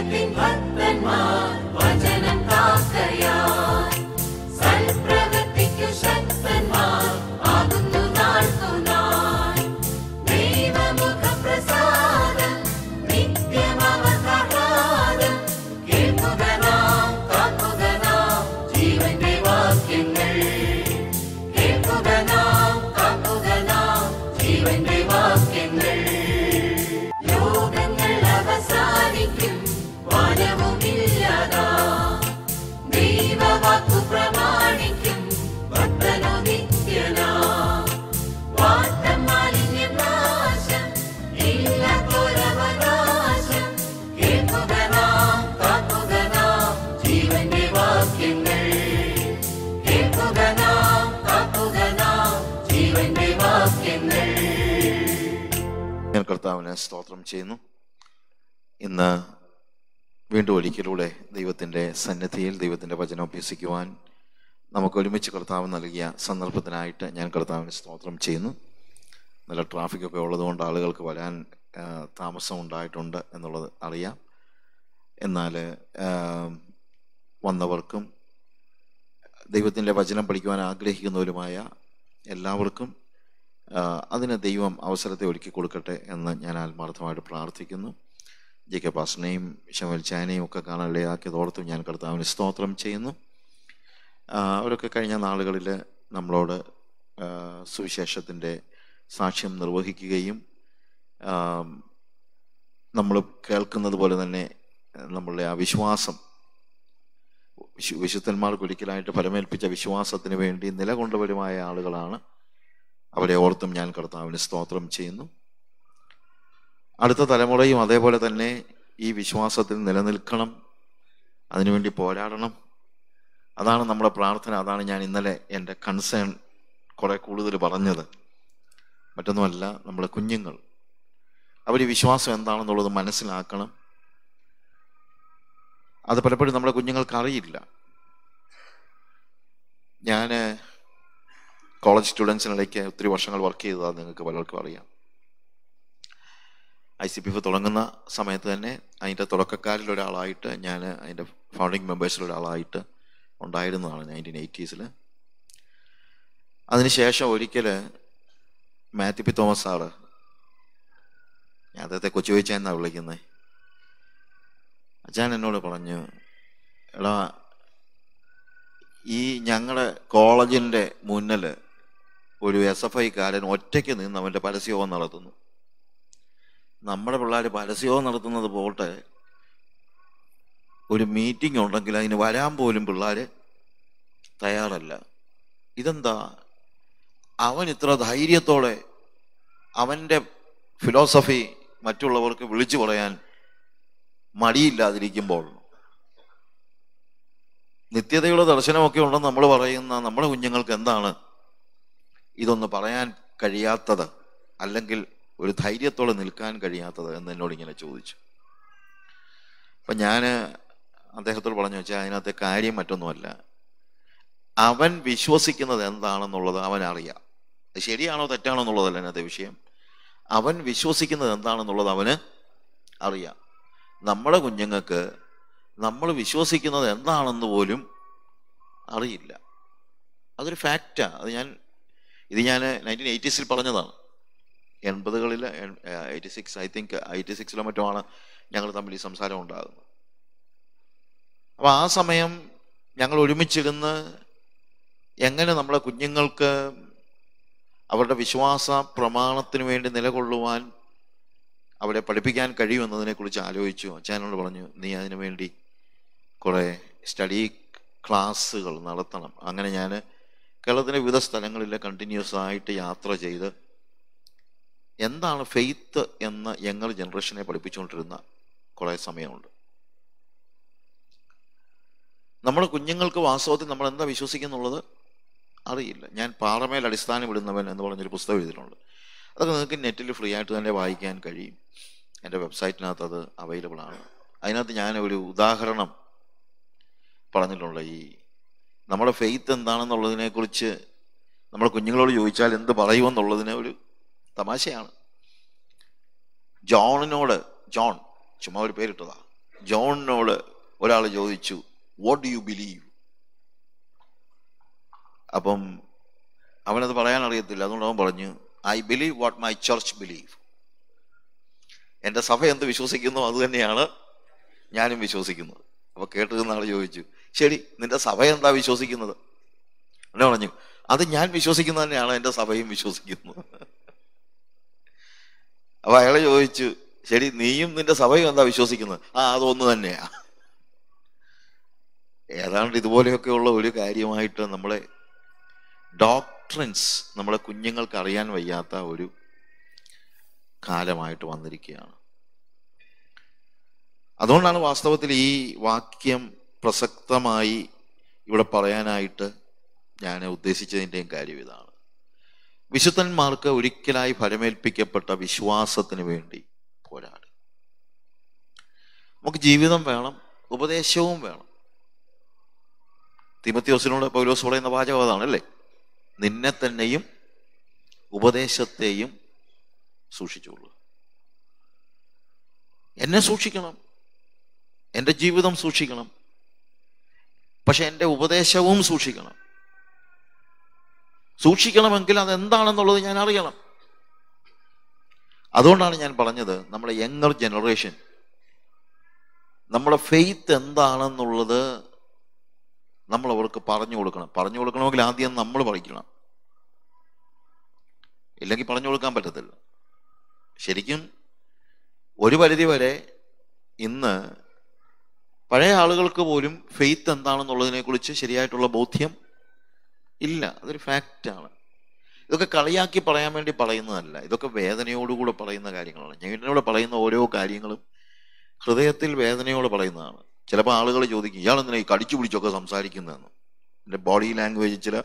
even think then what കർത്താവിനെ സ്തോത്രം ചെയ്യുന്നു ഇന്ന് വീണ്ടും ഒരിക്കലൂടെ ദൈവത്തിൻ്റെ സന്നദ്ധിയിൽ ദൈവത്തിൻ്റെ വചനം അഭ്യസിക്കുവാൻ നമുക്ക് ഒരുമിച്ച് കർത്താവ് നൽകിയ സന്ദർഭത്തിനായിട്ട് ഞാൻ കർത്താവിന് സ്തോത്രം ചെയ്യുന്നു നല്ല ട്രാഫിക്കൊക്കെ ഉള്ളതുകൊണ്ട് ആളുകൾക്ക് വരാൻ താമസം ഉണ്ടായിട്ടുണ്ട് എന്നുള്ളത് അറിയാം എന്നാൽ വന്നവർക്കും ദൈവത്തിൻ്റെ വചനം പഠിക്കുവാൻ ആഗ്രഹിക്കുന്നവരുമായ എല്ലാവർക്കും അതിന് ദൈവം അവസരത്തെ ഒരുക്കി കൊടുക്കട്ടെ എന്ന് ഞാൻ ആത്മാർത്ഥമായിട്ട് പ്രാർത്ഥിക്കുന്നു ജെ കെ പാസ്റ്റനെയും ഷമൽച്ചാനെയും ഒക്കെ കാണാൻ ഞാൻ കർത്താവിന് സ്തോത്രം ചെയ്യുന്നു അവരൊക്കെ കഴിഞ്ഞ നാളുകളിൽ നമ്മളോട് സുവിശേഷത്തിൻ്റെ സാക്ഷ്യം നിർവഹിക്കുകയും നമ്മൾ കേൾക്കുന്നത് പോലെ തന്നെ നമ്മളുടെ ആ വിശ്വാസം വിശുദ്ധന്മാർക്ക് ഒരിക്കലായിട്ട് ഫലമേൽപ്പിച്ച വിശ്വാസത്തിന് വേണ്ടി നിലകൊണ്ടവരുമായ ആളുകളാണ് അവരെ ഓർത്തും ഞാൻ കർത്താവിന് സ്തോത്രം ചെയ്യുന്നു അടുത്ത തലമുറയും അതേപോലെ തന്നെ ഈ വിശ്വാസത്തിൽ നിലനിൽക്കണം അതിനുവേണ്ടി പോരാടണം അതാണ് നമ്മുടെ പ്രാർത്ഥന അതാണ് ഞാൻ ഇന്നലെ എൻ്റെ കൺസേൺ കുറെ കൂടുതൽ പറഞ്ഞത് മറ്റൊന്നുമല്ല നമ്മുടെ കുഞ്ഞുങ്ങൾ അവർ വിശ്വാസം എന്താണെന്നുള്ളത് മനസ്സിലാക്കണം അത് പലപ്പോഴും നമ്മുടെ കുഞ്ഞുങ്ങൾക്ക് അറിയില്ല ഞാൻ കോളേജ് സ്റ്റുഡൻസിനിടയ്ക്ക് ഒത്തിരി വർഷങ്ങൾ വർക്ക് ചെയ്തതാണ് നിങ്ങൾക്ക് പലർക്കും അറിയാം ഐ സി പി എഫ് തുടങ്ങുന്ന സമയത്ത് തന്നെ അതിൻ്റെ തുടക്കക്കാരിൽ ഒരാളായിട്ട് ഞാൻ അതിൻ്റെ ഫൗണ്ടിങ് മെമ്പേഴ്സിൽ ഒരാളായിട്ട് ഉണ്ടായിരുന്നതാണ് നയൻറ്റീൻ എയ്റ്റീസിൽ അതിനുശേഷം ഒരിക്കൽ മാത്യു പി തോമസ് സാറ് ഞാൻ അദ്ദേഹത്തെ കൊച്ചു എന്നാണ് വിളിക്കുന്നത് അച്ഛൻ എന്നോട് പറഞ്ഞു എടാ ഈ ഞങ്ങളുടെ കോളേജിൻ്റെ മുന്നിൽ ഒരു എസ് എഫ് ഐക്കാരൻ ഒറ്റയ്ക്ക് നിന്ന് അവൻ്റെ പരസ്യവും നടത്തുന്നു നമ്മുടെ പിള്ളേർ പരസ്യവും നടത്തുന്നത് പോട്ടെ ഒരു മീറ്റിംഗ് ഉണ്ടെങ്കിൽ അതിന് വരാൻ പോലും പിള്ളേർ തയ്യാറല്ല ഇതെന്താ അവൻ ഇത്ര ധൈര്യത്തോടെ അവൻ്റെ ഫിലോസഫി മറ്റുള്ളവർക്ക് വിളിച്ചു പറയാൻ മടിയില്ലാതിരിക്കുമ്പോൾ നിത്യതയുടെ ദർശനമൊക്കെ ഉണ്ടെന്ന് നമ്മൾ പറയുന്ന നമ്മുടെ കുഞ്ഞുങ്ങൾക്ക് എന്താണ് ഇതൊന്ന് പറയാൻ കഴിയാത്തത് അല്ലെങ്കിൽ ഒരു ധൈര്യത്തോടെ നിൽക്കാൻ കഴിയാത്തത് എന്ന് എന്നോട് ഇങ്ങനെ ചോദിച്ചു അപ്പം ഞാൻ അദ്ദേഹത്തോട് പറഞ്ഞു വെച്ചാൽ അതിനകത്തെ കാര്യം മറ്റൊന്നുമല്ല അവൻ വിശ്വസിക്കുന്നത് എന്താണെന്നുള്ളത് അവൻ അറിയാം ശരിയാണോ തെറ്റാണോ എന്നുള്ളതല്ല അതിനകത്തെ വിഷയം അവൻ വിശ്വസിക്കുന്നത് എന്താണെന്നുള്ളത് അവന് അറിയാം നമ്മുടെ കുഞ്ഞുങ്ങൾക്ക് നമ്മൾ വിശ്വസിക്കുന്നത് എന്താണെന്ന് പോലും അറിയില്ല അതൊരു ഫാക്റ്റാണ് അത് ഞാൻ ഇത് ഞാൻ നയൻറ്റീൻ എയ്റ്റീസിൽ പറഞ്ഞതാണ് എൺപതുകളിൽ eighty six I think eighty സിക്സിലോ മറ്റോ ആണ് ഞങ്ങൾ തമ്മിൽ ഈ സംസാരം ഉണ്ടാകുന്നത് അപ്പോൾ ആ സമയം ഞങ്ങൾ ഒരുമിച്ചിരുന്ന് എങ്ങനെ നമ്മളെ കുഞ്ഞുങ്ങൾക്ക് അവരുടെ വിശ്വാസ പ്രമാണത്തിന് വേണ്ടി നിലകൊള്ളുവാൻ അവരെ പഠിപ്പിക്കാൻ കുറിച്ച് ആലോചിച്ചു അച്ഛനോട് പറഞ്ഞു നീ അതിനു വേണ്ടി കുറേ സ്റ്റഡി ക്ലാസ്സുകൾ നടത്തണം അങ്ങനെ ഞാൻ കേരളത്തിൻ്റെ വിവിധ സ്ഥലങ്ങളിൽ കണ്ടിന്യൂസ് ആയിട്ട് യാത്ര ചെയ്ത് എന്താണ് ഫെയ്ത്ത് എന്ന് ഞങ്ങൾ ജനറേഷനെ പഠിപ്പിച്ചുകൊണ്ടിരുന്ന കുറേ സമയമുണ്ട് നമ്മുടെ കുഞ്ഞുങ്ങൾക്ക് വാസ്തവത്തിൽ നമ്മൾ എന്താ വിശ്വസിക്കുന്നുള്ളത് അറിയില്ല ഞാൻ പാറമേൽ അടിസ്ഥാനം ഇടുന്നവൻ എന്ന് പറഞ്ഞൊരു പുസ്തകം എഴുതിയിട്ടുണ്ട് അതൊക്കെ നിങ്ങൾക്ക് നെറ്റിൽ ഫ്രീ ആയിട്ട് തന്നെ വായിക്കാൻ കഴിയും എൻ്റെ വെബ്സൈറ്റിനകത്ത് അത് അവൈലബിൾ ആണ് അതിനകത്ത് ഞാൻ ഒരു ഉദാഹരണം പറഞ്ഞിട്ടുള്ള ഈ നമ്മുടെ ഫെയ്ത്ത് എന്താണെന്നുള്ളതിനെക്കുറിച്ച് നമ്മൾ കുഞ്ഞുങ്ങളോട് ചോദിച്ചാൽ എന്ത് പറയുമെന്നുള്ളതിന് ഒരു തമാശയാണ് ജോണിനോട് ജോൺ ചുമ്മാ ഒരു പേരിട്ടതാ ജോണിനോട് ഒരാൾ ചോദിച്ചു വാട്ട് ഡു യു ബിലീവ് അപ്പം അവനത് പറയാൻ അറിയത്തില്ല അതുകൊണ്ട് അവൻ പറഞ്ഞു I believe what my church believe എൻ്റെ സഭ എന്ത് വിശ്വസിക്കുന്നു അത് തന്നെയാണ് ഞാനും വിശ്വസിക്കുന്നത് അപ്പൊ കേട്ടിരുന്ന ആൾ ചോദിച്ചു ശരി നിന്റെ സഭ എന്താ വിശ്വസിക്കുന്നത് എന്നെ പറഞ്ഞു അത് ഞാൻ വിശ്വസിക്കുന്നത് തന്നെയാണ് എൻ്റെ സഭയും വിശ്വസിക്കുന്നത് അപ്പൊ അയാളെ ചോദിച്ചു ശരി നീയും നിന്റെ സഭയും എന്താ വിശ്വസിക്കുന്നത് ആ അതൊന്നു തന്നെയാ ഏതാണ്ട് ഉള്ള ഒരു കാര്യമായിട്ട് നമ്മളെ ഡോക്ട്രിൻസ് നമ്മളെ കുഞ്ഞുങ്ങൾക്ക് അറിയാൻ വയ്യാത്ത ഒരു കാലമായിട്ട് വന്നിരിക്കുകയാണ് അതുകൊണ്ടാണ് വാസ്തവത്തിൽ ഈ വാക്യം പ്രസക്തമായി ഇവിടെ പറയാനായിട്ട് ഞാൻ ഉദ്ദേശിച്ചതിൻ്റെയും കാര്യം ഇതാണ് വിശുദ്ധന്മാർക്ക് ഒരിക്കലായി ഫലമേൽപ്പിക്കപ്പെട്ട വിശ്വാസത്തിന് വേണ്ടി പോരാട് നമുക്ക് ജീവിതം വേണം ഉപദേശവും വേണം തിമത്യോസിനോട് പൗലോസ് പറയുന്ന വാചകം അല്ലേ നിന്നെ തന്നെയും ഉപദേശത്തെയും സൂക്ഷിച്ചുകൊള്ളുക എന്നെ സൂക്ഷിക്കണം എൻ്റെ ജീവിതം സൂക്ഷിക്കണം പക്ഷെ എൻ്റെ ഉപദേശവും സൂക്ഷിക്കണം സൂക്ഷിക്കണമെങ്കിൽ അതെന്താണെന്നുള്ളത് ഞാൻ അറിയണം അതുകൊണ്ടാണ് ഞാൻ പറഞ്ഞത് നമ്മളെ യങ്ങർ ജനറേഷൻ നമ്മളെ ഫെയ്ത്ത് എന്താണെന്നുള്ളത് നമ്മൾ അവർക്ക് പറഞ്ഞു കൊടുക്കണം പറഞ്ഞു കൊടുക്കണമെങ്കിൽ ആദ്യം നമ്മൾ പഠിക്കണം ഇല്ലെങ്കിൽ പറഞ്ഞു കൊടുക്കാൻ പറ്റത്തില്ല ശരിക്കും ഒരു പരിധി വരെ ഇന്ന് പഴയ ആളുകൾക്ക് പോലും ഫെയ്ത്ത് എന്താണെന്നുള്ളതിനെ കുറിച്ച് ശരിയായിട്ടുള്ള ബോധ്യം ഇല്ല അതൊരു ഫാക്റ്റാണ് ഇതൊക്കെ കളിയാക്കി പറയാൻ വേണ്ടി പറയുന്നതല്ല ഇതൊക്കെ വേദനയോടുകൂടെ പറയുന്ന കാര്യങ്ങളാണ് ഞങ്ങളുടെ പറയുന്ന ഓരോ കാര്യങ്ങളും ഹൃദയത്തിൽ വേദനയോടെ പറയുന്നതാണ് ചിലപ്പോൾ ആളുകൾ ചോദിക്കും ഇയാൾ ഈ കടിച്ചു പിടിച്ചൊക്കെ സംസാരിക്കുന്നതെന്ന് എൻ്റെ ബോഡി ലാംഗ്വേജ് ചില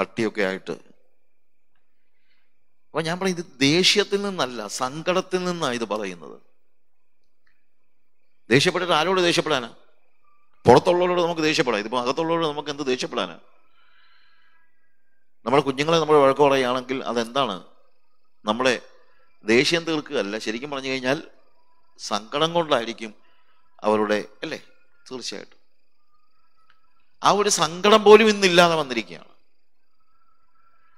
കട്ടിയൊക്കെ ആയിട്ട് അപ്പം ഞാൻ പറയും ഇത് ദേഷ്യത്തിൽ നിന്നല്ല സങ്കടത്തിൽ നിന്നാണ് ഇത് പറയുന്നത് ദേഷ്യപ്പെട്ടിട്ട് ആരോട് ദേഷ്യപ്പെടാനാ പുറത്തുള്ളവരോട് നമുക്ക് ദേഷ്യപ്പെടാം ഇതിപ്പോൾ അകത്തുള്ളവരോട് നമുക്ക് എന്ത് ദേഷ്യപ്പെടാനാണ് നമ്മുടെ കുഞ്ഞുങ്ങളെ നമ്മൾ വഴക്ക് പറയുകയാണെങ്കിൽ അതെന്താണ് നമ്മളെ ദേഷ്യം തീർക്കുകയല്ല ശരിക്കും പറഞ്ഞു കഴിഞ്ഞാൽ സങ്കടം കൊണ്ടായിരിക്കും അവരുടെ അല്ലേ തീർച്ചയായിട്ടും ആ ഒരു സങ്കടം പോലും ഇന്നില്ലാതെ വന്നിരിക്കുകയാണ്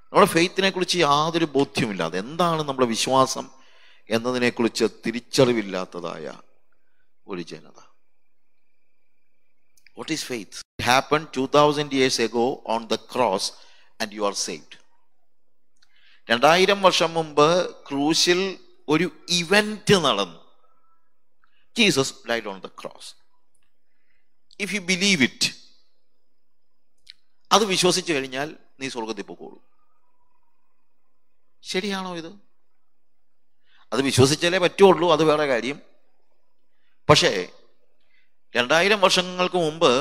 നമ്മുടെ ഫെയ്ത്തിനെ കുറിച്ച് യാതൊരു ബോധ്യമില്ലാതെ എന്താണ് നമ്മുടെ വിശ്വാസം എന്നതിനെക്കുറിച്ച് തിരിച്ചറിവില്ലാത്തതായ ഒരു ജനത What is faith? It happened 2000 years ago on the cross and you are saved. രണ്ടായിരം വർഷം മുമ്പ് ക്രൂശിൽ ഒരു ഇവന്റ് നടന്നു Jesus died on the cross if you believe it അത് വിശ്വസിച്ചു കഴിഞ്ഞാൽ നീ സ്വർഗത്തിൽ പോയിക്കോളൂ ശരിയാണോ ഇത് അത് വിശ്വസിച്ചാലേ പറ്റുള്ളൂ അത് വേറെ കാര്യം പക്ഷേ രണ്ടായിരം വർഷങ്ങൾക്ക് മുമ്പ്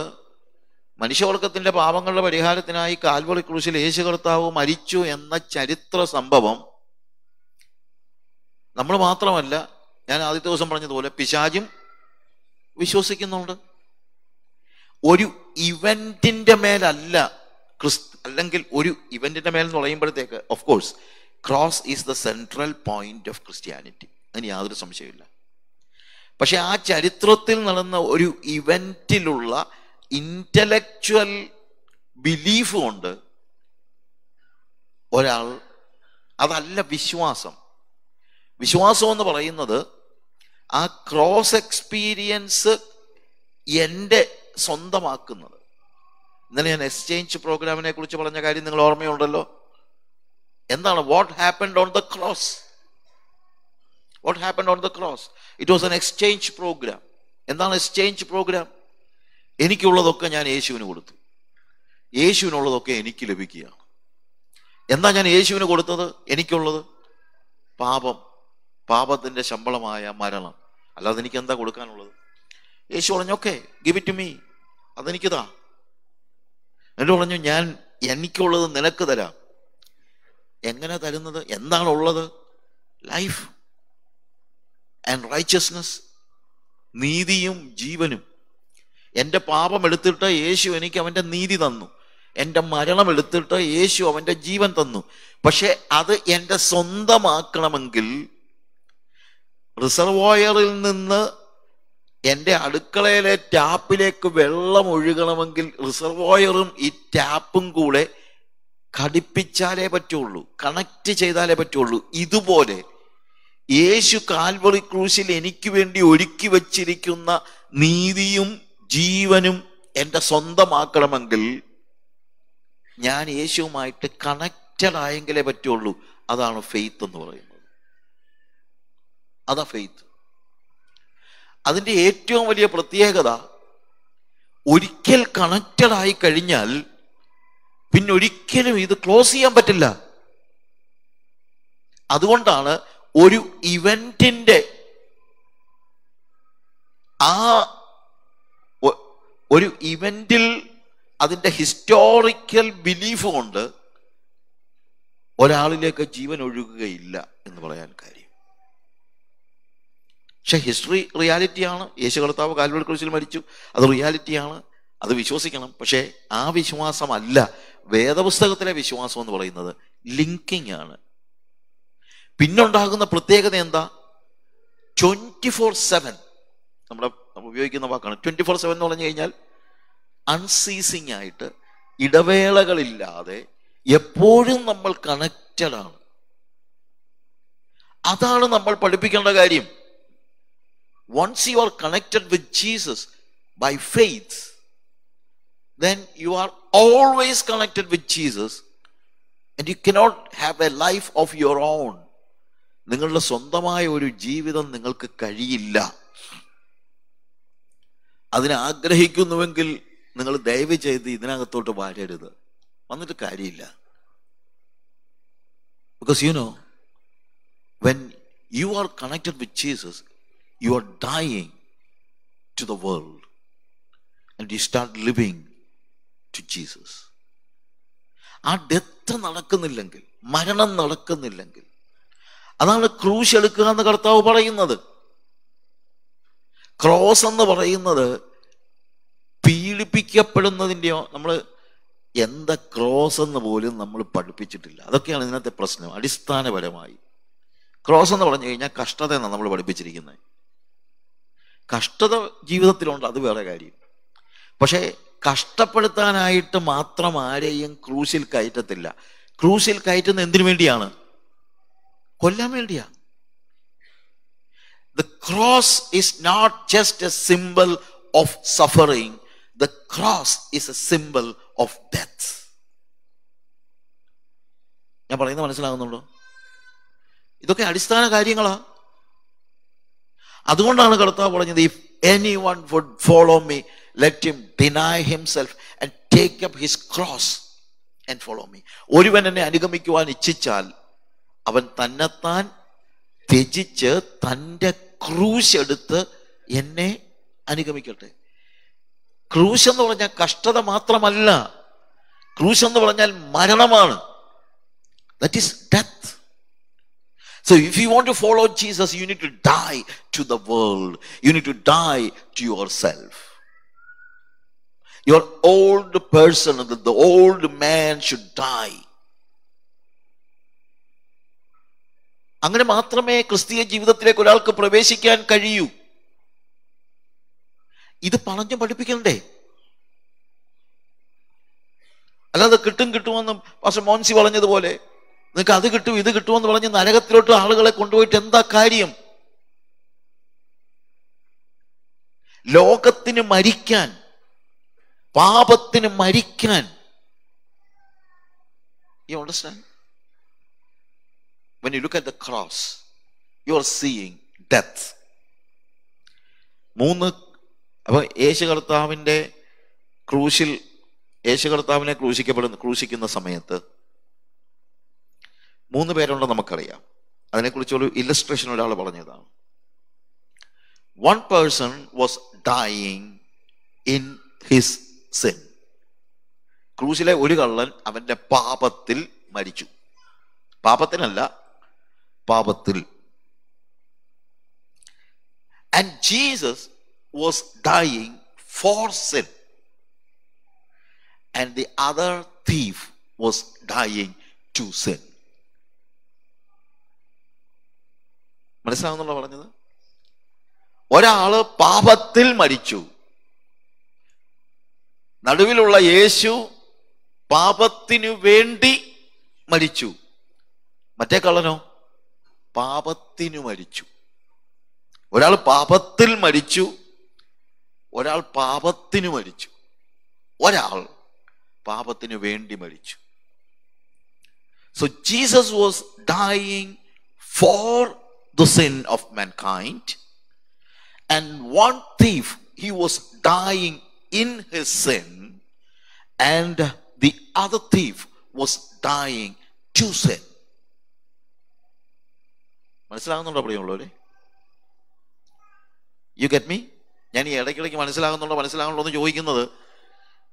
മനുഷ്യവർഗത്തിൻ്റെ പാപങ്ങളുടെ പരിഹാരത്തിനായി കാൽവറി ക്രൂശിൽ യേശു കർത്താവ് മരിച്ചു എന്ന ചരിത്ര സംഭവം നമ്മൾ മാത്രമല്ല ഞാൻ ആദ്യത്തെ ദിവസം പറഞ്ഞതുപോലെ പിശാചും വിശ്വസിക്കുന്നുണ്ട് ഒരു ഇവന്റിന്റെ മേലല്ല ക്രിസ്തു അല്ലെങ്കിൽ ഒരു ഇവന്റിന്റെ മേൽ എന്ന് പറയുമ്പോഴത്തേക്ക് of course cross is the central point of Christianity അതിന് യാതൊരു സംശയമില്ല പക്ഷെ ആ ചരിത്രത്തിൽ നടന്ന ഒരു ഇവൻറ്റിലുള്ള ഇൻ്റലക്ച്വൽ ബിലീഫ് കൊണ്ട് ഒരാൾ അതല്ല വിശ്വാസം വിശ്വാസം എന്ന് പറയുന്നത് ആ ക്രോസ് എക്സ്പീരിയൻസ് എൻ്റെ സ്വന്തമാക്കുന്നത് ഇന്നലെ ഞാൻ എക്സ്ചേഞ്ച് പ്രോഗ്രാമിനെ കുറിച്ച് പറഞ്ഞ കാര്യം നിങ്ങൾ ഓർമ്മയുണ്ടല്ലോ എന്താണ് what happened on the cross what happen on the cross it was an exchange programme എന്താണ് എക്സ്ചേഞ്ച് പ്രോഗ്രാം എനിക്കുള്ളതൊക്കെ ഞാൻ യേശുവിന് കൊടുത്തു യേശുവിനുള്ളതൊക്കെ എനിക്ക് ലഭിക്കുകയാണ് എന്താ ഞാൻ യേശുവിന് കൊടുത്തത് എനിക്കുള്ളത് പാപം പാപത്തിൻ്റെ ശമ്പളമായ മരണം അല്ലാതെ എനിക്ക് എന്താ കൊടുക്കാനുള്ളത് യേശു പറഞ്ഞു okay give it to me അതെനിക്കിതാ എന്നിട്ട് പറഞ്ഞു ഞാൻ എനിക്കുള്ളത് നിനക്ക് തരാം എങ്ങനെ തരുന്നത് എന്താണുള്ളത് ലൈഫ് ആൻഡ് റൈച്ചസ്നസ് നീതിയും ജീവനും എൻ്റെ പാപം എടുത്തിട്ട് യേശു എനിക്ക് അവൻ്റെ നീതി തന്നു എൻ്റെ മരണം എടുത്തിട്ട് യേശു അവൻ്റെ ജീവൻ തന്നു പക്ഷെ അത് എൻ്റെ സ്വന്തമാക്കണമെങ്കിൽ റിസർവോയറിൽ നിന്ന് എൻ്റെ അടുക്കളയിലെ ടാപ്പിലേക്ക് വെള്ളം ഒഴുകണമെങ്കിൽ റിസർവോയറും ഈ ടാപ്പും കൂടെ ഘടിപ്പിച്ചാലേ പറ്റുള്ളൂ കണക്റ്റ് ചെയ്താലേ പറ്റുള്ളൂ ഇതുപോലെ യേശു കാൽവറി ക്രൂശിൽ എനിക്ക് വേണ്ടി ഒരുക്കി വച്ചിരിക്കുന്ന നീതിയും ജീവനും എൻ്റെ സ്വന്തമാക്കണമെങ്കിൽ ഞാൻ യേശുവുമായിട്ട് കണക്റ്റഡ് ആയെങ്കിലേ പറ്റുള്ളൂ അതാണ് ഫെയ്ത്ത് എന്ന് പറയുന്നത് അതാ ഫെയ്ത്ത് അതിൻ്റെ ഏറ്റവും വലിയ പ്രത്യേകത ഒരിക്കൽ കണക്റ്റഡ് ആയി കഴിഞ്ഞാൽ പിന്നെ ഒരിക്കലും ഇത് ക്ലോസ് ചെയ്യാൻ പറ്റില്ല അതുകൊണ്ടാണ് ഒരു ഇവന്റിന്റെ ആ ഒരു ഇവന്റിൽ അതിൻ്റെ ഹിസ്റ്റോറിക്കൽ ബിലീഫ് കൊണ്ട് ഒരാളിലേക്ക് ജീവൻ ഒഴുകുകയില്ല എന്ന് പറയാൻ കാര്യം പക്ഷെ ഹിസ്റ്ററി റിയാലിറ്റിയാണ് യേശു കർത്താവ് കാൽവൽ കുറിച്ചിൽ മരിച്ചു അത് റിയാലിറ്റിയാണ് അത് വിശ്വസിക്കണം പക്ഷേ ആ വിശ്വാസമല്ല വേദപുസ്തകത്തിലെ വിശ്വാസം എന്ന് പറയുന്നത് ലിങ്കിങ് ആണ് പിന്നുണ്ടാകുന്ന പ്രത്യേകത എന്താ ട്വന്റി ഫോർ സെവൻ നമ്മുടെ നമ്മൾ ഉപയോഗിക്കുന്ന വാക്കാണ് ട്വന്റി ഫോർ സെവൻ എന്ന് പറഞ്ഞു കഴിഞ്ഞാൽ അൺസീസിങ് ആയിട്ട് ഇടവേളകളില്ലാതെ എപ്പോഴും നമ്മൾ കണക്റ്റഡ് ആണ് അതാണ് നമ്മൾ പഠിപ്പിക്കേണ്ട കാര്യം once you are connected with Jesus by faith then you are always connected with Jesus and you cannot have a life of your own. നിങ്ങളുടെ സ്വന്തമായ ഒരു ജീവിതം നിങ്ങൾക്ക് കഴിയില്ല അതിനെ ആഗ്രഹിക്കുന്നുവെങ്കിൽ നിങ്ങൾ ദയവ് ചെയ്ത് ഇതിനകത്തോട്ട് വാഴരുത് വന്നിട്ട് കാര്യമില്ല because you know when you are connected with Jesus you are dying to the world and you start living to Jesus ആ ഡെത്ത് നടക്കുന്നില്ലെങ്കിൽ മരണം നടക്കുന്നില്ലെങ്കിൽ അതാണ് ക്രൂശ് എടുക്കുക എന്ന് കർത്താവ് പറയുന്നത് ക്രോസ് എന്ന് പറയുന്നത് പീഡിപ്പിക്കപ്പെടുന്നതിൻ്റെയോ നമ്മൾ എന്താ ക്രോസ് എന്ന് പോലും നമ്മൾ പഠിപ്പിച്ചിട്ടില്ല അതൊക്കെയാണ് ഇന്നത്തെ പ്രശ്നം അടിസ്ഥാനപരമായി ക്രോസ് എന്ന് പറഞ്ഞു കഴിഞ്ഞാൽ കഷ്ടത എന്നാണ് നമ്മൾ പഠിപ്പിച്ചിരിക്കുന്നത് കഷ്ടത ജീവിതത്തിലുണ്ട് അത് വേറെ കാര്യം പക്ഷേ കഷ്ടപ്പെടുത്താനായിട്ട് മാത്രം ആരെയും ക്രൂശിൽ കയറ്റത്തില്ല ക്രൂശിൽ കയറ്റുന്ന എന്തിനു വേണ്ടിയാണ് കൊല്ലാൻ വേണ്ടിയാ the cross is not just a symbol of suffering the cross is a symbol of death ഞാൻ പറയുന്നത് മനസ്സിലാകുന്നുണ്ടോ ഇതൊക്കെ അടിസ്ഥാന കാര്യങ്ങളാ അതുകൊണ്ടാണ് കർത്താവ് പറഞ്ഞത് if any one would follow me let him deny himself and take up his cross and follow me ഒരുവൻ എന്നെ അനുഗമിക്കുവാൻ ഇച്ഛിച്ചാൽ അവൻ തന്നെത്താൻ ത്യജിച്ച് തൻ്റെ ക്രൂശ് എടുത്ത് എന്നെ അനുഗമിക്കട്ടെ ക്രൂശ് എന്ന് പറഞ്ഞാൽ കഷ്ടത മാത്രമല്ല ക്രൂശ് എന്ന് പറഞ്ഞാൽ മരണമാണ് that is death So if you want to follow Jesus, you need to die to the world. You need to die to yourself. Your old person, the, the old man should die. അങ്ങനെ മാത്രമേ ക്രിസ്തീയ ജീവിതത്തിലേക്ക് ഒരാൾക്ക് പ്രവേശിക്കാൻ കഴിയൂ ഇത് പറഞ്ഞു പഠിപ്പിക്കണ്ടേ അല്ലാതെ കിട്ടും കിട്ടുമെന്നും പക്ഷെ മോൻസി പറഞ്ഞതുപോലെ നിങ്ങൾക്ക് അത് കിട്ടും ഇത് കിട്ടുമെന്ന് പറഞ്ഞ് നരകത്തിലോട്ട് ആളുകളെ കൊണ്ടുപോയിട്ട് എന്താ കാര്യം ലോകത്തിന് മരിക്കാൻ പാപത്തിന് മരിക്കാൻ you understand When you look at the cross, you are seeing death. മൂന്ന് അപ്പോൾ യേശു കർത്താവിൻ്റെ ക്രൂശിൽ യേശു കർത്താവിനെ ക്രൂശിക്കപ്പെടുന്ന ക്രൂശിക്കുന്ന സമയത്ത് മൂന്ന് പേരുണ്ട് നമുക്കറിയാം അതിനെക്കുറിച്ചൊരു ഇല്ലസ്ട്രേഷൻ ഒരാൾ പറഞ്ഞതാണ് one person was dying in his sin ക്രൂശിലെ ഒരു കള്ളൻ അവൻ്റെ പാപത്തിൽ മരിച്ചു പാപത്തിനല്ല പാപത്തിൽ and Jesus was dying for sin and the other thief was dying to sin മനസ്സിലാവുന്നുള്ള പറഞ്ഞത് ഒരാള് പാപത്തിൽ മരിച്ചു നടുവിലുള്ള യേശു പാപത്തിനു വേണ്ടി മരിച്ചു മറ്റേ കള്ളനോ പാപത്തിനു മരിച്ചു ഒരാൾ പാപത്തിൽ മരിച്ചു ഒരാൾ പാപത്തിനു മരിച്ചു ഒരാൾ പാപത്തിനു വേണ്ടി മരിച്ചു so Jesus was dying for the sin of mankind and one thief he was dying in his sin and the other thief was dying to sin മനസ്സിലാകുന്നുണ്ടോ പ്രിയമുള്ളവരെ യു ഗെറ്റ് മീ ഞാൻ ഈ ഇടയ്ക്കിടയ്ക്ക് മനസ്സിലാകുന്നുണ്ടോ മനസ്സിലാകുന്നുണ്ടോ എന്ന് ചോദിക്കുന്നത്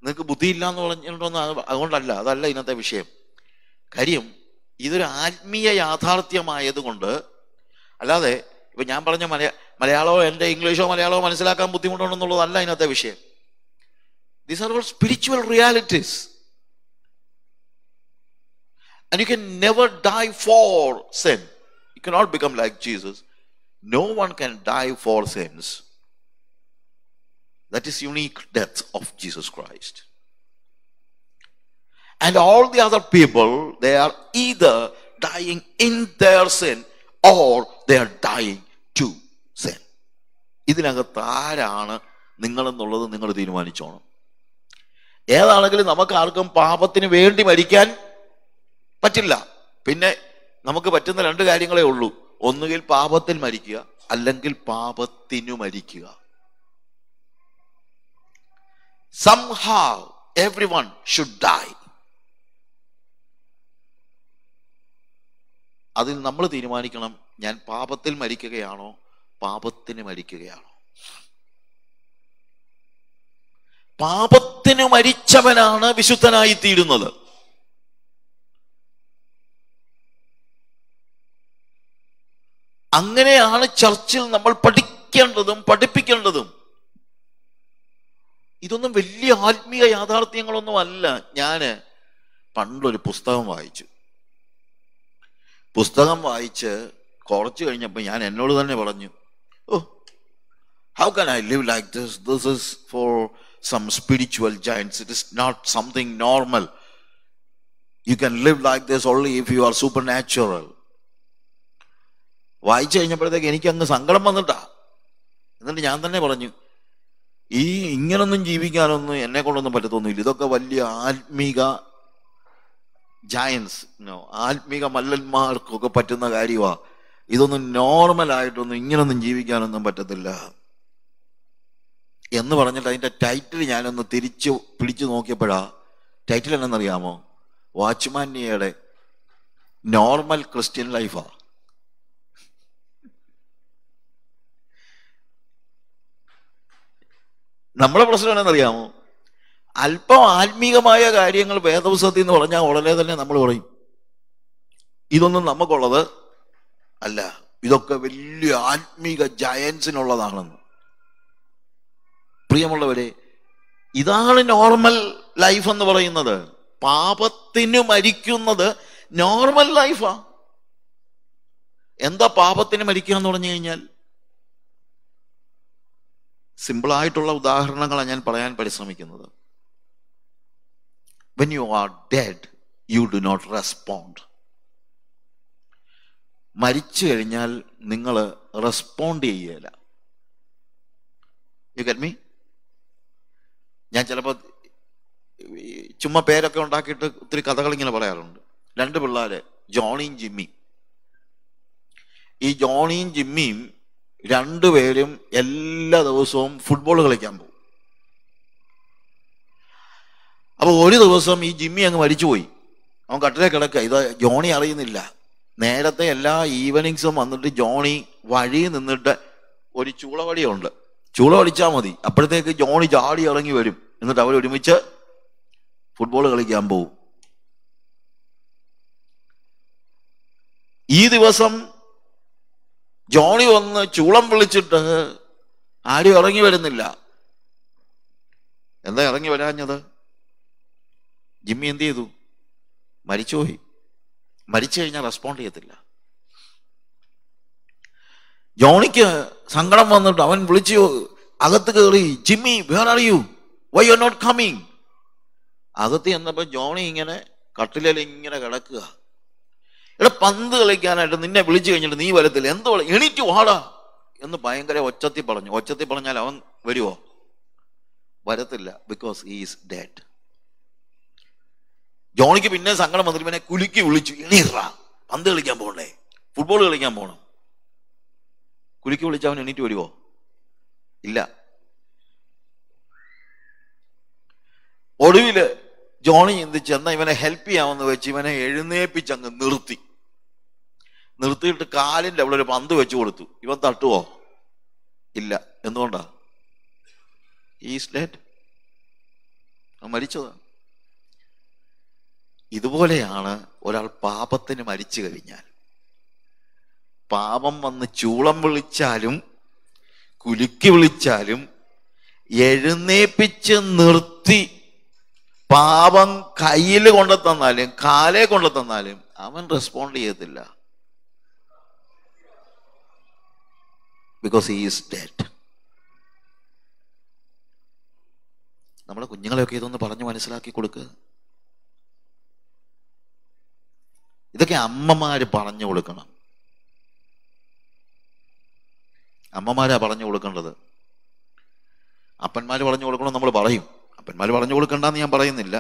നിങ്ങൾക്ക് ബുദ്ധിയില്ല എന്ന് എന്ന് അതുകൊണ്ടല്ല അതല്ല ഇന്നത്തെ വിഷയം കാര്യം ഇതൊരു ആത്മീയ യാഥാർത്ഥ്യമായതുകൊണ്ട് അല്ലാതെ ഇപ്പം ഞാൻ പറഞ്ഞ മലയാ മലയാളമോ എൻ്റെ ഇംഗ്ലീഷോ മലയാളമോ മനസ്സിലാക്കാൻ ബുദ്ധിമുട്ടുണ്ടെന്നുള്ളതല്ല ഇന്നത്തെ വിഷയം these are all spiritual realities and you can never die for sin You cannot become like Jesus. No one can die for sins. That is unique death of Jesus Christ. And all the other people, they are either dying in their sin or they are dying to sin. ഇതിനകത്ത് ആരാണ് നിങ്ങളെന്നുള്ളത് നിങ്ങൾ തീരുമാനിച്ചോണം ഏതാണെങ്കിലും നമുക്ക് ആർക്കും പാപത്തിന് വേണ്ടി മരിക്കാൻ പറ്റില്ല പിന്നെ നമുക്ക് പറ്റുന്ന രണ്ട് കാര്യങ്ങളേ ഉള്ളൂ ഒന്നുകിൽ പാപത്തിൽ മരിക്കുക അല്ലെങ്കിൽ പാപത്തിനു മരിക്കുക somehow every one should die അതിൽ നമ്മൾ തീരുമാനിക്കണം ഞാൻ പാപത്തിൽ മരിക്കുകയാണോ പാപത്തിന് മരിക്കുകയാണോ പാപത്തിന് മരിച്ചവനാണ് വിശുദ്ധനായി തീരുന്നത് അങ്ങനെയാണ് ചർച്ചിൽ നമ്മൾ പഠിക്കേണ്ടതും പഠിപ്പിക്കേണ്ടതും ഇതൊന്നും വലിയ ആത്മീയ യാഥാർത്ഥ്യങ്ങളൊന്നും അല്ല ഞാന് പണ്ടൊരു പുസ്തകം വായിച്ചു പുസ്തകം വായിച്ച് കുറച്ച് കഴിഞ്ഞപ്പോൾ ഞാൻ എന്നോട് തന്നെ പറഞ്ഞു oh how can I live like this this is for some spiritual giants it is not something normal you can live like this only if you are supernatural വായിച്ചു കഴിഞ്ഞപ്പോഴത്തേക്ക് എനിക്ക് അങ്ങ് സങ്കടം വന്നിട്ടാ എന്നിട്ട് ഞാൻ തന്നെ പറഞ്ഞു ഈ ഇങ്ങനൊന്നും ജീവിക്കാനൊന്നും എന്നെ കൊണ്ടൊന്നും പറ്റത്തൊന്നുമില്ല ഇതൊക്കെ വലിയ ആത്മീക ജയൻസ് നോ ആത്മീക മല്ലന്മാർക്കൊക്കെ പറ്റുന്ന കാര്യമാ ഇതൊന്നും നോർമൽ ആയിട്ടൊന്നും ഇങ്ങനൊന്നും ജീവിക്കാനൊന്നും പറ്റത്തില്ല എന്ന് പറഞ്ഞിട്ട് അതിൻ്റെ ടൈറ്റിൽ ഞാനൊന്ന് തിരിച്ച് പിടിച്ചു നോക്കിയപ്പോഴാ ടൈറ്റിൽ എന്നറിയാമോ വാച്ച്മാനിയയുടെ നോർമൽ ക്രിസ്ത്യൻ ലൈഫാ നമ്മളെ പ്രശ്നം എന്നറിയാമോ അല്പം ആത്മീകമായ കാര്യങ്ങൾ വേദപുസ്തകത്തിൽ നിന്ന് പറഞ്ഞാൽ ഉടനെ തന്നെ നമ്മൾ പറയും ഇതൊന്നും നമുക്കുള്ളത് അല്ല ഇതൊക്കെ വലിയ ആത്മീക ജയൻസിനുള്ളതാണെന്ന് പ്രിയമുള്ളവരെ ഇതാണ് നോർമൽ ലൈഫ് എന്ന് പറയുന്നത് പാപത്തിന് മരിക്കുന്നത് നോർമൽ ലൈഫാ എന്താ പാപത്തിന് മരിക്കുക എന്ന് പറഞ്ഞു കഴിഞ്ഞാൽ സിമ്പിളായിട്ടുള്ള ഉദാഹരണങ്ങളാണ് ഞാൻ പറയാൻ പരിശ്രമിക്കുന്നത് when you are dead you do not respond മരിച്ചു കഴിഞ്ഞാൽ നിങ്ങൾ റെസ്പോണ്ട് ചെയ്യല യു കൻ മീ ഞാൻ ചിലപ്പോൾ ചുമ്മാ പേരൊക്കെ ഉണ്ടാക്കിയിട്ട് ഒത്തിരി കഥകൾ ഇങ്ങനെ പറയാറുണ്ട് രണ്ട് പിള്ളേർ ജോണിയും ജിമ്മിയും ഈ ജോണിയും ജിമ്മിയും രണ്ടുപേരും എല്ലാ ദിവസവും ഫുട്ബോൾ കളിക്കാൻ പോകും അപ്പോൾ ഒരു ദിവസം ഈ ജിമ്മി അങ്ങ് മരിച്ചുപോയി അവൻ കട്ടിലെ കിടക്കുക ഇത് ജോണി അറിയുന്നില്ല നേരത്തെ എല്ലാ ഈവനിങ്സും വന്നിട്ട് ജോണി വഴി നിന്നിട്ട് ഒരു ചൂളവടിയുണ്ട് ചൂള വടിച്ചാൽ മതി അപ്പോഴത്തേക്ക് ജോണി ചാടി ഇറങ്ങി വരും എന്നിട്ട് അവർ ഒരുമിച്ച് ഫുട്ബോൾ കളിക്കാൻ പോകും ഈ ദിവസം ജോണി വന്ന് ചൂളം വിളിച്ചിട്ട് ആരും ഇറങ്ങി വരുന്നില്ല എന്താ ഇറങ്ങി വരാഞ്ഞത് ജിമ്മി എന്ത് ചെയ്തു മരിച്ചുപോയി മരിച്ചു കഴിഞ്ഞാൽ റെസ്പോണ്ട് ചെയ്യത്തില്ല ജോണിക്ക് സങ്കടം വന്നിട്ട് അവൻ വിളിച്ചു അകത്ത് കയറി Jimmy where are you why you not coming അകത്ത് ചെന്നപ്പോ ജോണി ഇങ്ങനെ കട്ടിലിൽ ഇങ്ങനെ കിടക്കുക എടാ പന്ത് കളിക്കാനായിട്ട് നിന്നെ വിളിച്ചു കഴിഞ്ഞിട്ട് നീ വരത്തില്ല എന്തോ എണീറ്റ് വാടാ എന്ന് ഭയങ്കര ഒച്ചത്തി പറഞ്ഞു ഒച്ചത്തി പറഞ്ഞാൽ അവൻ വരുമോ വരത്തില്ല ബിക്കോസ് ഈ ഈസ് ഡെഡ് ജോണിക്ക് പിന്നെ സങ്കടം വന്നിട്ട് പിന്നെ കുലുക്കി വിളിച്ചു എണീറാ പന്ത് കളിക്കാൻ പോകണ്ടേ ഫുട്ബോൾ കളിക്കാൻ പോകണം കുലുക്കി വിളിച്ച അവൻ എണീറ്റ് വരുമോ ഇല്ല ഒടുവിൽ ജോണി ചിന്തിച്ച് എന്നാ ഇവനെ ഹെൽപ്പ് ചെയ്യാമെന്ന് വെച്ച് ഇവനെ എഴുന്നേപ്പിച്ച് അങ്ങ് നിർത്തി നിർത്തിയിട്ട് കാലിൻ്റെ അവിടെ ഒരു പന്ത് വെച്ചു കൊടുത്തു ഇവൻ തട്ടുവോ ഇല്ല എന്തുകൊണ്ടാ ഈസ് ഡെഡ് മരിച്ചതാണ് ഇതുപോലെയാണ് ഒരാൾ പാപത്തിന് മരിച്ചു കഴിഞ്ഞാൽ പാപം വന്ന് ചൂളം വിളിച്ചാലും കുലുക്കി വിളിച്ചാലും എഴുന്നേപ്പിച്ച് നിർത്തി പാപം കയ്യിൽ കൊണ്ടു തന്നാലും കാലേ കൊണ്ടു തന്നാലും അവൻ റെസ്പോണ്ട് ചെയ്യത്തില്ല ബിക്കോസ് ഹി ഈസ് ഡെഡ് നമ്മളെ കുഞ്ഞുങ്ങളെയൊക്കെ ഇതൊന്ന് പറഞ്ഞു മനസ്സിലാക്കി കൊടുക്കുക ഇതൊക്കെ അമ്മമാര് പറഞ്ഞു കൊടുക്കണം അമ്മമാരാ പറഞ്ഞു കൊടുക്കേണ്ടത് അപ്പന്മാർ പറഞ്ഞു കൊടുക്കണം നമ്മൾ പറയും അപ്പന്മാർ പറഞ്ഞു കൊടുക്കണ്ടെന്ന് ഞാൻ പറയുന്നില്ല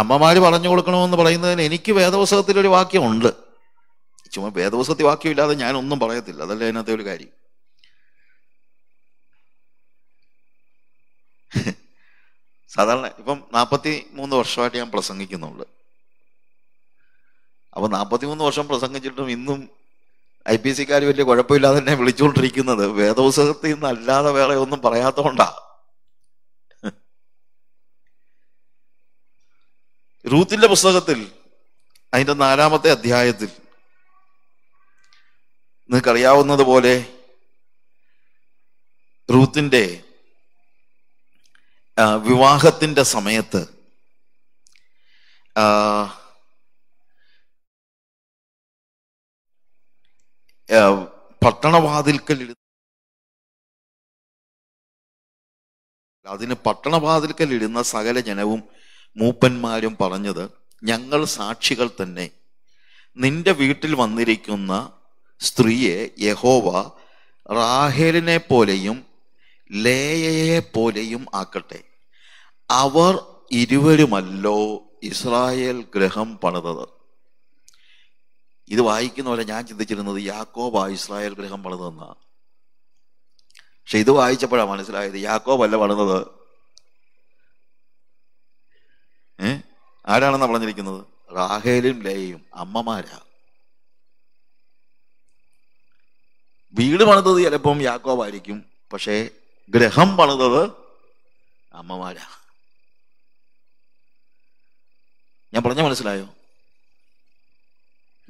അമ്മമാർ പറഞ്ഞു കൊടുക്കണമെന്ന് പറയുന്നതിന് എനിക്ക് വേദപുസ്തകത്തിൽ ഒരു വാക്യമുണ്ട് ചുമ്മാ വേദപുസ്തകത്തിൽ വാക്യമില്ലാതെ ഞാനൊന്നും പറയത്തില്ല അതല്ല അതിനകത്തെ ഒരു കാര്യം സാധാരണ ഇപ്പം നാൽപ്പത്തി മൂന്ന് വർഷമായിട്ട് ഞാൻ പ്രസംഗിക്കുന്നുള്ളു അപ്പൊ നാൽപ്പത്തി മൂന്ന് വർഷം പ്രസംഗിച്ചിട്ടും ഇന്നും ഐ പി സിക്കാർ വലിയ കുഴപ്പമില്ലാതെ തന്നെ വിളിച്ചുകൊണ്ടിരിക്കുന്നത് വേദപുസ്തകത്തിൽ നിന്ന് അല്ലാതെ വേറെ ഒന്നും പറയാത്തോണ്ടാ റൂത്തിന്റെ പുസ്തകത്തിൽ അതിന്റെ നാലാമത്തെ അധ്യായത്തിൽ പോലെ റൂത്തിൻ്റെ വിവാഹത്തിൻ്റെ സമയത്ത് പട്ടണവാതിൽക്കൽ അതിന് പട്ടണവാതിൽക്കൽ ഇടുന്ന സകല ജനവും മൂപ്പന്മാരും പറഞ്ഞത് ഞങ്ങൾ സാക്ഷികൾ തന്നെ നിന്റെ വീട്ടിൽ വന്നിരിക്കുന്ന സ്ത്രീയെ യഹോവ റാഹേലിനെ പോലെയും ലേയയെ പോലെയും ആക്കട്ടെ അവർ ഇരുവരുമല്ലോ ഇസ്രായേൽ ഗ്രഹം പണിതത് ഇത് വായിക്കുന്ന പോലെ ഞാൻ ചിന്തിച്ചിരുന്നത് യാക്കോബ ഇസ്രായേൽ ഗ്രഹം പണിതെന്ന പക്ഷെ ഇത് വായിച്ചപ്പോഴാണ് മനസ്സിലായത് യാക്കോബല്ല പണിതത് ഏ ആരാണെന്ന് പറഞ്ഞിരിക്കുന്നത് റാഹേലും ലേയും അമ്മമാരാ വീട് പണിതത് ചിലപ്പം യാക്കോബായിരിക്കും പക്ഷേ ഗ്രഹം പണിതത് അമ്മമാരാ ഞാൻ പറഞ്ഞ മനസ്സിലായോ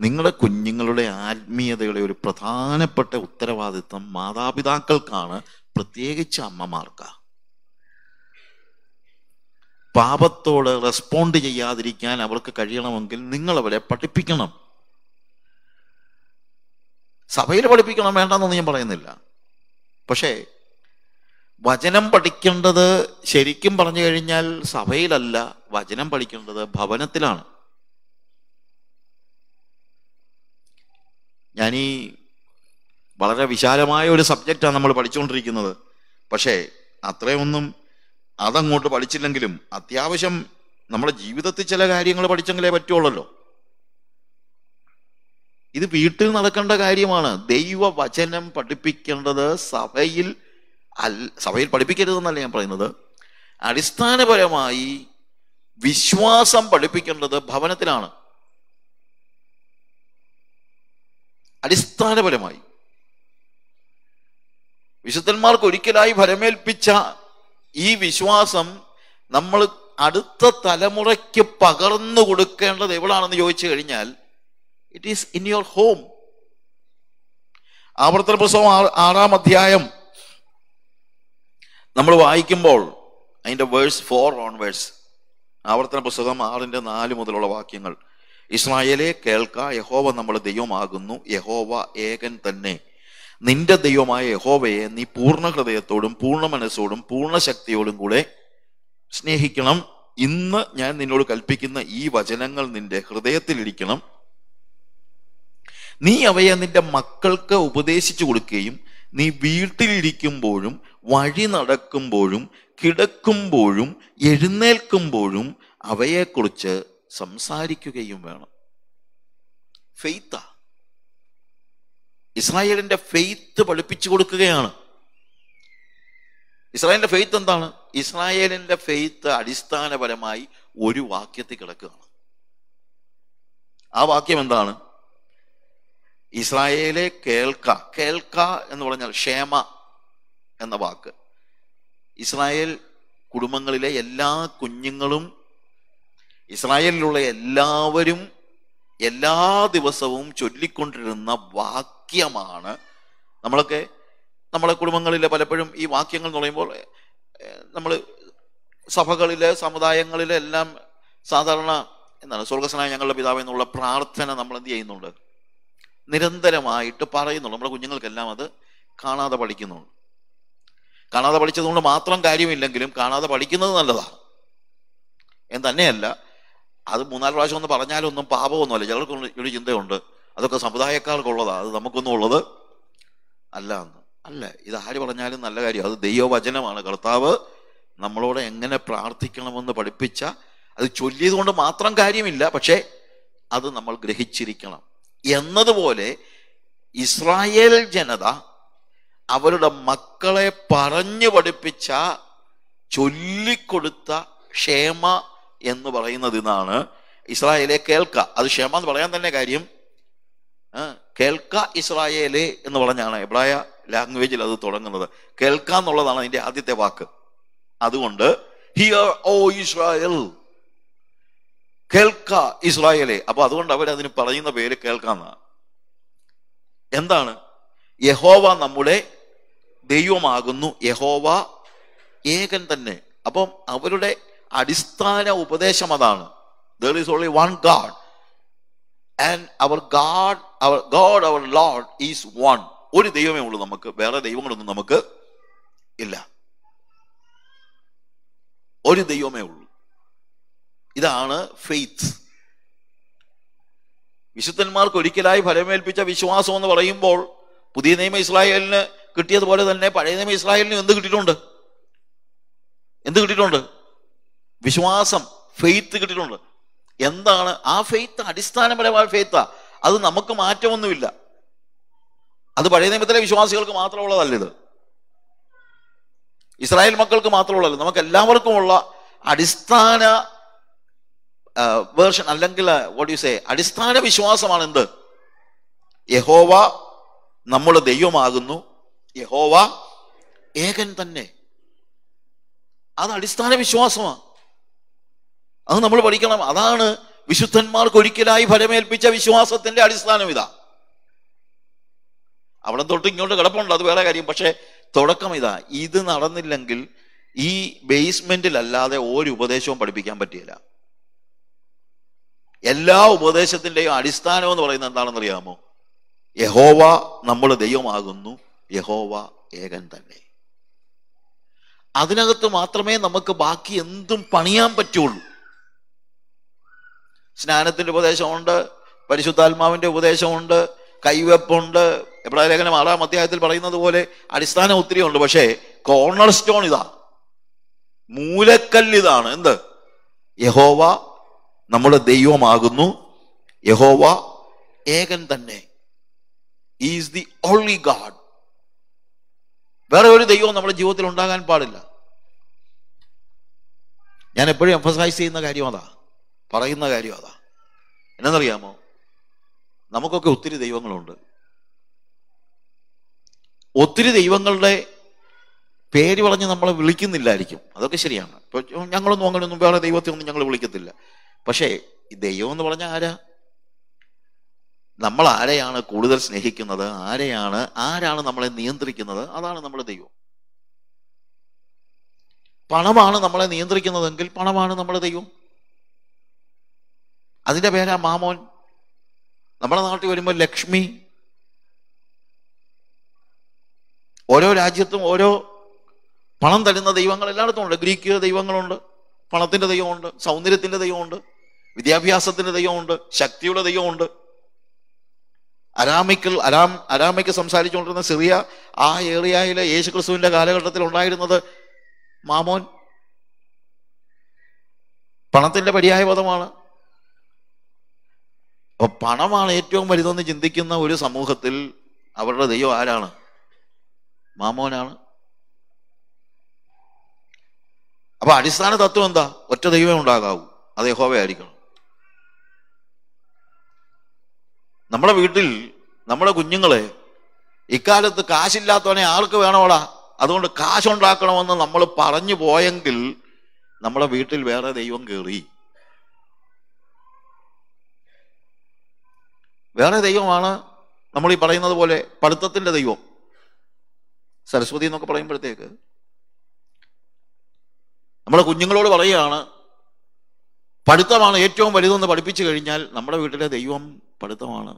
നിങ്ങളുടെ കുഞ്ഞുങ്ങളുടെ ആത്മീയതയുടെ ഒരു പ്രധാനപ്പെട്ട ഉത്തരവാദിത്വം മാതാപിതാക്കൾക്കാണ് പ്രത്യേകിച്ച് അമ്മമാർക്ക പാപത്തോട് റെസ്പോണ്ട് ചെയ്യാതിരിക്കാൻ അവർക്ക് കഴിയണമെങ്കിൽ നിങ്ങൾ അവരെ പഠിപ്പിക്കണം സഭയിൽ പഠിപ്പിക്കണം വേണ്ടെന്നൊന്നും ഞാൻ പറയുന്നില്ല പക്ഷേ വചനം പഠിക്കേണ്ടത് ശരിക്കും പറഞ്ഞു കഴിഞ്ഞാൽ സഭയിലല്ല വചനം പഠിക്കേണ്ടത് ഭവനത്തിലാണ് ഞാനീ വളരെ വിശാലമായ ഒരു സബ്ജക്റ്റാണ് നമ്മൾ പഠിച്ചുകൊണ്ടിരിക്കുന്നത് പക്ഷേ അത്രയൊന്നും അതങ്ങോട്ട് പഠിച്ചില്ലെങ്കിലും അത്യാവശ്യം നമ്മുടെ ജീവിതത്തിൽ ചില കാര്യങ്ങൾ പഠിച്ചെങ്കിലേ പറ്റുള്ളല്ലോ ഇത് വീട്ടിൽ നടക്കേണ്ട കാര്യമാണ് ദൈവവചനം പഠിപ്പിക്കേണ്ടത് സഭയിൽ അല്ല സഭയിൽ പഠിപ്പിക്കരുതെന്നല്ല ഞാൻ പറയുന്നത് അടിസ്ഥാനപരമായി വിശ്വാസം പഠിപ്പിക്കേണ്ടത് ഭവനത്തിലാണ് അടിസ്ഥാനപരമായി വിശുദ്ധന്മാർക്ക് ഒരിക്കലായി ഫലമേൽപ്പിച്ച ഈ വിശ്വാസം നമ്മൾ അടുത്ത തലമുറയ്ക്ക് പകർന്നു കൊടുക്കേണ്ടത് എവിടാണെന്ന് ചോദിച്ചു കഴിഞ്ഞാൽ it is in your home ആവർത്തന പുസ്തകം ആറാം അധ്യായം നമ്മൾ വായിക്കുമ്പോൾ അതിൻ്റെ വേഴ്സ് ഫോർ ഓൺ വേഴ്സ് ആവർത്തന പുസ്തകം ആറിൻ്റെ നാല് മുതലുള്ള വാക്യങ്ങൾ ഇസ്രായേലെ കേൾക്ക യഹോവ നമ്മൾ ദൈവമാകുന്നു യഹോവ ഏകൻ തന്നെ നിന്റെ ദൈവമായ യഹോവയെ നീ പൂർണ്ണ ഹൃദയത്തോടും പൂർണ്ണ മനസ്സോടും പൂർണ്ണ ശക്തിയോടും കൂടെ സ്നേഹിക്കണം ഇന്ന് ഞാൻ നിന്നോട് കൽപ്പിക്കുന്ന ഈ വചനങ്ങൾ നിന്റെ ഹൃദയത്തിൽ ഇരിക്കണം നീ അവയെ നിന്റെ മക്കൾക്ക് ഉപദേശിച്ചു കൊടുക്കുകയും നീ വീട്ടിലിരിക്കുമ്പോഴും വഴി നടക്കുമ്പോഴും കിടക്കുമ്പോഴും എഴുന്നേൽക്കുമ്പോഴും അവയെക്കുറിച്ച് സംസാരിക്കുകയും വേണം ഫെയ്ത്ത ഇസ്രായേലിന്റെ ഫെയ്ത്ത് പഠിപ്പിച്ചു കൊടുക്കുകയാണ് ഇസ്രായേലിന്റെ ഫെയ്ത്ത് എന്താണ് ഇസ്രായേലിന്റെ ഫെയ്ത്ത് അടിസ്ഥാനപരമായി ഒരു വാക്യത്തിൽ കിടക്കുകയാണ് ആ വാക്യം എന്താണ് ഇസ്രായേലെ കേൾക്ക കേൾക്ക എന്ന് പറഞ്ഞാൽ ക്ഷേമ എന്ന വാക്ക് ഇസ്രായേൽ കുടുംബങ്ങളിലെ എല്ലാ കുഞ്ഞുങ്ങളും ഇസ്രായേലിലുള്ള എല്ലാവരും എല്ലാ ദിവസവും ചൊല്ലിക്കൊണ്ടിരുന്ന വാക്യമാണ് നമ്മളൊക്കെ നമ്മളെ കുടുംബങ്ങളിലെ പലപ്പോഴും ഈ വാക്യങ്ങൾ എന്ന് പറയുമ്പോൾ നമ്മൾ സഭകളിലെ സമുദായങ്ങളിലെ എല്ലാം സാധാരണ എന്താണ് സ്വർഗസ്നായ ഞങ്ങളുടെ പിതാവ് എന്നുള്ള പ്രാർത്ഥന നമ്മൾ എന്ത് ചെയ്യുന്നുണ്ട് നിരന്തരമായിട്ട് പറയുന്നുള്ളൂ നമ്മുടെ കുഞ്ഞുങ്ങൾക്കെല്ലാം അത് കാണാതെ പഠിക്കുന്നുള്ളൂ കാണാതെ പഠിച്ചതുകൊണ്ട് മാത്രം കാര്യമില്ലെങ്കിലും കാണാതെ പഠിക്കുന്നത് നല്ലതാണ് എന്ന് തന്നെയല്ല അത് മൂന്നാല് പ്രാവശ്യം ഒന്ന് പറഞ്ഞാലൊന്നും പാപമൊന്നുമല്ല ചിലർക്ക് ഒരു ചിന്തയുണ്ട് അതൊക്കെ സമുദായക്കാർക്കുള്ളതാണ് അത് നമുക്കൊന്നും ഉള്ളത് അല്ല എന്ന് അല്ല ഇത് ആര് പറഞ്ഞാലും നല്ല കാര്യം അത് ദൈവവചനമാണ് കർത്താവ് നമ്മളോട് എങ്ങനെ പ്രാർത്ഥിക്കണമെന്ന് പഠിപ്പിച്ച അത് ചൊല്ലിയത് കൊണ്ട് മാത്രം കാര്യമില്ല പക്ഷേ അത് നമ്മൾ ഗ്രഹിച്ചിരിക്കണം എന്നതുപോലെ ഇസ്രായേൽ ജനത അവരുടെ മക്കളെ പറഞ്ഞു പഠിപ്പിച്ച ചൊല്ലിക്കൊടുത്ത ക്ഷേമ എന്ന് പറയുന്നതിനാണ് ഇസ്രായേലെ കേൾക്ക അത് ക്ഷേമ എന്ന് പറയാൻ തന്നെ കാര്യം കേൾക്ക ഇസ്രായേലെ എന്ന് പറഞ്ഞാണ് എബ്രായ ലാംഗ്വേജിൽ അത് തുടങ്ങുന്നത് കേൾക്കാന്നുള്ളതാണ് അതിന്റെ അതിൻ്റെ ആദ്യത്തെ വാക്ക് അതുകൊണ്ട് ഹിയർ ഓ ഇസ്രായേൽ കേൾക്ക ഇസ്രായേലെ അപ്പൊ അതുകൊണ്ട് അവരതിന് പറയുന്ന പേര് കേൾക്കാന്ന എന്താണ് യഹോവ നമ്മുടെ ദൈവമാകുന്നു യഹോവ ഏകൻ തന്നെ അപ്പം അവരുടെ അടിസ്ഥാന ഉപദേശം അതാണ് there is only one God and our God our God our Lord is one ഒരു ദൈവമേ ഉള്ളൂ നമുക്ക് വേറെ ദൈവങ്ങളൊന്നും നമുക്ക് ഇല്ല ഒരു ദൈവമേ ഉള്ളൂ ഇതാണ് ഫെയ്ത്ത് വിശുദ്ധന്മാർക്ക് ഒരിക്കലായി ഫലമേൽപ്പിച്ച വിശ്വാസം എന്ന് പറയുമ്പോൾ പുതിയ നിയമ ഇസ്രായേലിന് കിട്ടിയതുപോലെ തന്നെ പഴയ നിയമ ഇസ്രായേലിന് എന്ത് കിട്ടിയിട്ടുണ്ട് എന്ത് കിട്ടിയിട്ടുണ്ട് വിശ്വാസം ഫെയ്ത്ത് കിട്ടിയിട്ടുണ്ട് എന്താണ് ആ ഫെയ്ത്ത് അടിസ്ഥാനപരമായ ഫെയ്ത്താ അത് നമുക്ക് മാറ്റമൊന്നുമില്ല അത് പഴയ നിയമത്തിലെ വിശ്വാസികൾക്ക് മാത്രമുള്ളതല്ല ഇത് ഇസ്രായേൽ മക്കൾക്ക് മാത്രമുള്ളതല്ല നമുക്ക് എല്ലാവർക്കുമുള്ള അടിസ്ഥാന വേർഷൻ അല്ലെങ്കിൽ വോട്ട് യു സേ അടിസ്ഥാന വിശ്വാസമാണ് എന്ത് യഹോവ നമ്മൾ ദൈവമാകുന്നു യഹോവ ഏകൻ തന്നെ അത് അടിസ്ഥാന വിശ്വാസമാണ് അത് നമ്മൾ പഠിക്കണം അതാണ് വിശുദ്ധന്മാർക്ക് ഒരിക്കലായി ഫലമേൽപ്പിച്ച വിശ്വാസത്തിന്റെ അടിസ്ഥാനം ഇതാ അവിടെ തൊട്ട് ഇങ്ങോട്ട് കിടപ്പുണ്ട് അത് വേറെ കാര്യം പക്ഷേ തുടക്കം ഇതാ ഇത് നടന്നില്ലെങ്കിൽ ഈ ബേസ്മെന്റിലല്ലാതെ ഒരു ഉപദേശവും പഠിപ്പിക്കാൻ പറ്റിയില്ല എല്ലാ ഉപദേശത്തിൻ്റെയും അടിസ്ഥാനം എന്ന് പറയുന്നത് എന്താണെന്ന് അറിയാമോ യഹോവ നമ്മൾ ദൈവമാകുന്നു യഹോവ ഏകൻ തന്നെ അതിനകത്ത് മാത്രമേ നമുക്ക് ബാക്കി എന്തും പണിയാൻ പറ്റുള്ളൂ സ്നാനത്തിൻ്റെ ഉപദേശമുണ്ട് പരിശുദ്ധാത്മാവിൻ്റെ ഉപദേശമുണ്ട് കൈവെപ്പുണ്ട് ലേഖനം ആറാം അധ്യായത്തിൽ പറയുന്നത് പോലെ അടിസ്ഥാനം ഒത്തിരി ഉണ്ട് പക്ഷേ കോർണർ സ്റ്റോൺ ഇതാ മൂലക്കല്ലിതാണ് എന്ത് യഹോവ നമ്മുടെ ദൈവമാകുന്നു യഹോവ ഏകൻ തന്നെ ഈസ് ദി ഓൺലി ഗാഡ് വേറെ ഒരു ദൈവവും നമ്മുടെ ജീവിതത്തിൽ ഉണ്ടാകാൻ പാടില്ല ഞാൻ എപ്പോഴും എംഫസൈസ് ചെയ്യുന്ന കാര്യം അതാ പറയുന്ന കാര്യം അതാ എന്നറിയാമോ നമുക്കൊക്കെ ഒത്തിരി ദൈവങ്ങളുണ്ട് ഒത്തിരി ദൈവങ്ങളുടെ പേര് പറഞ്ഞ് നമ്മളെ വിളിക്കുന്നില്ലായിരിക്കും അതൊക്കെ ശരിയാണ് ഇപ്പൊ ഞങ്ങളൊന്നും അങ്ങനെയൊന്നും വേറെ ദൈവത്തെ ഒന്നും ഞങ്ങൾ വിളിക്കത്തില്ല പക്ഷേ ദൈവം എന്ന് പറഞ്ഞാൽ ആരാ നമ്മൾ ആരെയാണ് കൂടുതൽ സ്നേഹിക്കുന്നത് ആരെയാണ് ആരാണ് നമ്മളെ നിയന്ത്രിക്കുന്നത് അതാണ് നമ്മുടെ ദൈവം പണമാണ് നമ്മളെ നിയന്ത്രിക്കുന്നതെങ്കിൽ പണമാണ് നമ്മുടെ ദൈവം അതിൻ്റെ പേരാ മാമോൻ നമ്മുടെ നാട്ടിൽ വരുമ്പോൾ ലക്ഷ്മി ഓരോ രാജ്യത്തും ഓരോ പണം തരുന്ന ദൈവങ്ങൾ എല്ലായിടത്തും ഉണ്ട് ഗ്രീക്ക് ദൈവങ്ങളുണ്ട് പണത്തിൻ്റെ ദൈവമുണ്ട് സൗന്ദര്യത്തിൻ്റെ ദൈവമുണ്ട് വിദ്യാഭ്യാസത്തിന് ദൈവമുണ്ട് ശക്തിയുടെ ദൈവമുണ്ട് അരാമിക്കൽ അരാം അരാമയ്ക്ക് സംസാരിച്ചുകൊണ്ടിരുന്ന സിറിയ ആ ഏറിയയിലെ ക്രിസ്തുവിന്റെ കാലഘട്ടത്തിൽ ഉണ്ടായിരുന്നത് മാമോൻ പണത്തിന്റെ പര്യായ പദമാണ് അപ്പൊ പണമാണ് ഏറ്റവും വലുതെന്ന് ചിന്തിക്കുന്ന ഒരു സമൂഹത്തിൽ അവരുടെ ദൈവം ആരാണ് മാമോനാണ് അപ്പൊ അടിസ്ഥാന തത്വം എന്താ ഒറ്റ ദൈവമേ ഉണ്ടാകാവൂ അത് യഹോവയായിരിക്കണം നമ്മുടെ വീട്ടിൽ നമ്മുടെ കുഞ്ഞുങ്ങളെ ഇക്കാലത്ത് കാശില്ലാത്തവനെ ആൾക്ക് വേണമോടാ അതുകൊണ്ട് കാശുണ്ടാക്കണമെന്ന് നമ്മൾ പറഞ്ഞു പോയെങ്കിൽ നമ്മുടെ വീട്ടിൽ വേറെ ദൈവം കയറി വേറെ ദൈവമാണ് നമ്മൾ ഈ പറയുന്നത് പോലെ പഠിത്തത്തിൻ്റെ ദൈവം സരസ്വതി എന്നൊക്കെ പറയുമ്പോഴത്തേക്ക് നമ്മുടെ കുഞ്ഞുങ്ങളോട് പറയുകയാണ് പഠിത്തമാണ് ഏറ്റവും വലുതെന്ന് പഠിപ്പിച്ചു കഴിഞ്ഞാൽ നമ്മുടെ വീട്ടിലെ ദൈവം പഠിത്തമാണ്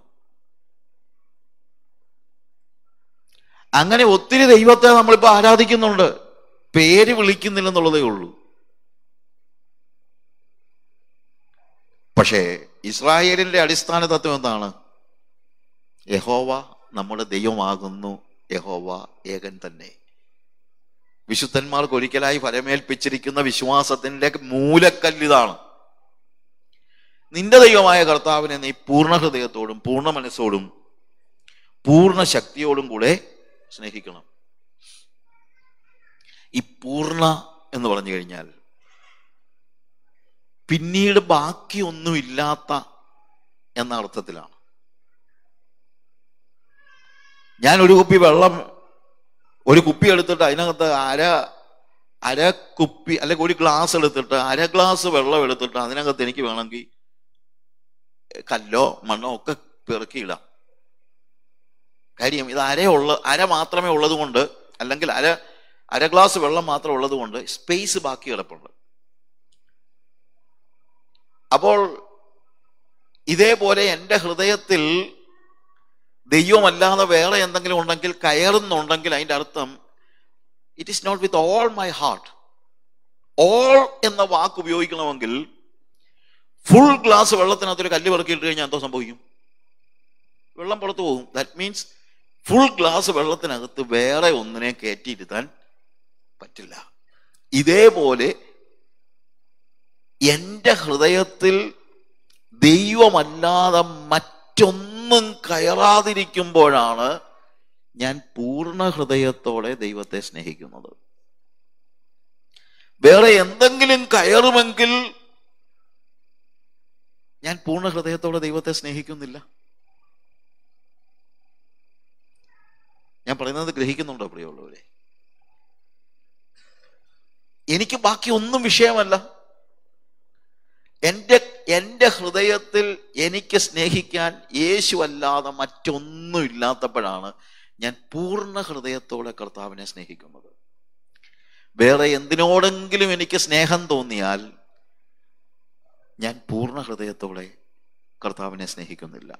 അങ്ങനെ ഒത്തിരി ദൈവത്തെ നമ്മളിപ്പോ ആരാധിക്കുന്നുണ്ട് പേര് വിളിക്കുന്നില്ലെന്നുള്ളതേ ഉള്ളൂ പക്ഷേ ഇസ്രായേലിന്റെ അടിസ്ഥാന തത്വം എന്താണ് യഹോവ നമ്മുടെ ദൈവമാകുന്നു യഹോവ ഏകൻ തന്നെ വിശുദ്ധന്മാർക്ക് ഒരിക്കലായി ഫലമേൽപ്പിച്ചിരിക്കുന്ന വിശ്വാസത്തിന്റെ മൂലക്കല്ലിതാണ് നിന്റെ ദൈവമായ കർത്താവിനെ നീ പൂർണ്ണ ഹൃദയത്തോടും പൂർണ്ണ മനസ്സോടും പൂർണ്ണ ശക്തിയോടും കൂടെ സ്നേഹിക്കണം ഈ പൂർണ്ണ എന്ന് പറഞ്ഞു കഴിഞ്ഞാൽ പിന്നീട് ബാക്കിയൊന്നുമില്ലാത്ത എന്ന അർത്ഥത്തിലാണ് ഞാൻ ഒരു കുപ്പി വെള്ളം ഒരു കുപ്പി എടുത്തിട്ട് അതിനകത്ത് അര അര കുപ്പി അല്ലെങ്കിൽ ഒരു ഗ്ലാസ് എടുത്തിട്ട് അര ഗ്ലാസ് വെള്ളം എടുത്തിട്ട് അതിനകത്ത് എനിക്ക് വേണമെങ്കിൽ കല്ലോ മണ്ണോ ഒക്കെ പെറുക്കിയിടാം കാര്യം ഇത് ഉള്ള അര മാത്രമേ ഉള്ളത് കൊണ്ട് അല്ലെങ്കിൽ അര അര ഗ്ലാസ് വെള്ളം മാത്രം ഉള്ളത് കൊണ്ട് സ്പേസ് ബാക്കി കിടപ്പുണ്ട് അപ്പോൾ ഇതേപോലെ എൻ്റെ ഹൃദയത്തിൽ ദൈവമല്ലാതെ വേറെ എന്തെങ്കിലും ഉണ്ടെങ്കിൽ കയറുന്നുണ്ടെങ്കിൽ അതിൻ്റെ അർത്ഥം it is not with all my heart all എന്ന വാക്ക് ഉപയോഗിക്കണമെങ്കിൽ ഫുൾ ഗ്ലാസ് വെള്ളത്തിനകത്ത് ഒരു കല്ല് ഇട്ട് കഴിഞ്ഞാൽ എന്തോ സംഭവിക്കും വെള്ളം പുറത്തു പോകും ദാറ്റ് മീൻസ് ഫുൾ ഗ്ലാസ് വെള്ളത്തിനകത്ത് വേറെ ഒന്നിനെ കയറ്റിയിരുത്താൻ പറ്റില്ല ഇതേപോലെ എൻ്റെ ഹൃദയത്തിൽ ദൈവമല്ലാതെ മറ്റൊന്നും കയറാതിരിക്കുമ്പോഴാണ് ഞാൻ പൂർണ്ണ ഹൃദയത്തോടെ ദൈവത്തെ സ്നേഹിക്കുന്നത് വേറെ എന്തെങ്കിലും കയറുമെങ്കിൽ ഞാൻ പൂർണ്ണ ഹൃദയത്തോടെ ദൈവത്തെ സ്നേഹിക്കുന്നില്ല ഞാൻ പറയുന്നത് ഗ്രഹിക്കുന്നുണ്ടോ പ്രിയമുള്ളവരെ എനിക്ക് ബാക്കി ഒന്നും വിഷയമല്ല എൻ്റെ എൻ്റെ ഹൃദയത്തിൽ എനിക്ക് സ്നേഹിക്കാൻ യേശു അല്ലാതെ മറ്റൊന്നും ഇല്ലാത്തപ്പോഴാണ് ഞാൻ പൂർണ്ണ ഹൃദയത്തോടെ കർത്താവിനെ സ്നേഹിക്കുന്നത് വേറെ എന്തിനോടെങ്കിലും എനിക്ക് സ്നേഹം തോന്നിയാൽ ഞാൻ പൂർണ്ണ ഹൃദയത്തോടെ കർത്താവിനെ സ്നേഹിക്കുന്നില്ല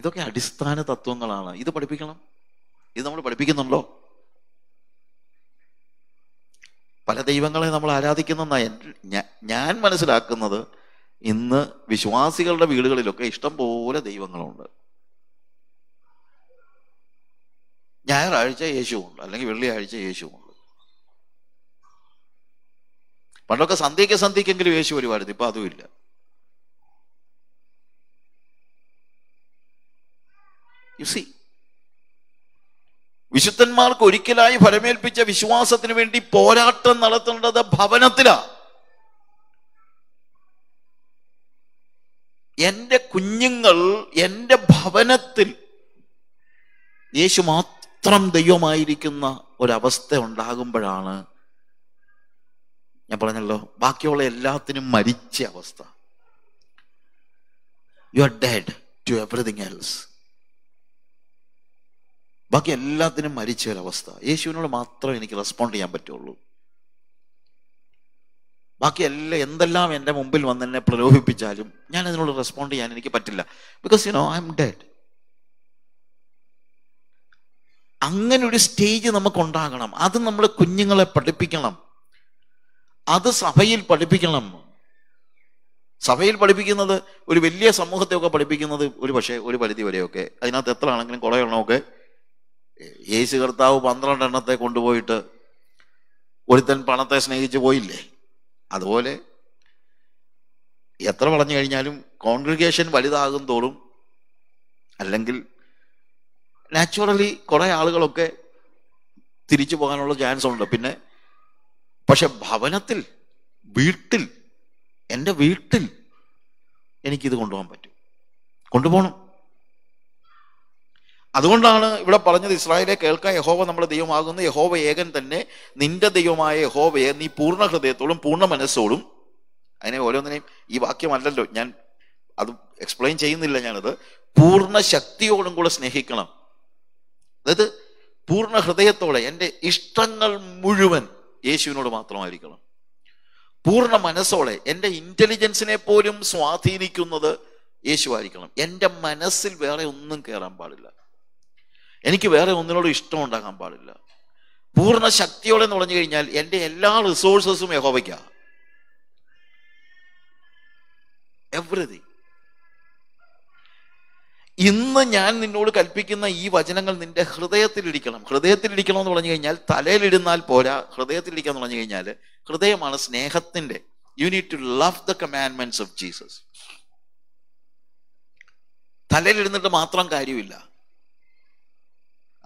ഇതൊക്കെ അടിസ്ഥാന തത്വങ്ങളാണ് ഇത് പഠിപ്പിക്കണം ഇത് നമ്മൾ പഠിപ്പിക്കുന്നുണ്ടോ പല ദൈവങ്ങളെ നമ്മൾ ആരാധിക്കുന്ന ഞാൻ മനസ്സിലാക്കുന്നത് ഇന്ന് വിശ്വാസികളുടെ വീടുകളിലൊക്കെ ഇഷ്ടം പോലെ ദൈവങ്ങളുണ്ട് ഞായറാഴ്ച യേശുവുണ്ട് അല്ലെങ്കിൽ വെള്ളിയാഴ്ച യേശുവുണ്ട് പണ്ടൊക്കെ സന്ധ്യയ്ക്ക് സന്ധ്യയ്ക്കെങ്കിലും യേശു വരുമായിരുന്നു ഇപ്പൊ അതുമില്ല യു വിശുദ്ധന്മാർക്ക് ഒരിക്കലായി ഫലമേൽപ്പിച്ച വിശ്വാസത്തിന് വേണ്ടി പോരാട്ടം നടത്തേണ്ടത് ഭവനത്തിലാ എന്റെ കുഞ്ഞുങ്ങൾ എന്റെ ഭവനത്തിൽ യേശു മാത്രം ദൈവമായിരിക്കുന്ന ഒരവസ്ഥ ഉണ്ടാകുമ്പോഴാണ് ഞാൻ പറഞ്ഞല്ലോ ബാക്കിയുള്ള എല്ലാത്തിനും മരിച്ച അവസ്ഥ you are dead to everything else ബാക്കി എല്ലാത്തിനും മരിച്ച ഒരവസ്ഥ യേശുവിനോട് മാത്രമേ എനിക്ക് റെസ്പോണ്ട് ചെയ്യാൻ പറ്റുള്ളൂ ബാക്കി എല്ലാ എന്തെല്ലാം എൻ്റെ മുമ്പിൽ വന്ന് എന്നെ പ്രലോഭിപ്പിച്ചാലും ഞാൻ അതിനോട് റെസ്പോണ്ട് ചെയ്യാൻ എനിക്ക് പറ്റില്ല because you know I am dead അങ്ങനെ ഒരു സ്റ്റേജ് ഉണ്ടാകണം അത് നമ്മൾ കുഞ്ഞുങ്ങളെ പഠിപ്പിക്കണം അത് സഭയിൽ പഠിപ്പിക്കണം സഭയിൽ പഠിപ്പിക്കുന്നത് ഒരു വലിയ സമൂഹത്തെയൊക്കെ പഠിപ്പിക്കുന്നത് ഒരു പക്ഷേ ഒരു പരിധി വരെയൊക്കെ അതിനകത്ത് എത്ര ആണെങ്കിലും കുറേ എണ്ണമൊക്കെ യേശു കർത്താവ് പന്ത്രണ്ട് എണ്ണത്തെ കൊണ്ടുപോയിട്ട് ഒരുത്തൻ പണത്തെ സ്നേഹിച്ച് പോയില്ലേ അതുപോലെ എത്ര പറഞ്ഞു കഴിഞ്ഞാലും കോൺഗ്രിഗേഷൻ വലുതാകും തോറും അല്ലെങ്കിൽ നാച്ചുറലി കുറേ ആളുകളൊക്കെ തിരിച്ചു പോകാനുള്ള ചാൻസ് ഉണ്ട് പിന്നെ പക്ഷെ ഭവനത്തിൽ വീട്ടിൽ എൻ്റെ വീട്ടിൽ എനിക്കിത് കൊണ്ടുപോകാൻ പറ്റും കൊണ്ടുപോകണം അതുകൊണ്ടാണ് ഇവിടെ പറഞ്ഞത് ഇസ്രായേലെ കേൾക്ക യഹോവ നമ്മുടെ ദൈവമാകുന്ന യഹോവ ഏകൻ തന്നെ നിന്റെ ദൈവമായ യഹോവയെ നീ പൂർണ്ണ ഹൃദയത്തോടും പൂർണ്ണ മനസ്സോടും അതിനെ ഓരോന്നിനെയും ഈ വാക്യമല്ലല്ലോ ഞാൻ അത് എക്സ്പ്ലെയിൻ ചെയ്യുന്നില്ല ഞാനത് പൂർണ്ണ ശക്തിയോടും കൂടെ സ്നേഹിക്കണം അതായത് പൂർണ്ണ ഹൃദയത്തോടെ എൻ്റെ ഇഷ്ടങ്ങൾ മുഴുവൻ യേശുവിനോട് മാത്രമായിരിക്കണം പൂർണ്ണ മനസ്സോടെ എൻ്റെ ഇൻ്റലിജൻസിനെ പോലും സ്വാധീനിക്കുന്നത് യേശുവായിരിക്കണം എൻ്റെ മനസ്സിൽ വേറെ ഒന്നും കയറാൻ പാടില്ല എനിക്ക് വേറെ ഒന്നിനോട് ഇഷ്ടം ഉണ്ടാകാൻ പാടില്ല പൂർണ്ണ ശക്തിയോടെ എന്ന് പറഞ്ഞു കഴിഞ്ഞാൽ എൻ്റെ എല്ലാ റിസോഴ്സസും യഹോവയ്ക്കാണ് എവറിഥിങ് ഇന്ന് ഞാൻ നിന്നോട് കൽപ്പിക്കുന്ന ഈ വചനങ്ങൾ നിന്റെ ഹൃദയത്തിലിരിക്കണം ഹൃദയത്തിലിരിക്കണം എന്ന് പറഞ്ഞു കഴിഞ്ഞാൽ തലയിലിരുന്നാൽ പോരാ ഹൃദയത്തിലിരിക്കുക എന്ന് പറഞ്ഞു കഴിഞ്ഞാൽ ഹൃദയമാണ് സ്നേഹത്തിന്റെ you need to love the commandments of Jesus തലയിലിരുന്നിട്ട് മാത്രം കാര്യമില്ല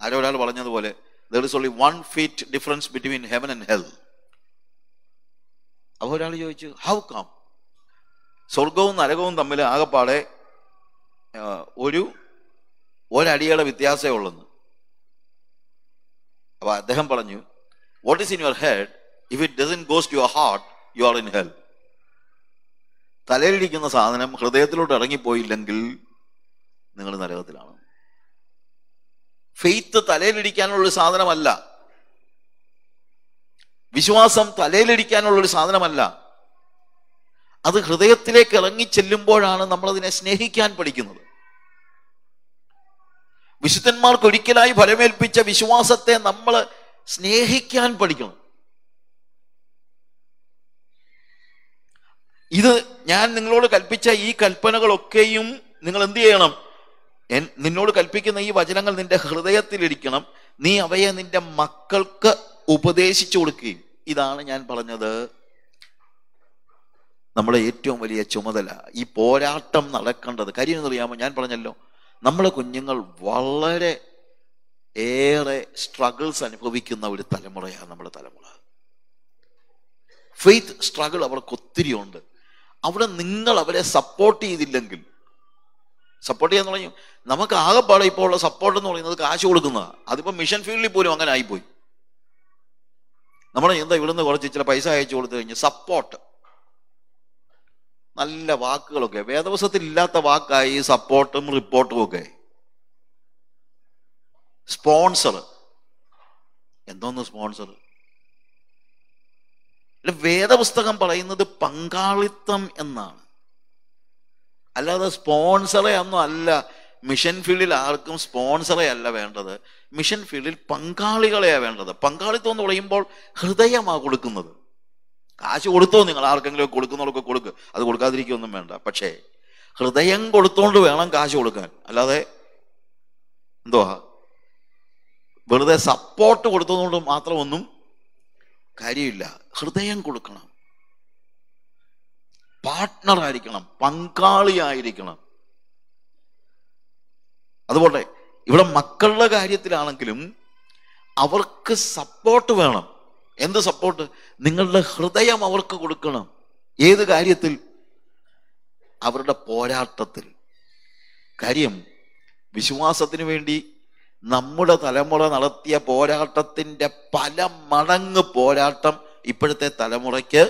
ആരോ ഒരാൾ പറഞ്ഞതുപോലെ there is only one feet difference between heaven and hell അപ്പോൾ ഒരാൾ ചോദിച്ചു ഹൗ കം സ്വർഗവും നരകവും തമ്മിൽ ആകെപ്പാടെ ഒരു ഒരടിയുടെ വ്യത്യാസമേ ഉള്ളെന്ന് അപ്പൊ അദ്ദേഹം പറഞ്ഞു what is in your head if it doesn't goes to your heart you are in hell തലയിലിരിക്കുന്ന സാധനം ഹൃദയത്തിലോട്ട് ഇറങ്ങിപ്പോയില്ലെങ്കിൽ നിങ്ങൾ നരകത്തിലാണ് ഫെയ്ത്ത് തലയിലിരിക്കാനുള്ളൊരു സാധനമല്ല വിശ്വാസം തലയിലിരിക്കാനുള്ളൊരു സാധനമല്ല അത് ഹൃദയത്തിലേക്ക് ഇറങ്ങിച്ചെല്ലുമ്പോഴാണ് നമ്മളതിനെ സ്നേഹിക്കാൻ പഠിക്കുന്നത് വിശുദ്ധന്മാർക്ക് ഒരിക്കലായി ഫലമേൽപ്പിച്ച വിശ്വാസത്തെ നമ്മൾ സ്നേഹിക്കാൻ പഠിക്കണം ഇത് ഞാൻ നിങ്ങളോട് കൽപ്പിച്ച ഈ കൽപ്പനകളൊക്കെയും നിങ്ങൾ എന്ത് ചെയ്യണം നിന്നോട് കൽപ്പിക്കുന്ന ഈ വചനങ്ങൾ നിന്റെ ഹൃദയത്തിലിരിക്കണം നീ അവയെ നിന്റെ മക്കൾക്ക് ഉപദേശിച്ചു കൊടുക്കുകയും ഇതാണ് ഞാൻ പറഞ്ഞത് നമ്മളെ ഏറ്റവും വലിയ ചുമതല ഈ പോരാട്ടം നടക്കേണ്ടത് കാര്യം എന്നറിയാമോ ഞാൻ പറഞ്ഞല്ലോ നമ്മളെ കുഞ്ഞുങ്ങൾ വളരെ ഏറെ സ്ട്രഗിൾസ് അനുഭവിക്കുന്ന ഒരു തലമുറയാണ് നമ്മുടെ തലമുറ ഫെയ്ത്ത് സ്ട്രഗിൾ അവർക്ക് ഒത്തിരി ഉണ്ട് അവിടെ നിങ്ങൾ അവരെ സപ്പോർട്ട് ചെയ്തില്ലെങ്കിൽ സപ്പോർട്ട് ചെയ്യാന്ന് പറഞ്ഞു നമുക്ക് ആകെപ്പാടെ ഇപ്പോൾ ഉള്ള സപ്പോർട്ട് എന്ന് പറയുന്നത് കാശ് കൊടുക്കുന്നതാണ് അതിപ്പോൾ മിഷൻ ഫീൽഡിൽ പോലും അങ്ങനെ ആയിപ്പോയി നമ്മൾ എന്താ ഇവിടുന്ന് കുറച്ച് ചില പൈസ അയച്ചു കൊടുത്തു കഴിഞ്ഞ് സപ്പോർട്ട് നല്ല വാക്കുകളൊക്കെ വേദവസത്തിൽ ഇല്ലാത്ത വാക്കായി സപ്പോർട്ടും റിപ്പോർട്ടും ഒക്കെ സ്പോൺസർ എന്തോന്ന് സ്പോൺസർ വേദപുസ്തകം പറയുന്നത് പങ്കാളിത്തം എന്നാണ് അല്ലാതെ സ്പോൺസറെ ഒന്നും അല്ല മിഷൻ ഫീൽഡിൽ ആർക്കും സ്പോൺസറെ അല്ല വേണ്ടത് മിഷൻ ഫീൽഡിൽ പങ്കാളികളെയാണ് വേണ്ടത് പങ്കാളിത്തം എന്ന് പറയുമ്പോൾ ഹൃദയമാണ് കൊടുക്കുന്നത് കാശ് കൊടുത്തോ നിങ്ങൾ ആർക്കെങ്കിലും കൊടുക്കുന്നവർക്ക് കൊടുക്കുക അത് കൊടുക്കാതിരിക്കൊന്നും വേണ്ട പക്ഷേ ഹൃദയം കൊടുത്തോണ്ട് വേണം കാശ് കൊടുക്കാൻ അല്ലാതെ എന്തുവാ വെറുതെ സപ്പോർട്ട് കൊടുത്തതുകൊണ്ട് മാത്രം ഒന്നും കാര്യമില്ല ഹൃദയം കൊടുക്കണം ആയിരിക്കണം പങ്കാളിയായിരിക്കണം അതുപോലെ ഇവിടെ മക്കളുടെ കാര്യത്തിലാണെങ്കിലും അവർക്ക് സപ്പോർട്ട് വേണം എന്ത് സപ്പോർട്ട് നിങ്ങളുടെ ഹൃദയം അവർക്ക് കൊടുക്കണം ഏത് കാര്യത്തിൽ അവരുടെ പോരാട്ടത്തിൽ കാര്യം വിശ്വാസത്തിന് വേണ്ടി നമ്മുടെ തലമുറ നടത്തിയ പോരാട്ടത്തിൻ്റെ പല മടങ്ങ് പോരാട്ടം ഇപ്പോഴത്തെ തലമുറയ്ക്ക്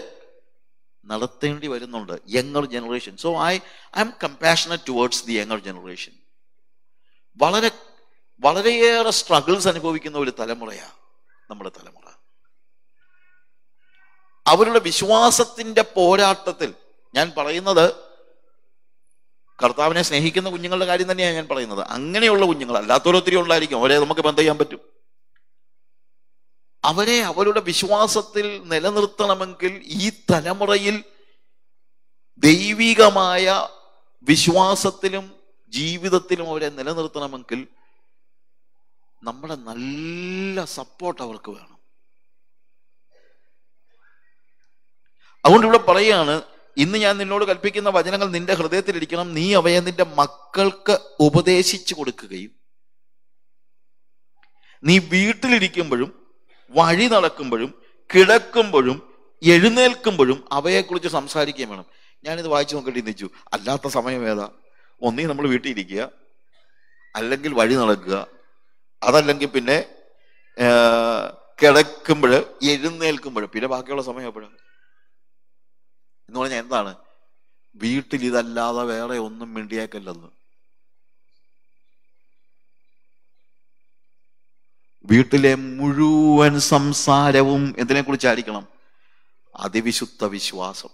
നടത്തേണ്ടി വരുന്നുണ്ട് younger generation so I I am compassionate towards the younger generation വളരെ വളരെയേറെ സ്ട്രഗിൾസ് അനുഭവിക്കുന്ന ഒരു തലമുറയാണ് നമ്മുടെ തലമുറ അവരുടെ വിശ്വാസത്തിൻ്റെ പോരാട്ടത്തിൽ ഞാൻ പറയുന്നത് കർത്താവിനെ സ്നേഹിക്കുന്ന കുഞ്ഞുങ്ങളുടെ കാര്യം തന്നെയാണ് ഞാൻ പറയുന്നത് അങ്ങനെയുള്ള കുഞ്ഞുങ്ങൾ അല്ലാത്തവരൊത്തിരി ഉണ്ടായിരിക്കും അവരെ നമുക്ക് എന്ത് ചെയ്യാൻ പറ്റും അവരെ അവരുടെ വിശ്വാസത്തിൽ നിലനിർത്തണമെങ്കിൽ ഈ തലമുറയിൽ ദൈവികമായ വിശ്വാസത്തിലും ജീവിതത്തിലും അവരെ നിലനിർത്തണമെങ്കിൽ നമ്മുടെ നല്ല സപ്പോർട്ട് അവർക്ക് വേണം അതുകൊണ്ട് ഇവിടെ പറയാണ് ഇന്ന് ഞാൻ നിന്നോട് കൽപ്പിക്കുന്ന വചനങ്ങൾ നിന്റെ ഹൃദയത്തിലിരിക്കണം നീ അവയെ നിന്റെ മക്കൾക്ക് ഉപദേശിച്ചു കൊടുക്കുകയും നീ വീട്ടിലിരിക്കുമ്പോഴും വഴി നടക്കുമ്പോഴും കിടക്കുമ്പോഴും എഴുന്നേൽക്കുമ്പോഴും അവയെക്കുറിച്ച് സംസാരിക്കുകയും വേണം ഞാനിത് വായിച്ചു നോക്കിയിട്ട് ചിന്തിച്ചു അല്ലാത്ത സമയം ഏതാ ഒന്നീ നമ്മൾ വീട്ടിൽ ഇരിക്കുക അല്ലെങ്കിൽ വഴി നടക്കുക അതല്ലെങ്കിൽ പിന്നെ കിടക്കുമ്പോൾ എഴുന്നേൽക്കുമ്പോഴും പിന്നെ ബാക്കിയുള്ള സമയം എപ്പോഴാണ് എന്ന് പറഞ്ഞാൽ എന്താണ് വീട്ടിൽ ഇതല്ലാതെ വേറെ ഒന്നും മിണ്ടിയാക്കല്ലെന്ന് വീട്ടിലെ മുഴുവൻ സംസാരവും കുറിച്ചായിരിക്കണം അതിവിശുദ്ധ വിശ്വാസം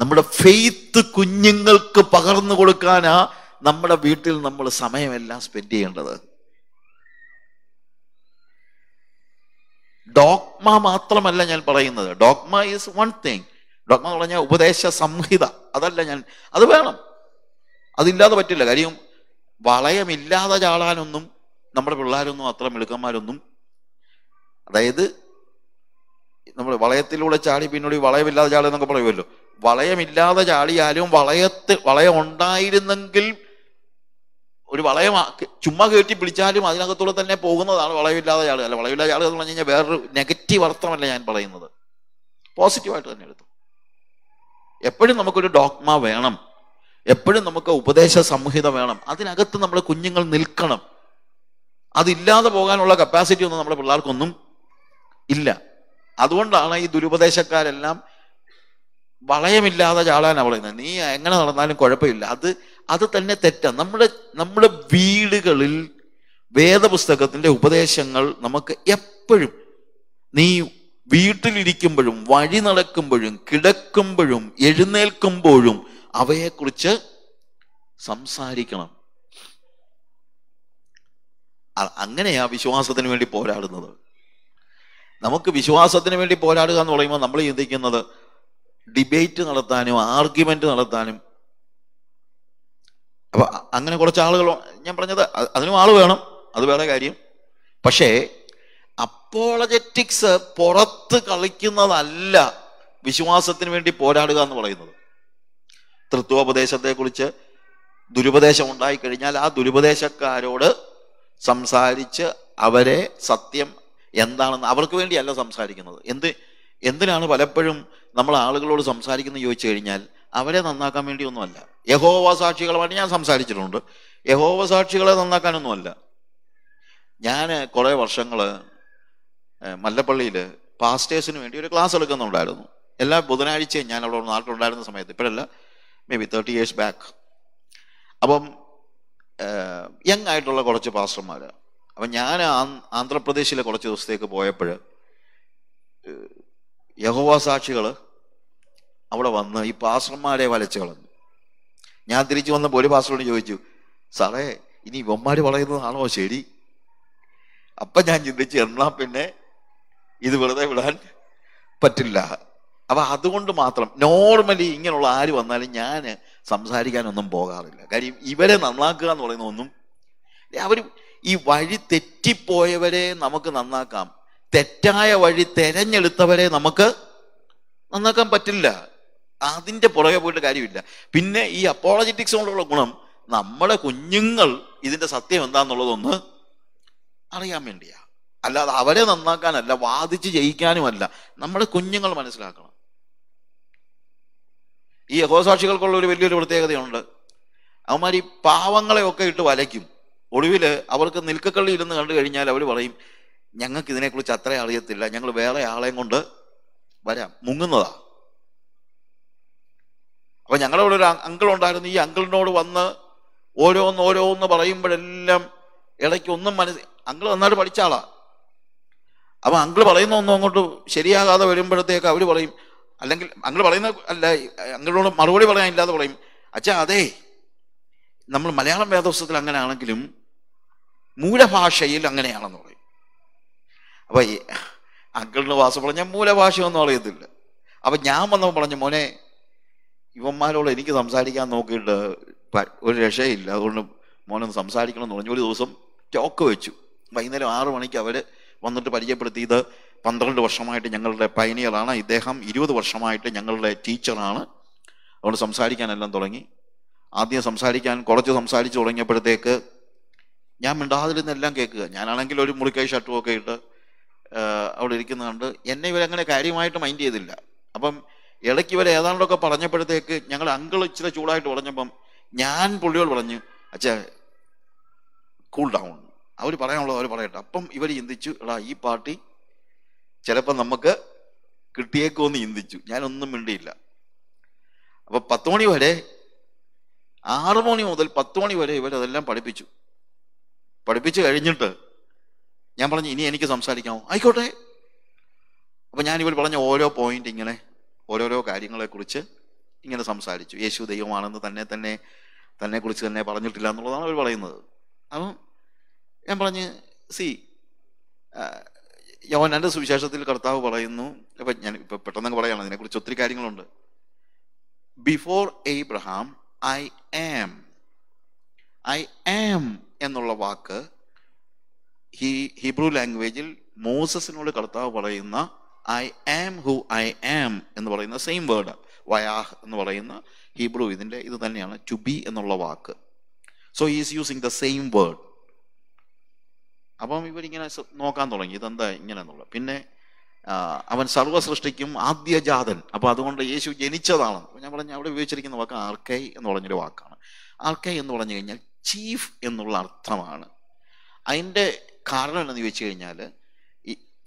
നമ്മുടെ ഫെയ്ത്ത് കുഞ്ഞുങ്ങൾക്ക് പകർന്നു കൊടുക്കാനാ നമ്മുടെ വീട്ടിൽ നമ്മൾ സമയമെല്ലാം സ്പെൻഡ് ചെയ്യേണ്ടത് ഡോക്മ മാത്രമല്ല ഞാൻ പറയുന്നത് dogma is one thing dogma എന്ന് പറഞ്ഞാൽ ഉപദേശ സംഹിത അതല്ല ഞാൻ അത് വേണം അതില്ലാതെ പറ്റില്ല കാര്യം വളയമില്ലാതെ ചാടാനൊന്നും നമ്മുടെ പിള്ളേരൊന്നും അത്ര മിളുക്കന്മാരൊന്നും അതായത് നമ്മൾ വളയത്തിലൂടെ ചാടി പിന്നോട് വളയമില്ലാതെ ചാടുക എന്നൊക്കെ പറയുമല്ലോ വളയമില്ലാതെ ചാടിയാലും വളയത്ത് വളയം ഉണ്ടായിരുന്നെങ്കിൽ ഒരു വളയം ചുമ്മാ കയറ്റി പിടിച്ചാലും അതിനകത്തുള്ള തന്നെ പോകുന്നതാണ് വളയമില്ലാതെ ആളുകൾ അല്ല വളയമില്ലാതെ ആളുകൾ എന്ന് പറഞ്ഞു കഴിഞ്ഞാൽ വേറൊരു നെഗറ്റീവ് അർത്ഥമല്ല ഞാൻ പറയുന്നത് പോസിറ്റീവായിട്ട് തന്നെ എടുത്തു എപ്പോഴും നമുക്കൊരു ഡോക്മ വേണം എപ്പോഴും നമുക്ക് ഉപദേശ സംഹിത വേണം അതിനകത്ത് നമ്മൾ കുഞ്ഞുങ്ങൾ നിൽക്കണം അതില്ലാതെ പോകാനുള്ള കപ്പാസിറ്റി ഒന്നും നമ്മുടെ പിള്ളേർക്കൊന്നും ഇല്ല അതുകൊണ്ടാണ് ഈ ദുരുപദേശക്കാരെല്ലാം വളയമില്ലാതെ ചാടാനാണ് പറയുന്നത് നീ എങ്ങനെ നടന്നാലും കുഴപ്പമില്ല അത് അത് തന്നെ തെറ്റാണ് നമ്മുടെ നമ്മുടെ വീടുകളിൽ വേദപുസ്തകത്തിൻ്റെ ഉപദേശങ്ങൾ നമുക്ക് എപ്പോഴും നീ വീട്ടിലിരിക്കുമ്പോഴും വഴി നടക്കുമ്പോഴും കിടക്കുമ്പോഴും എഴുന്നേൽക്കുമ്പോഴും അവയെക്കുറിച്ച് സംസാരിക്കണം അങ്ങനെയാ വിശ്വാസത്തിന് വേണ്ടി പോരാടുന്നത് നമുക്ക് വിശ്വാസത്തിന് വേണ്ടി പോരാടുക എന്ന് പറയുമ്പോൾ നമ്മൾ ചിന്തിക്കുന്നത് ഡിബേറ്റ് നടത്താനും ആർഗ്യുമെന്റ് നടത്താനും അപ്പൊ അങ്ങനെ കുറച്ച് ആളുകൾ ഞാൻ പറഞ്ഞത് അതിനും ആള് വേണം അത് വേറെ കാര്യം പക്ഷേ അപ്പോളജറ്റിക്സ് പുറത്ത് കളിക്കുന്നതല്ല വിശ്വാസത്തിന് വേണ്ടി പോരാടുക എന്ന് പറയുന്നത് തൃത്വോപദേശത്തെക്കുറിച്ച് ദുരുപദേശം ഉണ്ടായിക്കഴിഞ്ഞാൽ ആ ദുരുപദേശക്കാരോട് സംസാരിച്ച് അവരെ സത്യം എന്താണെന്ന് അവർക്ക് വേണ്ടിയല്ല സംസാരിക്കുന്നത് എന്ത് എന്തിനാണ് പലപ്പോഴും നമ്മൾ ആളുകളോട് സംസാരിക്കുന്നത് ചോദിച്ചു കഴിഞ്ഞാൽ അവരെ നന്നാക്കാൻ വേണ്ടിയൊന്നുമല്ല യഹോവ സാക്ഷികളുമായിട്ട് ഞാൻ സംസാരിച്ചിട്ടുണ്ട് യഹോവ സാക്ഷികളെ നന്നാക്കാനൊന്നുമല്ല ഞാൻ കുറേ വർഷങ്ങൾ മല്ലപ്പള്ളിയിൽ പാസ്റ്റേഴ്സിന് വേണ്ടി ഒരു ക്ലാസ് എടുക്കുന്നുണ്ടായിരുന്നു എല്ലാ ബുധനാഴ്ചയും ഞാൻ അവിടെ നാട്ടിലുണ്ടായിരുന്ന സമയത്ത് ഇപ്പോഴല്ല maybe thirty years back അപ്പം യങ് ആയിട്ടുള്ള കുറച്ച് പാസ്റ്റർമാർ അപ്പം ഞാൻ ആന്ധ്രാപ്രദേശിലെ കുറച്ച് ദിവസത്തേക്ക് പോയപ്പോൾ യഹോവ സാക്ഷികൾ അവിടെ വന്ന് ഈ പാസ്റ്റർമാരെ വലച്ചു കളഞ്ഞു ഞാൻ തിരിച്ചു വന്നപ്പോൾ ഒരു പാസ്റ്ററോട് ചോദിച്ചു സാറേ ഇനി ഇവന്മാർ വളയുന്നതാണോ ശരി അപ്പൊ ഞാൻ ചിന്തിച്ചു എന്നാ പിന്നെ ഇത് വെറുതെ വിടാൻ പറ്റില്ല അപ്പൊ അതുകൊണ്ട് മാത്രം നോർമലി ഇങ്ങനെയുള്ള ആര് വന്നാലും ഞാൻ സംസാരിക്കാനൊന്നും പോകാറില്ല കാര്യം ഇവരെ നന്നാക്കുക എന്ന് പറയുന്ന ഒന്നും അവർ ഈ വഴി തെറ്റിപ്പോയവരെ നമുക്ക് നന്നാക്കാം തെറ്റായ വഴി തെരഞ്ഞെടുത്തവരെ നമുക്ക് നന്നാക്കാൻ പറ്റില്ല അതിൻ്റെ പുറകെ പോയിട്ട് കാര്യമില്ല പിന്നെ ഈ അപ്പോളജറ്റിക്സ് കൊണ്ടുള്ള ഗുണം നമ്മുടെ കുഞ്ഞുങ്ങൾ ഇതിൻ്റെ സത്യം എന്താണെന്നുള്ളതൊന്ന് അറിയാൻ വേണ്ടിയാ അല്ലാതെ അവരെ നന്നാക്കാനല്ല വാദിച്ച് ജയിക്കാനുമല്ല നമ്മുടെ കുഞ്ഞുങ്ങൾ മനസ്സിലാക്കണം ഈ യഹോസാക്ഷികൾക്കുള്ള ഒരു വലിയൊരു പ്രത്യേകതയുണ്ട് അവന്മാർ ഈ പാവങ്ങളെയൊക്കെ ഇട്ട് വലയ്ക്കും ഒടുവിൽ അവർക്ക് നിൽക്കക്കള്ളി ഇരുന്ന് കണ്ടു കഴിഞ്ഞാൽ അവർ പറയും ഞങ്ങൾക്ക് ഇതിനെക്കുറിച്ച് അത്ര അറിയത്തില്ല ഞങ്ങൾ വേറെ ആളെയും കൊണ്ട് വരാം മുങ്ങുന്നതാ അപ്പോൾ ഞങ്ങളുടെ ഒരു അങ്കിൾ ഉണ്ടായിരുന്നു ഈ അങ്കിളിനോട് വന്ന് ഓരോന്ന് ഓരോന്ന് പറയുമ്പോഴെല്ലാം ഇടയ്ക്ക് ഒന്നും മനസ്സിൽ അങ്കിൾ നന്നായിട്ട് പഠിച്ചാളാ ആളാ അപ്പോൾ അങ്കിൾ പറയുന്ന ഒന്നും അങ്ങോട്ട് ശരിയാകാതെ വരുമ്പോഴത്തേക്ക് അവർ പറയും അല്ലെങ്കിൽ അങ്കിൾ പറയുന്ന അല്ല അങ്കിളിനോട് മറുപടി പറയാനില്ലാതെ പറയും അച്ഛാ അതെ നമ്മൾ മലയാളം വേദോത്സവത്തിൽ അങ്ങനെയാണെങ്കിലും മൂലഭാഷയിൽ അങ്ങനെയാണെന്ന് പറയും അപ്പം അങ്കിളിന് വാസം പറഞ്ഞാൽ മൂലഭാഷയൊന്നും അറിയത്തില്ല അപ്പം ഞാൻ വന്നപ്പോൾ പറഞ്ഞു മോനെ ഇവന്മാരോട് എനിക്ക് സംസാരിക്കാൻ നോക്കിയിട്ട് ഒരു രക്ഷയില്ല അതുകൊണ്ട് മോനൊന്ന് സംസാരിക്കണം എന്ന് പറഞ്ഞു ഒരു ദിവസം ചോക്ക് വെച്ചു വൈകുന്നേരം ആറ് മണിക്ക് അവർ വന്നിട്ട് പരിചയപ്പെടുത്തിയത് പന്ത്രണ്ട് വർഷമായിട്ട് ഞങ്ങളുടെ പയനിയറാണ് ഇദ്ദേഹം ഇരുപത് വർഷമായിട്ട് ഞങ്ങളുടെ ടീച്ചറാണ് അതുകൊണ്ട് സംസാരിക്കാനെല്ലാം തുടങ്ങി ആദ്യം സംസാരിക്കാൻ കുറച്ച് സംസാരിച്ചു തുടങ്ങിയപ്പോഴത്തേക്ക് ഞാൻ മിണ്ടാതിരുന്നെല്ലാം കേൾക്കുക ഞാനാണെങ്കിൽ ഒരു മുറിക്കൈ ഷർട്ടും ഒക്കെ ഇട്ട് അവിടെ ഇരിക്കുന്ന കണ്ട് എന്നെ ഇവരങ്ങനെ കാര്യമായിട്ട് മൈൻഡ് ചെയ്തില്ല അപ്പം ഇളക്കി വരെ ഏതാണ്ടൊക്കെ പറഞ്ഞപ്പോഴത്തേക്ക് ഞങ്ങൾ അങ്കിൾ ഇച്ചിരി ചൂടായിട്ട് പറഞ്ഞപ്പം ഞാൻ പുള്ളിയോട് പറഞ്ഞു അച്ഛ കൂൾ ഡൗൺ അവർ പറയാനുള്ളത് അവർ പറയട്ടെ അപ്പം ഇവർ ചിന്തിച്ചു എടാ ഈ പാർട്ടി ചിലപ്പോൾ നമുക്ക് കിട്ടിയേക്കോന്ന് ചിന്തിച്ചു ഞാനൊന്നും മിണ്ടിയില്ല അപ്പൊ പത്ത് മണി വരെ ആറു മണി മുതൽ പത്ത് മണി വരെ ഇവരതെല്ലാം പഠിപ്പിച്ചു പഠിപ്പിച്ചു കഴിഞ്ഞിട്ട് ഞാൻ പറഞ്ഞു ഇനി എനിക്ക് സംസാരിക്കാമോ ആയിക്കോട്ടെ അപ്പൊ ഞാൻ പറഞ്ഞ ഓരോ പോയിന്റ് ഇങ്ങനെ ഓരോരോ കാര്യങ്ങളെക്കുറിച്ച് ഇങ്ങനെ സംസാരിച്ചു യേശു ദൈവമാണെന്ന് തന്നെ തന്നെ തന്നെക്കുറിച്ച് തന്നെ പറഞ്ഞിട്ടില്ല എന്നുള്ളതാണ് അവർ പറയുന്നത് അപ്പം ഞാൻ പറഞ്ഞ് സി യവനാൻ്റെ സുവിശേഷത്തിൽ കർത്താവ് പറയുന്നു അപ്പം ഞാൻ ഇപ്പം പെട്ടെന്നൊക്കെ പറയുകയാണ് അതിനെക്കുറിച്ച് ഒത്തിരി കാര്യങ്ങളുണ്ട് before Abraham I am I am എന്നുള്ള വാക്ക് ഹീ ഹീബ്രു ലാംഗ്വേജിൽ മോസസിനോട് കർത്താവ് പറയുന്ന I am who I am എന്ന് പറയുന്ന സെയിം വേർഡ് വയാഹ് എന്ന് പറയുന്ന ഹീബ്രു ഇതിൻ്റെ ഇത് തന്നെയാണ് ടു ബി എന്നുള്ള വാക്ക് so is using the same word അപ്പം ഇവരിങ്ങനെ നോക്കാൻ തുടങ്ങി ഇതെന്താ ഇങ്ങനെയെന്നുള്ളത് പിന്നെ അവൻ സർവ്വ സൃഷ്ടിക്കും ആദ്യജാതൻ അപ്പോൾ അതുകൊണ്ട് യേശു ജനിച്ചതാണ് ഞാൻ പറഞ്ഞ അവിടെ ഉപയോഗിച്ചിരിക്കുന്ന വാക്ക് ആർക്കൈ എന്ന് പറഞ്ഞൊരു വാക്കാണ് ആർക്കൈ എന്ന് പറഞ്ഞു കഴിഞ്ഞാൽ ചീഫ് എന്നുള്ള അർത്ഥമാണ് അതിൻ്റെ കാരണം എന്താണെന്ന് ചോദിച്ചു കഴിഞ്ഞാൽ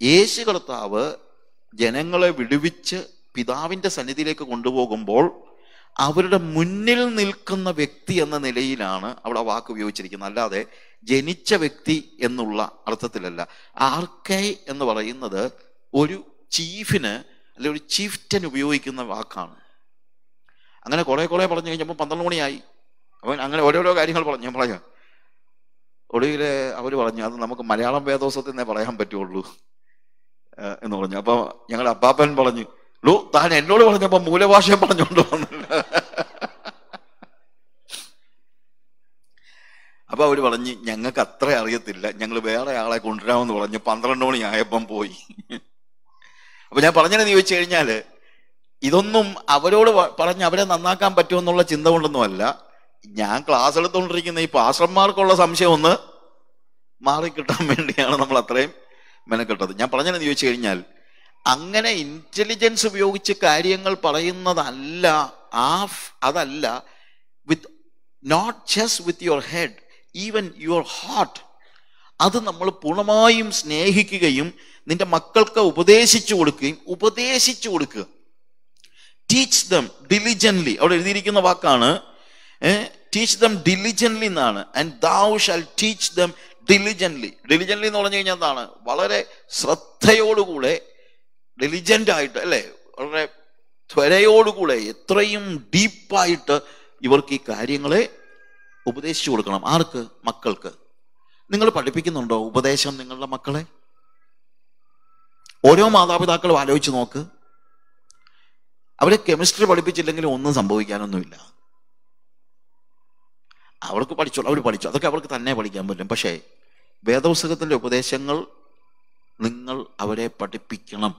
യേശു കർത്താവ് ജനങ്ങളെ വിടുവിച്ച് പിതാവിൻ്റെ സന്നിധിയിലേക്ക് കൊണ്ടുപോകുമ്പോൾ അവരുടെ മുന്നിൽ നിൽക്കുന്ന വ്യക്തി എന്ന നിലയിലാണ് അവിടെ വാക്ക് ഉപയോഗിച്ചിരിക്കുന്നത് അല്ലാതെ ജനിച്ച വ്യക്തി എന്നുള്ള അർത്ഥത്തിലല്ല ആർക്കെ എന്ന് പറയുന്നത് ഒരു ചീഫിന് അല്ലെ ഒരു ചീഫ്റ്റൻ ഉപയോഗിക്കുന്ന വാക്കാണ് അങ്ങനെ കുറെ കുറെ പറഞ്ഞു കഴിഞ്ഞപ്പോൾ പന്ത്രണ്ട് മണിയായി അവൻ അങ്ങനെ ഓരോരോ കാര്യങ്ങൾ പറഞ്ഞു ഞാൻ പറഞ്ഞു ഒടുവിൽ അവർ പറഞ്ഞു അത് നമുക്ക് മലയാളം വേദോസത്തിൽ നിന്നേ പറയാൻ പറ്റുള്ളൂ എന്ന് പറഞ്ഞു അപ്പോൾ ഞങ്ങളുടെ അബ്ബാപ്പൻ പറഞ്ഞു ലോ താൻ എന്നോട് പറഞ്ഞപ്പോൾ മൂലഭാഷയും പറഞ്ഞുകൊണ്ട് വന്നില്ല അപ്പോൾ അവര് പറഞ്ഞു ഞങ്ങൾക്ക് അത്ര അറിയത്തില്ല ഞങ്ങൾ വേറെ ആളെ കൊണ്ടുവരാമെന്ന് പറഞ്ഞു പന്ത്രണ്ട് മണി ആയപ്പം പോയി അപ്പോൾ ഞാൻ പറഞ്ഞതെന്ന് ചോദിച്ചു കഴിഞ്ഞാല് ഇതൊന്നും അവരോട് പറഞ്ഞ് അവരെ നന്നാക്കാൻ പറ്റുമെന്നുള്ള ചിന്ത കൊണ്ടൊന്നുമല്ല ഞാൻ ക്ലാസ് എടുത്തുകൊണ്ടിരിക്കുന്ന ഈ പാസർമാർക്കുള്ള സംശയം ഒന്ന് മാറിക്കിട്ടാൻ വേണ്ടിയാണ് നമ്മൾ അത്രയും മെനക്കെട്ടത് ഞാൻ പറഞ്ഞതെന്ന് ചോദിച്ചു കഴിഞ്ഞാൽ അങ്ങനെ ഇൻ്റലിജൻസ് ഉപയോഗിച്ച് കാര്യങ്ങൾ പറയുന്നതല്ല ആ അതല്ല with not just with your head even your heart അത് നമ്മൾ പൂർണ്ണമായും സ്നേഹിക്കുകയും നിന്റെ മക്കൾക്ക് ഉപദേശിച്ചു കൊടുക്കുകയും ഉപദേശിച്ചു കൊടുക്കുക ടീച്ച് ദം ഡിലിജൻലി അവിടെ എഴുതിയിരിക്കുന്ന വാക്കാണ് ടീച്ച് ദം ഡിലിജൻലി എന്നാണ് and thou shalt teach them diligently diligently എന്ന് പറഞ്ഞു കഴിഞ്ഞാൽ എന്താണ് വളരെ ശ്രദ്ധയോടുകൂടെ ഡെലിജൻ്റ് ആയിട്ട് അല്ലേ വളരെ ത്വരയോടുകൂടെ എത്രയും ഡീപ്പായിട്ട് ഇവർക്ക് ഈ കാര്യങ്ങളെ ഉപദേശിച്ചു കൊടുക്കണം ആർക്ക് മക്കൾക്ക് നിങ്ങൾ പഠിപ്പിക്കുന്നുണ്ടോ ഉപദേശം നിങ്ങളുടെ മക്കളെ ഓരോ മാതാപിതാക്കളും ആലോചിച്ച് നോക്ക് അവരെ കെമിസ്ട്രി പഠിപ്പിച്ചില്ലെങ്കിൽ ഒന്നും സംഭവിക്കാനൊന്നുമില്ല അവർക്ക് പഠിച്ചോളൂ അവർ പഠിച്ചു അതൊക്കെ അവർക്ക് തന്നെ പഠിക്കാൻ പറ്റും പക്ഷേ വേദപുസ്തകത്തിൻ്റെ ഉപദേശങ്ങൾ നിങ്ങൾ അവരെ പഠിപ്പിക്കണം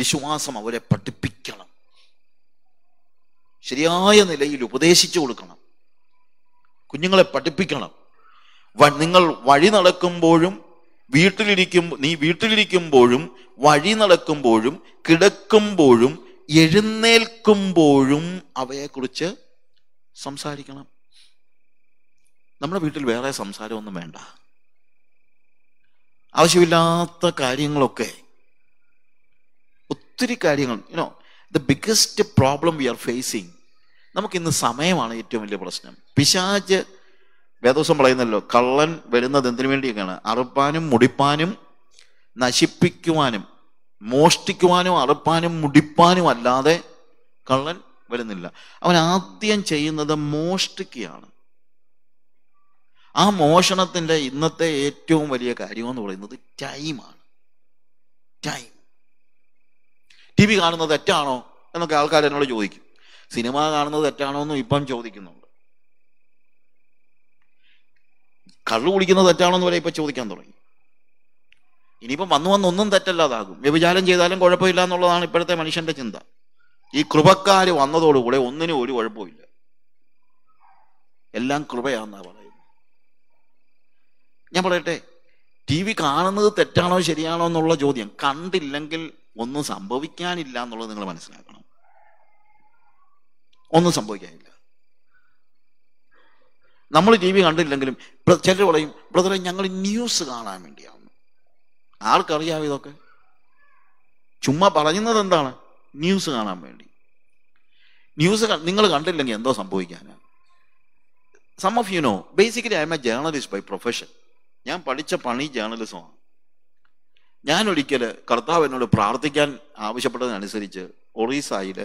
വിശ്വാസം അവരെ പഠിപ്പിക്കണം ശരിയായ നിലയിൽ ഉപദേശിച്ചു കൊടുക്കണം കുഞ്ഞുങ്ങളെ പഠിപ്പിക്കണം നിങ്ങൾ വഴി നടക്കുമ്പോഴും വീട്ടിലിരിക്കും നീ വീട്ടിലിരിക്കുമ്പോഴും വഴി നടക്കുമ്പോഴും കിടക്കുമ്പോഴും എഴുന്നേൽക്കുമ്പോഴും അവയെക്കുറിച്ച് സംസാരിക്കണം നമ്മുടെ വീട്ടിൽ വേറെ സംസാരമൊന്നും വേണ്ട ആവശ്യമില്ലാത്ത കാര്യങ്ങളൊക്കെ ഒത്തിരി കാര്യങ്ങൾ you know the biggest problem we are facing നമുക്കിന്ന് സമയമാണ് ഏറ്റവും വലിയ പ്രശ്നം പിശാജ് വേദോസം പറയുന്നല്ലോ കള്ളൻ വരുന്നത് എന്തിനു വേണ്ടിയൊക്കെയാണ് അറുപ്പാനും മുടിപ്പാനും നശിപ്പിക്കുവാനും മോഷ്ടിക്കുവാനും അറുപ്പാനും മുടിപ്പാനും അല്ലാതെ കള്ളൻ വരുന്നില്ല അവൻ ആദ്യം ചെയ്യുന്നത് മോഷ്ടിക്കുകയാണ് ആ മോഷണത്തിൻ്റെ ഇന്നത്തെ ഏറ്റവും വലിയ കാര്യം എന്ന് പറയുന്നത് ടൈമാണ് ടൈം ടി വി കാണുന്നത് തെറ്റാണോ എന്നൊക്കെ ആൾക്കാർ എന്നോട് ചോദിക്കും സിനിമ കാണുന്നത് തെറ്റാണോ എന്നും ഇപ്പം ചോദിക്കുന്നുണ്ട് കള്ളു കുടിക്കുന്നത് തെറ്റാണോ എന്ന് വരെ ഇപ്പം ചോദിക്കാൻ തുടങ്ങി ഇനിയിപ്പം വന്നു വന്നൊന്നും ഒന്നും തെറ്റല്ലാതാകും വ്യഭിചാരം ചെയ്താലും കുഴപ്പമില്ല എന്നുള്ളതാണ് ഇപ്പോഴത്തെ മനുഷ്യന്റെ ചിന്ത ഈ കൃപക്കാർ വന്നതോടുകൂടെ ഒന്നിനും ഒരു കുഴപ്പമില്ല എല്ലാം കൃപയാന്നാ ഞാൻ പറയട്ടെ ടി വി കാണുന്നത് തെറ്റാണോ ശരിയാണോ എന്നുള്ള ചോദ്യം കണ്ടില്ലെങ്കിൽ ഒന്നും സംഭവിക്കാനില്ല എന്നുള്ളത് നിങ്ങൾ മനസ്സിലാക്കണം ഒന്നും സംഭവിക്കാനില്ല നമ്മൾ ടി വി കണ്ടില്ലെങ്കിലും ചിലർ പറയും ബ്രദറെ ഞങ്ങൾ ന്യൂസ് കാണാൻ വേണ്ടിയാണ് ആർക്കറിയാം ഇതൊക്കെ ചുമ്മാ പറയുന്നത് എന്താണ് ന്യൂസ് കാണാൻ വേണ്ടി ന്യൂസ് നിങ്ങൾ കണ്ടില്ലെങ്കിൽ എന്തോ സംഭവിക്കാനാണ് some of you know basically I am a journalist by profession ഞാൻ പഠിച്ച പണി ജേർണലിസമാണ് ഞാൻ ഒരിക്കൽ കർത്താവ് എന്നോട് പ്രാർത്ഥിക്കാൻ ആവശ്യപ്പെട്ടതിനനുസരിച്ച് ഒറീസയിൽ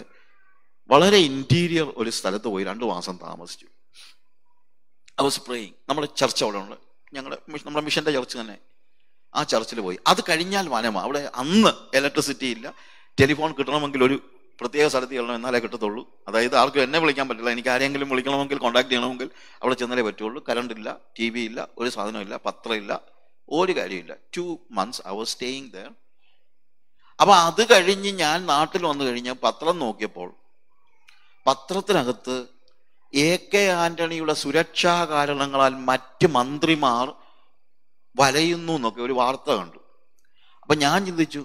വളരെ ഇൻറ്റീരിയർ ഒരു സ്ഥലത്ത് പോയി രണ്ട് മാസം താമസിച്ചു അവർ സ്പ്രേയിങ് നമ്മുടെ ചർച്ച് അവിടെ ഉണ്ട് ഞങ്ങളുടെ നമ്മുടെ മിഷൻ്റെ ചർച്ച് തന്നെ ആ ചർച്ചിൽ പോയി അത് കഴിഞ്ഞാൽ വനമാണ് അവിടെ അന്ന് ഇലക്ട്രിസിറ്റി ഇല്ല ടെലിഫോൺ കിട്ടണമെങ്കിൽ ഒരു പ്രത്യേക സ്ഥലത്ത് ചെല്ലണം എന്നാലേ കിട്ടത്തുള്ളൂ അതായത് ആർക്കും എന്നെ വിളിക്കാൻ പറ്റില്ല എനിക്ക് ആരെങ്കിലും വിളിക്കണമെങ്കിൽ കോൺടാക്ട് ചെയ്യണമെങ്കിൽ അവിടെ ചെന്നാലേ പറ്റുള്ളൂ കറണ്ട് ഇല്ല ടി വി ഇല്ല ഒരു സാധനമില്ല പത്രമില്ല ഒരു കാര്യമില്ല two months I was staying there അപ്പോൾ അത് കഴിഞ്ഞ് ഞാൻ നാട്ടിൽ വന്നു കഴിഞ്ഞ് പത്രം നോക്കിയപ്പോൾ പത്രത്തിനകത്ത് എ കെ ആന്റണിയുടെ സുരക്ഷാ കാരണങ്ങളാൽ മറ്റ് മന്ത്രിമാർ വലയുന്നു എന്നൊക്കെ ഒരു വാർത്ത കണ്ടു അപ്പം ഞാൻ ചിന്തിച്ചു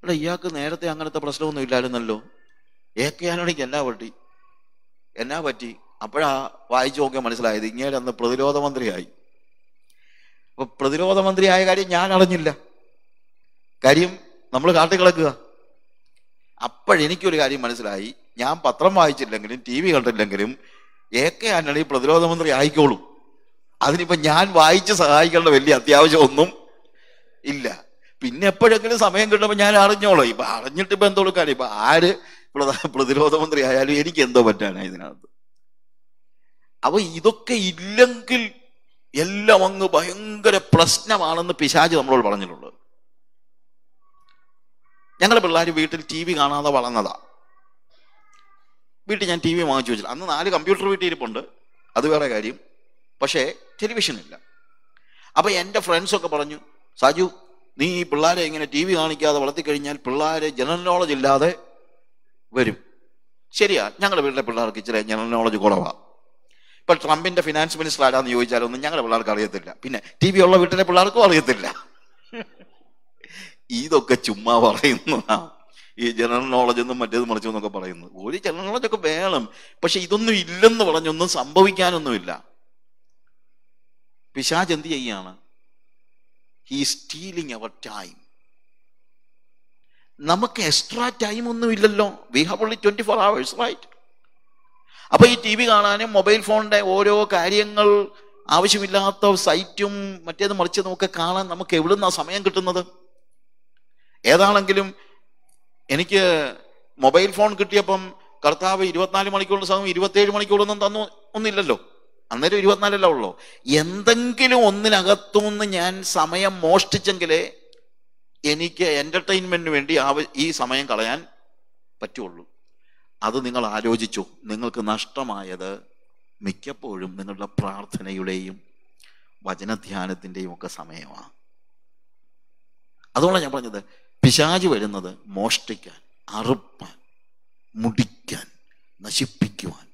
ഇവിടെ ഇയാൾക്ക് നേരത്തെ അങ്ങനത്തെ പ്രശ്നമൊന്നും ഇല്ലായിരുന്നല്ലോ എ കെ എന്നാ പറ്റി എന്നാ പറ്റി അപ്പോഴാ വായിച്ചു നോക്കിയാൽ മനസ്സിലായത് ഇങ്ങേടെ അന്ന് പ്രതിരോധ മന്ത്രിയായി അപ്പൊ പ്രതിരോധ മന്ത്രിയായ കാര്യം ഞാൻ അറിഞ്ഞില്ല കാര്യം നമ്മൾ കിടക്കുക അപ്പോഴെനിക്കൊരു കാര്യം മനസ്സിലായി ഞാൻ പത്രം വായിച്ചില്ലെങ്കിലും ടി വി കണ്ടില്ലെങ്കിലും എ കെ ആന്റണി പ്രതിരോധ മന്ത്രി ആയിക്കോളും അതിനിപ്പോ ഞാൻ വായിച്ച് സഹായിക്കേണ്ട വലിയ അത്യാവശ്യം ഒന്നും ഇല്ല പിന്നെ എപ്പോഴെങ്കിലും സമയം കിട്ടുമ്പോൾ ഞാൻ അറിഞ്ഞോളൂ ഇപ്പൊ അറിഞ്ഞിട്ട് ഇപ്പൊ കാര്യം ഇപ്പൊ ആര് പ്രതിരോധ മന്ത്രി ആയാലും എനിക്ക് എന്തോ പറ്റാനാ ഇതിനകത്ത് അപ്പൊ ഇതൊക്കെ ഇല്ലെങ്കിൽ എല്ലാം അങ്ങ് ഭയങ്കര പ്രശ്നമാണെന്ന് പിശാജ് നമ്മളോട് പറഞ്ഞിട്ടുള്ളത് ഞങ്ങളുടെ പിള്ളേർ വീട്ടിൽ ടി വി കാണാതെ വളർന്നതാ വീട്ടിൽ ഞാൻ ടി വി വാങ്ങിച്ചു വെച്ചില്ല അന്ന് നാല് കമ്പ്യൂട്ടർ വീട്ടിൽ ഇരിപ്പുണ്ട് അത് വേറെ കാര്യം പക്ഷേ ടെലിവിഷൻ ഇല്ല അപ്പൊ എൻ്റെ ഫ്രണ്ട്സൊക്കെ പറഞ്ഞു സാജു നീ ഈ പിള്ളേരെ ഇങ്ങനെ ടി വി കാണിക്കാതെ വളർത്തിക്കഴിഞ്ഞാൽ പിള്ളേരെ ജനറൽ നോളജ് ഇല്ലാതെ വരും ശരിയാ ഞങ്ങളുടെ വീട്ടിലെ പിള്ളേർക്ക് ഇച്ചിരി ജനറൽ നോളജ് കുറവാ ഇപ്പൊ ട്രംപിന്റെ ഫിനാൻസ് മിനിസ്റ്റർ ആരാന്ന് ചോദിച്ചാലൊന്നും ഞങ്ങളുടെ പിള്ളേർക്ക് അറിയത്തില്ല പിന്നെ ടി വി ഉള്ള വീട്ടിലെ പിള്ളേർക്കും അറിയത്തില്ല ഇതൊക്കെ ചുമ്മാ പറയുന്നതാണ് ഈ ജനറൽ നോളജ് എന്നും മറ്റേത് മറിച്ചു എന്നൊക്കെ പറയുന്നത് ഒരു ജനറൽ ഒക്കെ വേണം പക്ഷെ ഇതൊന്നും ഇല്ലെന്ന് പറഞ്ഞൊന്നും സംഭവിക്കാനൊന്നുമില്ല പിശാജ് എന്ത് ചെയ്യാണ് ഹീ സ്റ്റീലിങ് അവർ ടൈം നമുക്ക് എക്സ്ട്രാ ടൈം ഒന്നും ഇല്ലല്ലോ we have only twenty four hours right അപ്പോൾ ഈ ടി വി കാണാനും മൊബൈൽ ഫോണിന്റെ ഓരോ കാര്യങ്ങൾ ആവശ്യമില്ലാത്ത സൈറ്റും മറ്റേത് മറിച്ച് നമുക്ക് കാണാൻ നമുക്ക് എവിടുന്ന സമയം കിട്ടുന്നത് ഏതാണെങ്കിലും എനിക്ക് മൊബൈൽ ഫോൺ കിട്ടിയപ്പം കർത്താവ് ഇരുപത്തിനാല് മണിക്കൂറിന് സമയം ഇരുപത്തേഴ് മണിക്കൂറൊന്നും തന്നു ഒന്നില്ലല്ലോ അന്നേരം ഇരുപത്തിനാലല്ല ഉള്ളൂ എന്തെങ്കിലും ഒന്നിനകത്തുനിന്ന് ഞാൻ സമയം മോഷ്ടിച്ചെങ്കിലേ എനിക്ക് എൻ്റർടൈൻമെൻറ്റിന് വേണ്ടി ഈ സമയം കളയാൻ പറ്റുള്ളൂ അത് നിങ്ങൾ ആലോചിച്ചു നിങ്ങൾക്ക് നഷ്ടമായത് മിക്കപ്പോഴും നിങ്ങളുടെ പ്രാർത്ഥനയുടെയും വചനധ്യാനത്തിൻ്റെയും ഒക്കെ സമയമാണ് അതുകൊണ്ടാണ് ഞാൻ പറഞ്ഞത് പിശാജ് വരുന്നത് മോഷ്ടിക്കാൻ അറുപ്പാൻ മുടിക്കാൻ നശിപ്പിക്കുവാൻ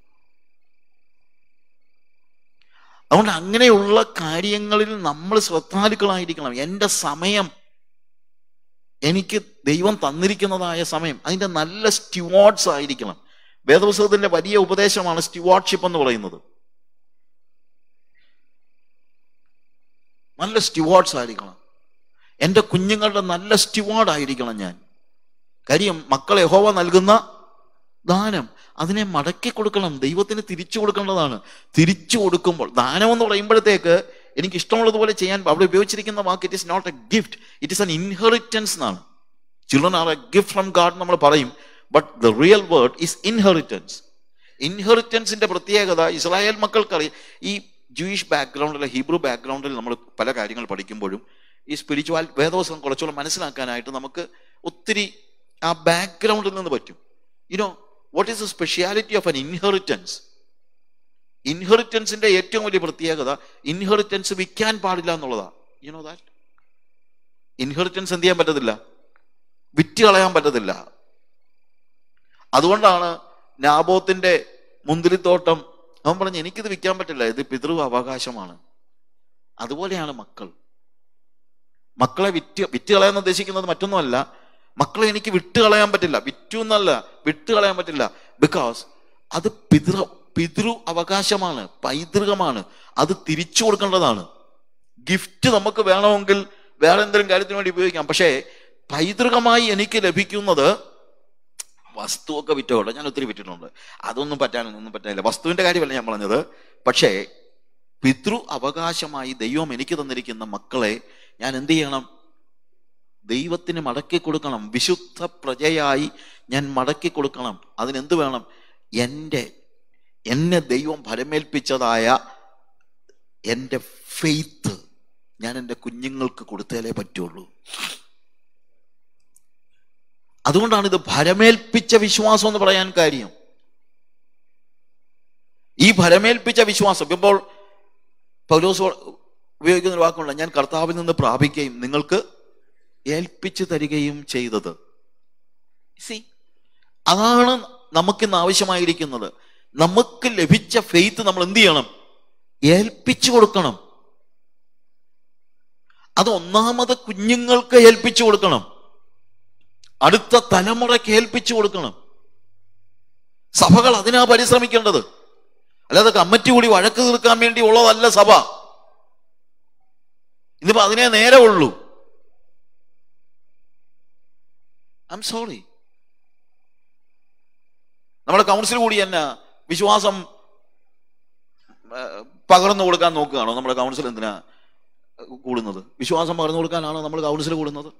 അതുകൊണ്ട് അങ്ങനെയുള്ള കാര്യങ്ങളിൽ നമ്മൾ ശ്രദ്ധാലുക്കളായിരിക്കണം എൻ്റെ സമയം എനിക്ക് ദൈവം തന്നിരിക്കുന്നതായ സമയം അതിൻ്റെ നല്ല സ്റ്റുവാർഡ്സ് ആയിരിക്കണം വേദപുസ്തകത്തിൻ്റെ വലിയ ഉപദേശമാണ് സ്റ്റുവാർഡ്ഷിപ്പ് എന്ന് പറയുന്നത് നല്ല സ്റ്റുവാർഡ്സ് ആയിരിക്കണം എൻ്റെ കുഞ്ഞുങ്ങളുടെ നല്ല സ്റ്റുവാർഡ് ആയിരിക്കണം ഞാൻ കാര്യം മക്കളെ ഹോവ നൽകുന്ന ദാനം അതിനെ മടക്കി കൊടുക്കണം ദൈവത്തിന് തിരിച്ചു കൊടുക്കേണ്ടതാണ് തിരിച്ചു കൊടുക്കുമ്പോൾ ദാനം എന്ന് പറയുമ്പോഴത്തേക്ക് എനിക്ക് ഇഷ്ടമുള്ളതുപോലെ ചെയ്യാൻ അവിടെ ഉപയോഗിച്ചിരിക്കുന്ന വാക്ക് it is not a gift it is an inheritance എന്നാണ് children are a gift from God നമ്മൾ പറയും but the real word is inheritance ഇൻഹെറിറ്റൻസിന്റെ പ്രത്യേകത ഇസ്രായേൽ മക്കൾക്കറിയാം ഈ ജൂയിഷ് ബാക്ക്ഗ്രൗണ്ടിൽ ഹീബ്രു ബാക്ക്ഗ്രൗണ്ടിൽ നമ്മൾ പല കാര്യങ്ങൾ പഠിക്കുമ്പോഴും ഈ സ്പിരിച്വൽ വേദവസം കുറച്ചുകൂടെ മനസ്സിലാക്കാനായിട്ട് നമുക്ക് ഒത്തിരി ആ ബാക്ക്ഗ്രൗണ്ടിൽ നിന്ന് പറ്റും you know what is the speciality of an inheritance ഇൻഹെറിറ്റൻസിന്റെ ഏറ്റവും വലിയ പ്രത്യേകത ഇൻഹെറിറ്റൻസ് വിൽക്കാൻ പാടില്ല എന്നുള്ളതാണ് യുനോ ദാറ്റ് ഇൻഹെറിറ്റൻസ് എന്ത് ചെയ്യാൻ പറ്റത്തില്ല വിറ്റ് കളയാൻ പറ്റത്തില്ല അതുകൊണ്ടാണ് നാബോത്തിന്റെ മുന്തിരിത്തോട്ടം അവൻ പറഞ്ഞു എനിക്കിത് വിൽക്കാൻ പറ്റില്ല ഇത് പിതൃ അവകാശമാണ് അതുപോലെയാണ് മക്കൾ മക്കളെ വിറ്റ് വിറ്റ് കളയാൻ ഉദ്ദേശിക്കുന്നത് മറ്റൊന്നുമല്ല മക്കളെ എനിക്ക് വിട്ടുകളയാൻ കളയാൻ പറ്റില്ല വിറ്റു എന്നല്ല വിട്ടുകളയാൻ കളയാൻ പറ്റില്ല ബിക്കോസ് അത് പിതൃ പിതൃ അവകാശമാണ് പൈതൃകമാണ് അത് തിരിച്ചു കൊടുക്കേണ്ടതാണ് ഗിഫ്റ്റ് നമുക്ക് വേണമെങ്കിൽ വേറെ എന്തെങ്കിലും കാര്യത്തിന് വേണ്ടി ഉപയോഗിക്കാം പക്ഷേ പൈതൃകമായി എനിക്ക് ലഭിക്കുന്നത് വസ്തുവൊക്കെ വിറ്റോട്ടെ ഞാൻ ഒത്തിരി വിറ്റിട്ടുണ്ട് അതൊന്നും പറ്റാനൊന്നും പറ്റാനില്ല വസ്തുവിന്റെ കാര്യമല്ല ഞാൻ പറഞ്ഞത് പക്ഷേ പിതൃ അവകാശമായി ദൈവം എനിക്ക് തന്നിരിക്കുന്ന മക്കളെ ഞാൻ എന്ത് ചെയ്യണം ദൈവത്തിന് മടക്കി കൊടുക്കണം വിശുദ്ധ പ്രജയായി ഞാൻ മടക്കി കൊടുക്കണം അതിനെന്ത് വേണം എൻ്റെ എന്നെ ദൈവം ഫലമേൽപ്പിച്ചതായ എൻ്റെ ഫെയ്ത്ത് ഞാൻ എൻ്റെ കുഞ്ഞുങ്ങൾക്ക് കൊടുത്തേലേ പറ്റുള്ളൂ അതുകൊണ്ടാണ് ഇത് ഭരമേൽപ്പിച്ച വിശ്വാസം എന്ന് പറയാൻ കാര്യം ഈ ഭരമേൽപ്പിച്ച വിശ്വാസം ഇപ്പോൾ പൗലോസ് ഉപയോഗിക്കുന്ന ഒരു വാക്കുണ്ട് ഞാൻ കർത്താവിൽ നിന്ന് പ്രാപിക്കുകയും നിങ്ങൾക്ക് ഏൽപ്പിച്ചു തരികയും ചെയ്തത് സി അതാണ് നമുക്കിന്ന് ആവശ്യമായിരിക്കുന്നത് നമുക്ക് ലഭിച്ച ഫെയ്ത്ത് നമ്മൾ എന്ത് ചെയ്യണം ഏൽപ്പിച്ചു കൊടുക്കണം അത് ഒന്നാമത് കുഞ്ഞുങ്ങൾക്ക് ഏൽപ്പിച്ചു കൊടുക്കണം അടുത്ത തലമുറയ്ക്ക് ഏൽപ്പിച്ചു കൊടുക്കണം സഭകൾ അതിനാ പരിശ്രമിക്കേണ്ടത് അല്ലാതെ കമ്മിറ്റി കൂടി വഴക്ക് തീർക്കാൻ വേണ്ടി ഉള്ളതല്ല സഭ ഇതിപ്പോ അതിനെ നേരെ ഉള്ളൂ ഐ എം സോറി നമ്മുടെ കൗൺസിൽ കൂടി എന്നാ വിശ്വാസം പകർന്നു കൊടുക്കാൻ നോക്കുകയാണോ നമ്മുടെ കൗൺസിൽ എന്തിനാ കൂടുന്നത് വിശ്വാസം പകർന്നു കൊടുക്കാനാണോ നമ്മൾ കൗൺസിൽ കൂടുന്നത്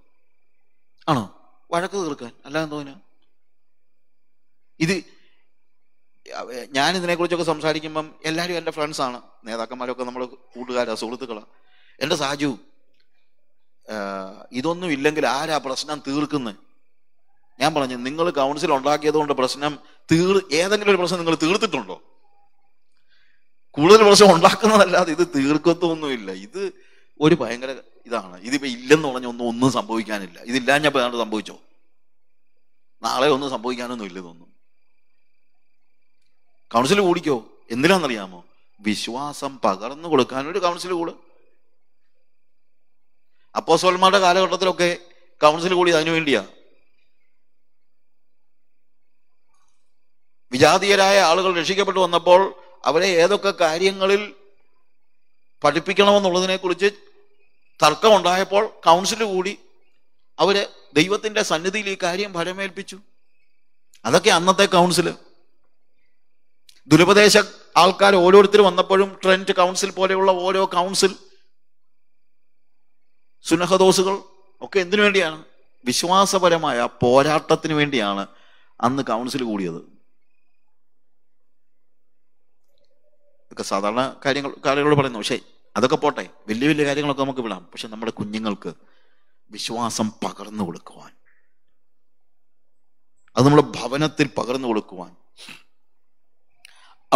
ആണോ വഴക്ക് തീർക്കാൻ അല്ല എന്തോനാ ഇത് ഞാൻ ഇതിനെക്കുറിച്ചൊക്കെ സംസാരിക്കുമ്പം എല്ലാവരും എൻ്റെ ഫ്രണ്ട്സാണ് നേതാക്കന്മാരൊക്കെ നമ്മൾ കൂട്ടുകാരാണ് സുഹൃത്തുക്കളാണ് എൻ്റെ സാജു ഇതൊന്നും ഇല്ലെങ്കിൽ ആരാ പ്രശ്നം തീർക്കുന്നത് ഞാൻ പറഞ്ഞു നിങ്ങൾ കൗൺസിൽ ഉണ്ടാക്കിയത് കൊണ്ട് പ്രശ്നം തീർ ഏതെങ്കിലും ഒരു പ്രശ്നം നിങ്ങൾ തീർത്തിട്ടുണ്ടോ കൂടുതൽ പ്രശ്നം ഉണ്ടാക്കുന്നതല്ലാതെ ഇത് തീർക്കത്തൊന്നുമില്ല ഇത് ഒരു ഭയങ്കര ഇതാണ് ഇതിപ്പോ ഇല്ലെന്ന് പറഞ്ഞ ഒന്നും ഒന്നും സംഭവിക്കാനില്ല ഞാൻ ഏതാണ്ട് സംഭവിച്ചോ നാളെ ഒന്നും സംഭവിക്കാനൊന്നും ഇല്ല ഇതൊന്നും കൗൺസിൽ കൂടിക്കോ എന്തിനാണെന്നറിയാമോ വിശ്വാസം പകർന്നു കൊടുക്കാൻ ഒരു കൗൺസിൽ കൂടും അപ്പോസോൽമാരുടെ കാലഘട്ടത്തിലൊക്കെ കൗൺസിൽ കൂടി അതിനു വിജാതീയരായ ആളുകൾ രക്ഷിക്കപ്പെട്ടു വന്നപ്പോൾ അവരെ ഏതൊക്കെ കാര്യങ്ങളിൽ തർക്കം തർക്കമുണ്ടായപ്പോൾ കൗൺസിൽ കൂടി അവര് ദൈവത്തിന്റെ സന്നിധിയിൽ ഈ കാര്യം ഫലമേൽപ്പിച്ചു അതൊക്കെ അന്നത്തെ കൗൺസിൽ ദുരുപദേശ ആൾക്കാർ ഓരോരുത്തർ വന്നപ്പോഴും ട്രെൻഡ് കൗൺസിൽ പോലെയുള്ള ഓരോ കൗൺസിൽ സുനഹദോസുകൾ ഒക്കെ എന്തിനു വേണ്ടിയാണ് വിശ്വാസപരമായ പോരാട്ടത്തിന് വേണ്ടിയാണ് അന്ന് കൗൺസിൽ കൂടിയത് ഇതൊക്കെ സാധാരണ കാര്യങ്ങൾ കാര്യങ്ങളോട് പറയുന്നു പക്ഷേ അതൊക്കെ പോട്ടെ വലിയ വലിയ കാര്യങ്ങളൊക്കെ നമുക്ക് വിടാം പക്ഷെ നമ്മുടെ കുഞ്ഞുങ്ങൾക്ക് വിശ്വാസം പകർന്നു കൊടുക്കുവാൻ അത് നമ്മുടെ ഭവനത്തിൽ പകർന്നു കൊടുക്കുവാൻ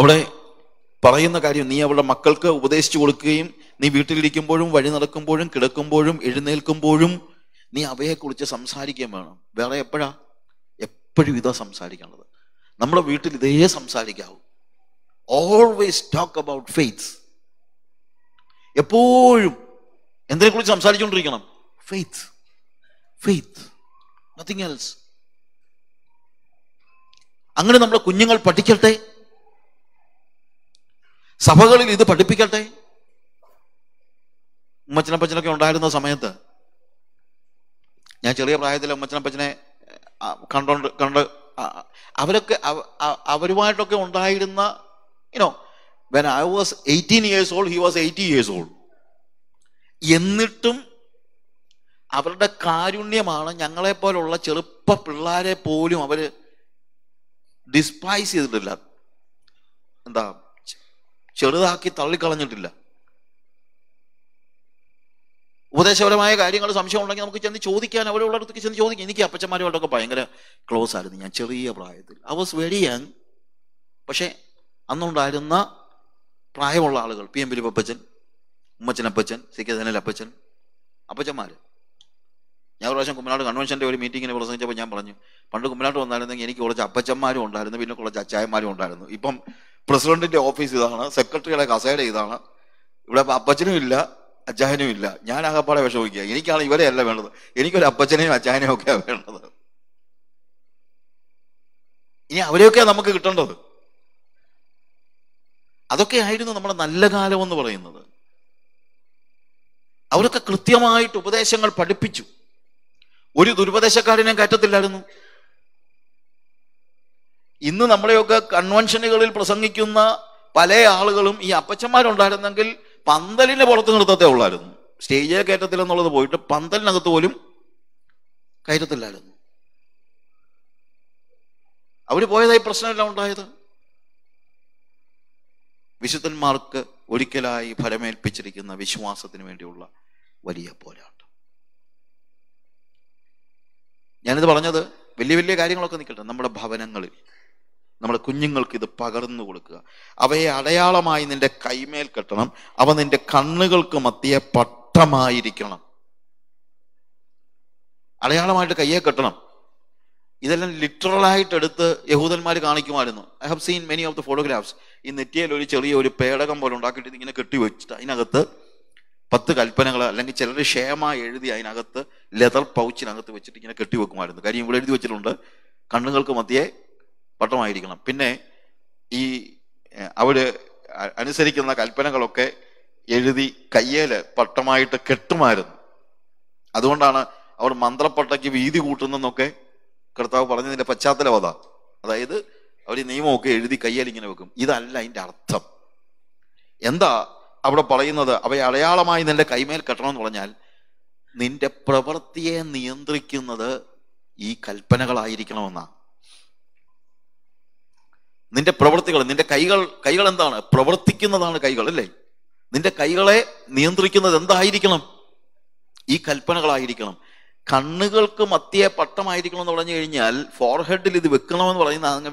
അവിടെ പറയുന്ന കാര്യം നീ അവളുടെ മക്കൾക്ക് ഉപദേശിച്ചു കൊടുക്കുകയും നീ വീട്ടിലിരിക്കുമ്പോഴും വഴി നടക്കുമ്പോഴും കിടക്കുമ്പോഴും എഴുന്നേൽക്കുമ്പോഴും നീ അവയെക്കുറിച്ച് സംസാരിക്കുകയും വേണം വേറെ എപ്പോഴാ എപ്പോഴും ഇതാ സംസാരിക്കേണ്ടത് നമ്മുടെ വീട്ടിൽ ഇതേ സംസാരിക്കാവൂ ഓൾവേസ് ടോക്ക് അബൌട്ട് ഫെയ്ത്ത് എപ്പോഴും എന്തിനെ കുറിച്ച് സംസാരിച്ചുകൊണ്ടിരിക്കണം ഫെയ്ത്ത് ഫെയ്ത്ത് നത്തിങ് എൽസ് അങ്ങനെ നമ്മുടെ കുഞ്ഞുങ്ങൾ പഠിക്കട്ടെ സഭകളിൽ ഇത് പഠിപ്പിക്കട്ടെ ഉമ്മച്ചനപ്പച്ചനൊക്കെ ഉണ്ടായിരുന്ന സമയത്ത് ഞാൻ ചെറിയ പ്രായത്തിൽ ഉമ്മച്ചനപ്പച്ചനെ കണ്ടോണ്ട് കണ്ട് അവരൊക്കെ അവരുമായിട്ടൊക്കെ ഉണ്ടായിരുന്ന you know when I was eighteen years old he was eighty years old എന്നിട്ടും അവരുടെ കാരുണ്യമാണ് ഞങ്ങളെ പോലുള്ള ചെറുപ്പ പിള്ളേരെ പോലും അവർ ഡിസ്പൈസ് ചെയ്തിട്ടില്ല എന്താ ചെറുതാക്കി തള്ളിക്കളഞ്ഞിട്ടില്ല ഉപദേശപരമായ കാര്യങ്ങൾ സംശയം ഉണ്ടെങ്കിൽ നമുക്ക് ചെന്ന് ചോദിക്കാൻ അവരുള്ള അവരുള്ളടത്തേക്ക് ചെന്ന് ചോദിക്കാം എനിക്ക് അപ്പച്ചന്മാരോടൊക്കെ ഭയങ്കര ക്ലോസ് ആയിരുന്നു ഞാൻ ചെറിയ പ്രായത്തിൽ ഐ വാസ് വെരി യങ് പക്ഷേ അന്നുണ്ടായിരുന്ന പ്രായമുള്ള ആളുകൾ പി എം ദിലീപപ്പച്ചൻ ഉമ്മച്ചനപ്പച്ചൻ സി കെ അപ്പച്ചൻ അപ്പച്ചന്മാർ ഞാൻ പ്രാവശ്യം കുമ്പനാട് കൺവെൻഷൻ്റെ ഒരു മീറ്റിങ്ങിന് പ്രസംഗിച്ചപ്പോൾ ഞാൻ പറഞ്ഞു പണ്ട് കുമ്പനാട്ട് വന്നായിരുന്നെങ്കിൽ എനിക്ക് കുറച്ച് അപ്പച്ചന്മാരും ഉണ്ടായിരുന്നു പിന്നെ കുറച്ച് അച്ചായന്മാരും ഉണ്ടായിരുന്നു ഇപ്പം പ്രസിഡന്റിന്റെ ഓഫീസ് ഇതാണ് സെക്രട്ടറിയുടെ കസേര ഇതാണ് ഇവിടെ അപ്പച്ചനും ഇല്ല അച്ചായനും ഇല്ല ഞാൻ ആകപ്പാടെ വിഷമിക്കുക എനിക്കാണ് അല്ല വേണ്ടത് എനിക്കൊരു അപ്പച്ചനെയും അച്ചായനെയും ഒക്കെയാണ് വേണ്ടത് ഇനി അവരെയൊക്കെയാണ് നമുക്ക് കിട്ടേണ്ടത് അതൊക്കെ ആയിരുന്നു നമ്മുടെ നല്ല കാലം എന്ന് പറയുന്നത് അവരൊക്കെ കൃത്യമായിട്ട് ഉപദേശങ്ങൾ പഠിപ്പിച്ചു ഒരു ദുരുപദേശക്കാരനെ കയറ്റത്തില്ലായിരുന്നു ഇന്ന് നമ്മളെയൊക്കെ കൺവെൻഷനുകളിൽ പ്രസംഗിക്കുന്ന പല ആളുകളും ഈ അപ്പച്ചന്മാരുണ്ടായിരുന്നെങ്കിൽ പന്തലിന്റെ പുറത്ത് നിർത്തത്തെ ഉള്ളായിരുന്നു സ്റ്റേജേ കയറ്റത്തില്ല എന്നുള്ളത് പോയിട്ട് പന്തലിനകത്ത് പോലും കയറ്റത്തില്ലായിരുന്നു അവര് പോയതായി പ്രശ്നമല്ല ഉണ്ടായത് വിശുദ്ധന്മാർക്ക് ഒരിക്കലായി ഫലമേൽപ്പിച്ചിരിക്കുന്ന വിശ്വാസത്തിന് വേണ്ടിയുള്ള വലിയ പോരാട്ടം ഞാനിത് പറഞ്ഞത് വലിയ വലിയ കാര്യങ്ങളൊക്കെ നിൽക്കട്ടെ നമ്മുടെ ഭവനങ്ങളിൽ നമ്മുടെ കുഞ്ഞുങ്ങൾക്ക് ഇത് പകർന്നു കൊടുക്കുക അവയെ അടയാളമായി നിന്റെ കൈമേൽ കെട്ടണം അവ നിന്റെ കണ്ണുകൾക്ക് മത്തിയ പട്ടമായിരിക്കണം അടയാളമായിട്ട് കയ്യെ കെട്ടണം ഇതെല്ലാം ലിറ്ററലായിട്ട് എടുത്ത് യഹൂദന്മാർ കാണിക്കുമായിരുന്നു I have seen many of the photographs ഈ നെറ്റിയിൽ ഒരു ചെറിയ ഒരു പേടകം പോലെ ഉണ്ടാക്കിയിട്ട് ഇങ്ങനെ കെട്ടി വെച്ചിട്ട് അതിനകത്ത് പത്ത് കൽപ്പനകൾ അല്ലെങ്കിൽ ചിലർ ക്ഷേമ എഴുതി അതിനകത്ത് ലെതർ പൗച്ചിനകത്ത് വെച്ചിട്ട് ഇങ്ങനെ കെട്ടി വെക്കുമായിരുന്നു കാര്യം ഇവിടെ എഴുതി വെച്ചിട്ടുണ്ട് കണ്ണുകൾക്ക് മധ്യേ പട്ടമായിരിക്കണം പിന്നെ ഈ അവര് അനുസരിക്കുന്ന കൽപ്പനകളൊക്കെ എഴുതി കയ്യേൽ പട്ടമായിട്ട് കെട്ടുമായിരുന്നു അതുകൊണ്ടാണ് അവർ മന്ത്രപ്പട്ടയ്ക്ക് വീതി കൂട്ടുന്നെന്നൊക്കെ കർത്താവ് പറഞ്ഞതിൻ്റെ പശ്ചാത്തലം അതായത് അവർ നിയമമൊക്കെ എഴുതി കയ്യിൽ ഇങ്ങനെ വെക്കും ഇതല്ല അതിൻ്റെ അർത്ഥം എന്താ അവിടെ പറയുന്നത് അവയെ അടയാളമായി നിന്റെ കൈമേൽ കെട്ടണമെന്ന് പറഞ്ഞാൽ നിന്റെ പ്രവൃത്തിയെ നിയന്ത്രിക്കുന്നത് ഈ കൽപ്പനകളായിരിക്കണമെന്നാ നിന്റെ പ്രവൃത്തികൾ നിന്റെ കൈകൾ കൈകൾ എന്താണ് പ്രവർത്തിക്കുന്നതാണ് കൈകൾ അല്ലേ നിന്റെ കൈകളെ നിയന്ത്രിക്കുന്നത് എന്തായിരിക്കണം ഈ കൽപ്പനകളായിരിക്കണം കണ്ണുകൾക്ക് മത്തിയെ പട്ടമായിരിക്കണം എന്ന് പറഞ്ഞു കഴിഞ്ഞാൽ ഫോർഹെഡിൽ ഇത് വെക്കണമെന്ന് പറയുന്ന അങ്ങനെ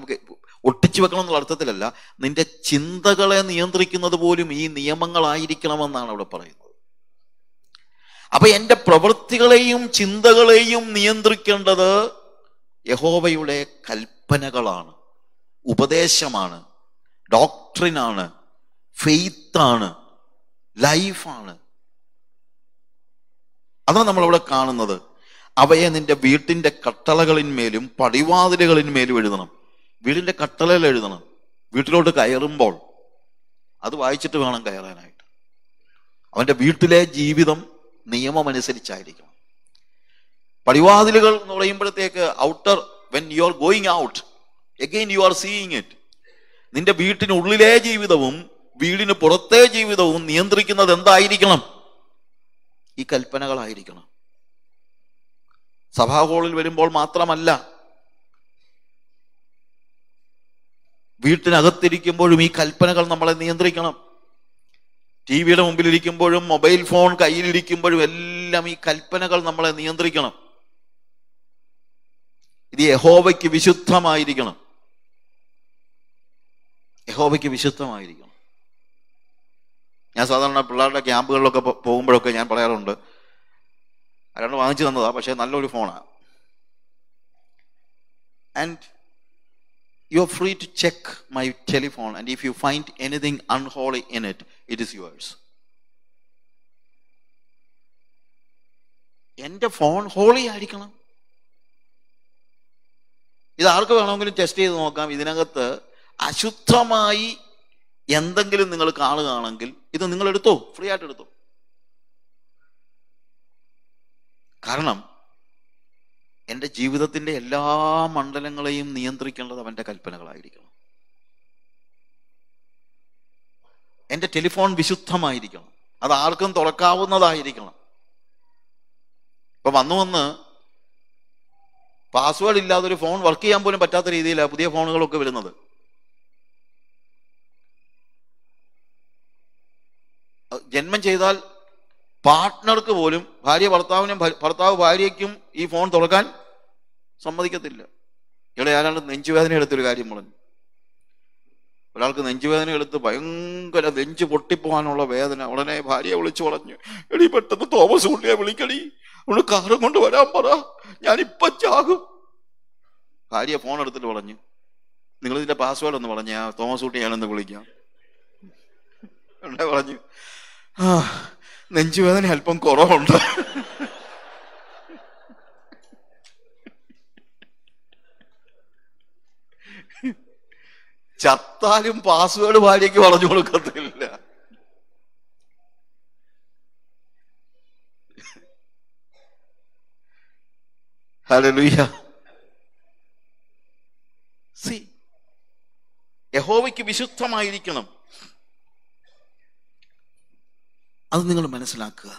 ഒട്ടിച്ചു വെക്കണം എന്നുള്ള അർത്ഥത്തിലല്ല നിന്റെ ചിന്തകളെ നിയന്ത്രിക്കുന്നത് പോലും ഈ നിയമങ്ങളായിരിക്കണമെന്നാണ് അവിടെ പറയുന്നത് അപ്പൊ എൻ്റെ പ്രവൃത്തികളെയും ചിന്തകളെയും നിയന്ത്രിക്കേണ്ടത് യഹോവയുടെ കൽപ്പനകളാണ് ഉപദേശമാണ് ഡോക്ട്രിനാണ് ഫെയ്ത്താണ് ലൈഫാണ് അതാണ് നമ്മളവിടെ കാണുന്നത് അവയെ നിന്റെ വീട്ടിൻ്റെ കട്ടളകളിന്മേലും പടിവാതിലുകളിന്മേലും എഴുതണം വീടിന്റെ കട്ടലയിൽ എഴുതണം വീട്ടിലോട്ട് കയറുമ്പോൾ അത് വായിച്ചിട്ട് വേണം കയറാനായിട്ട് അവന്റെ വീട്ടിലെ ജീവിതം നിയമമനുസരിച്ചായിരിക്കണം പടിവാതിലുകൾ എന്ന് പറയുമ്പോഴത്തേക്ക് outer when you are going out again you are seeing it നിന്റെ വീട്ടിനുള്ളിലെ ജീവിതവും വീടിന് പുറത്തെ ജീവിതവും നിയന്ത്രിക്കുന്നത് എന്തായിരിക്കണം ഈ കൽപ്പനകളായിരിക്കണം സഭാ ഹോളിൽ വരുമ്പോൾ മാത്രമല്ല വീട്ടിനകത്തിരിക്കുമ്പോഴും ഈ കൽപ്പനകൾ നമ്മളെ നിയന്ത്രിക്കണം ടി വിയുടെ മുമ്പിലിരിക്കുമ്പോഴും മൊബൈൽ ഫോൺ കയ്യിലിരിക്കുമ്പോഴും എല്ലാം ഈ കൽപ്പനകൾ നമ്മളെ നിയന്ത്രിക്കണം ഇത് യഹോവയ്ക്ക് വിശുദ്ധമായിരിക്കണം യഹോവയ്ക്ക് വിശുദ്ധമായിരിക്കണം ഞാൻ സാധാരണ പിള്ളേരുടെ ക്യാമ്പുകളിലൊക്കെ പോകുമ്പോഴൊക്കെ ഞാൻ പറയാറുണ്ട് അയാൾ വാങ്ങിച്ചു തന്നതാ പക്ഷേ നല്ലൊരു ഫോണാണ് and you are free to check my telephone, and if you find anything unholy in it, it is yours. എൻ്റെ ഫോൺ ഹോളി ആയിരിക്കണം ഇത് ആർക്ക് വേണമെങ്കിലും ടെസ്റ്റ് ചെയ്ത് നോക്കാം ഇതിനകത്ത് അശുദ്ധമായി എന്തെങ്കിലും നിങ്ങൾ കാണുകയാണെങ്കിൽ ഇത് നിങ്ങൾ എടുത്തോ ഫ്രീ ആയിട്ട് എടുത്തോ കാരണം എൻ്റെ ജീവിതത്തിൻ്റെ എല്ലാ മണ്ഡലങ്ങളെയും നിയന്ത്രിക്കേണ്ടത് അവൻ്റെ കൽപ്പനകളായിരിക്കണം എൻ്റെ ടെലിഫോൺ വിശുദ്ധമായിരിക്കണം അത് ആർക്കും തുറക്കാവുന്നതായിരിക്കണം ഇപ്പൊ വന്നു വന്ന് പാസ്വേഡ് ഇല്ലാതെ ഒരു ഫോൺ വർക്ക് ചെയ്യാൻ പോലും പറ്റാത്ത രീതിയിലാണ് പുതിയ ഫോണുകളൊക്കെ വരുന്നത് ജന്മം ചെയ്താൽ പാർട്ട്ണർക്ക് പോലും ഭാര്യ ഭർത്താവിനും ഭർത്താവ് ഭാര്യയ്ക്കും ഈ ഫോൺ തുറക്കാൻ സമ്മതിക്കത്തില്ല ഇവിടെ ആരാണ്ട് നെഞ്ചുവേദന എടുത്തൊരു കാര്യം പറഞ്ഞു ഒരാൾക്ക് നെഞ്ചുവേദന എടുത്ത് ഭയങ്കര നെഞ്ച് പൊട്ടിപ്പോകാനുള്ള വേദന ഉടനെ ഭാര്യയെ വിളിച്ചു പറഞ്ഞു എടി പെട്ടെന്ന് തോമസ് കുട്ടിയെ വിളിക്കടി ഒന്ന് കാറും കൊണ്ട് വരാൻ പറ ഞാനിപ്പൊ ചാകും ഭാര്യ ഫോൺ എടുത്തിട്ട് പറഞ്ഞു നിങ്ങൾ ഇതിന്റെ പാസ്വേഡ് ഒന്ന് പറഞ്ഞു തോമസ് കുട്ടി ഞാനൊന്ന് വിളിക്കാം പറഞ്ഞു ആ നെഞ്ചുവേദന അല്പം കുറവുണ്ട് ചത്താലും പാസ്വേഡ് ഭാര്യയ്ക്ക് പറഞ്ഞു കൊടുക്കത്തില്ല ഹലലുയ്യ സി യഹോവയ്ക്ക് വിശുദ്ധമായിരിക്കണം അത് നിങ്ങൾ മനസ്സിലാക്കുക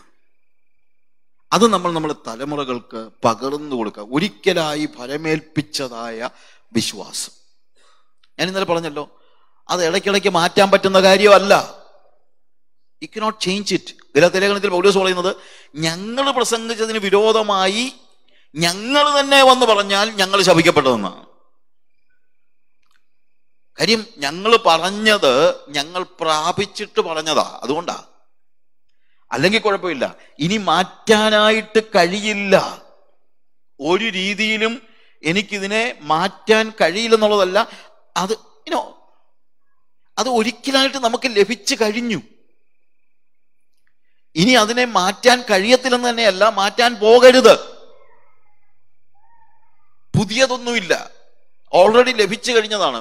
അത് നമ്മൾ നമ്മുടെ തലമുറകൾക്ക് പകർന്നു കൊടുക്കുക ഒരിക്കലായി ഫലമേൽപ്പിച്ചതായ വിശ്വാസം ഞാൻ ഇന്നലെ പറഞ്ഞല്ലോ അത് ഇടയ്ക്കിടയ്ക്ക് മാറ്റാൻ പറ്റുന്ന കാര്യമല്ല ഇ കനോട്ട് ചേഞ്ച് ഇറ്റ് ഗ്രഹത്തിലേഖനത്തിൽ പൗലോസ് പറയുന്നത് ഞങ്ങൾ പ്രസംഗിച്ചതിന് വിരോധമായി ഞങ്ങൾ തന്നെ വന്ന് പറഞ്ഞാൽ ഞങ്ങൾ ശപിക്കപ്പെട്ടതെന്നാണ് കാര്യം ഞങ്ങൾ പറഞ്ഞത് ഞങ്ങൾ പ്രാപിച്ചിട്ട് പറഞ്ഞതാ അതുകൊണ്ടാണ് അല്ലെങ്കിൽ കുഴപ്പമില്ല ഇനി മാറ്റാനായിട്ട് കഴിയില്ല ഒരു രീതിയിലും എനിക്കിതിനെ മാറ്റാൻ കഴിയില്ലെന്നുള്ളതല്ല അത് ഇനോ അത് ഒരിക്കലായിട്ട് നമുക്ക് ലഭിച്ചു കഴിഞ്ഞു ഇനി അതിനെ മാറ്റാൻ കഴിയത്തില്ലെന്ന് തന്നെയല്ല മാറ്റാൻ പോകരുത് പുതിയതൊന്നുമില്ല ഓൾറെഡി ലഭിച്ചു കഴിഞ്ഞതാണ്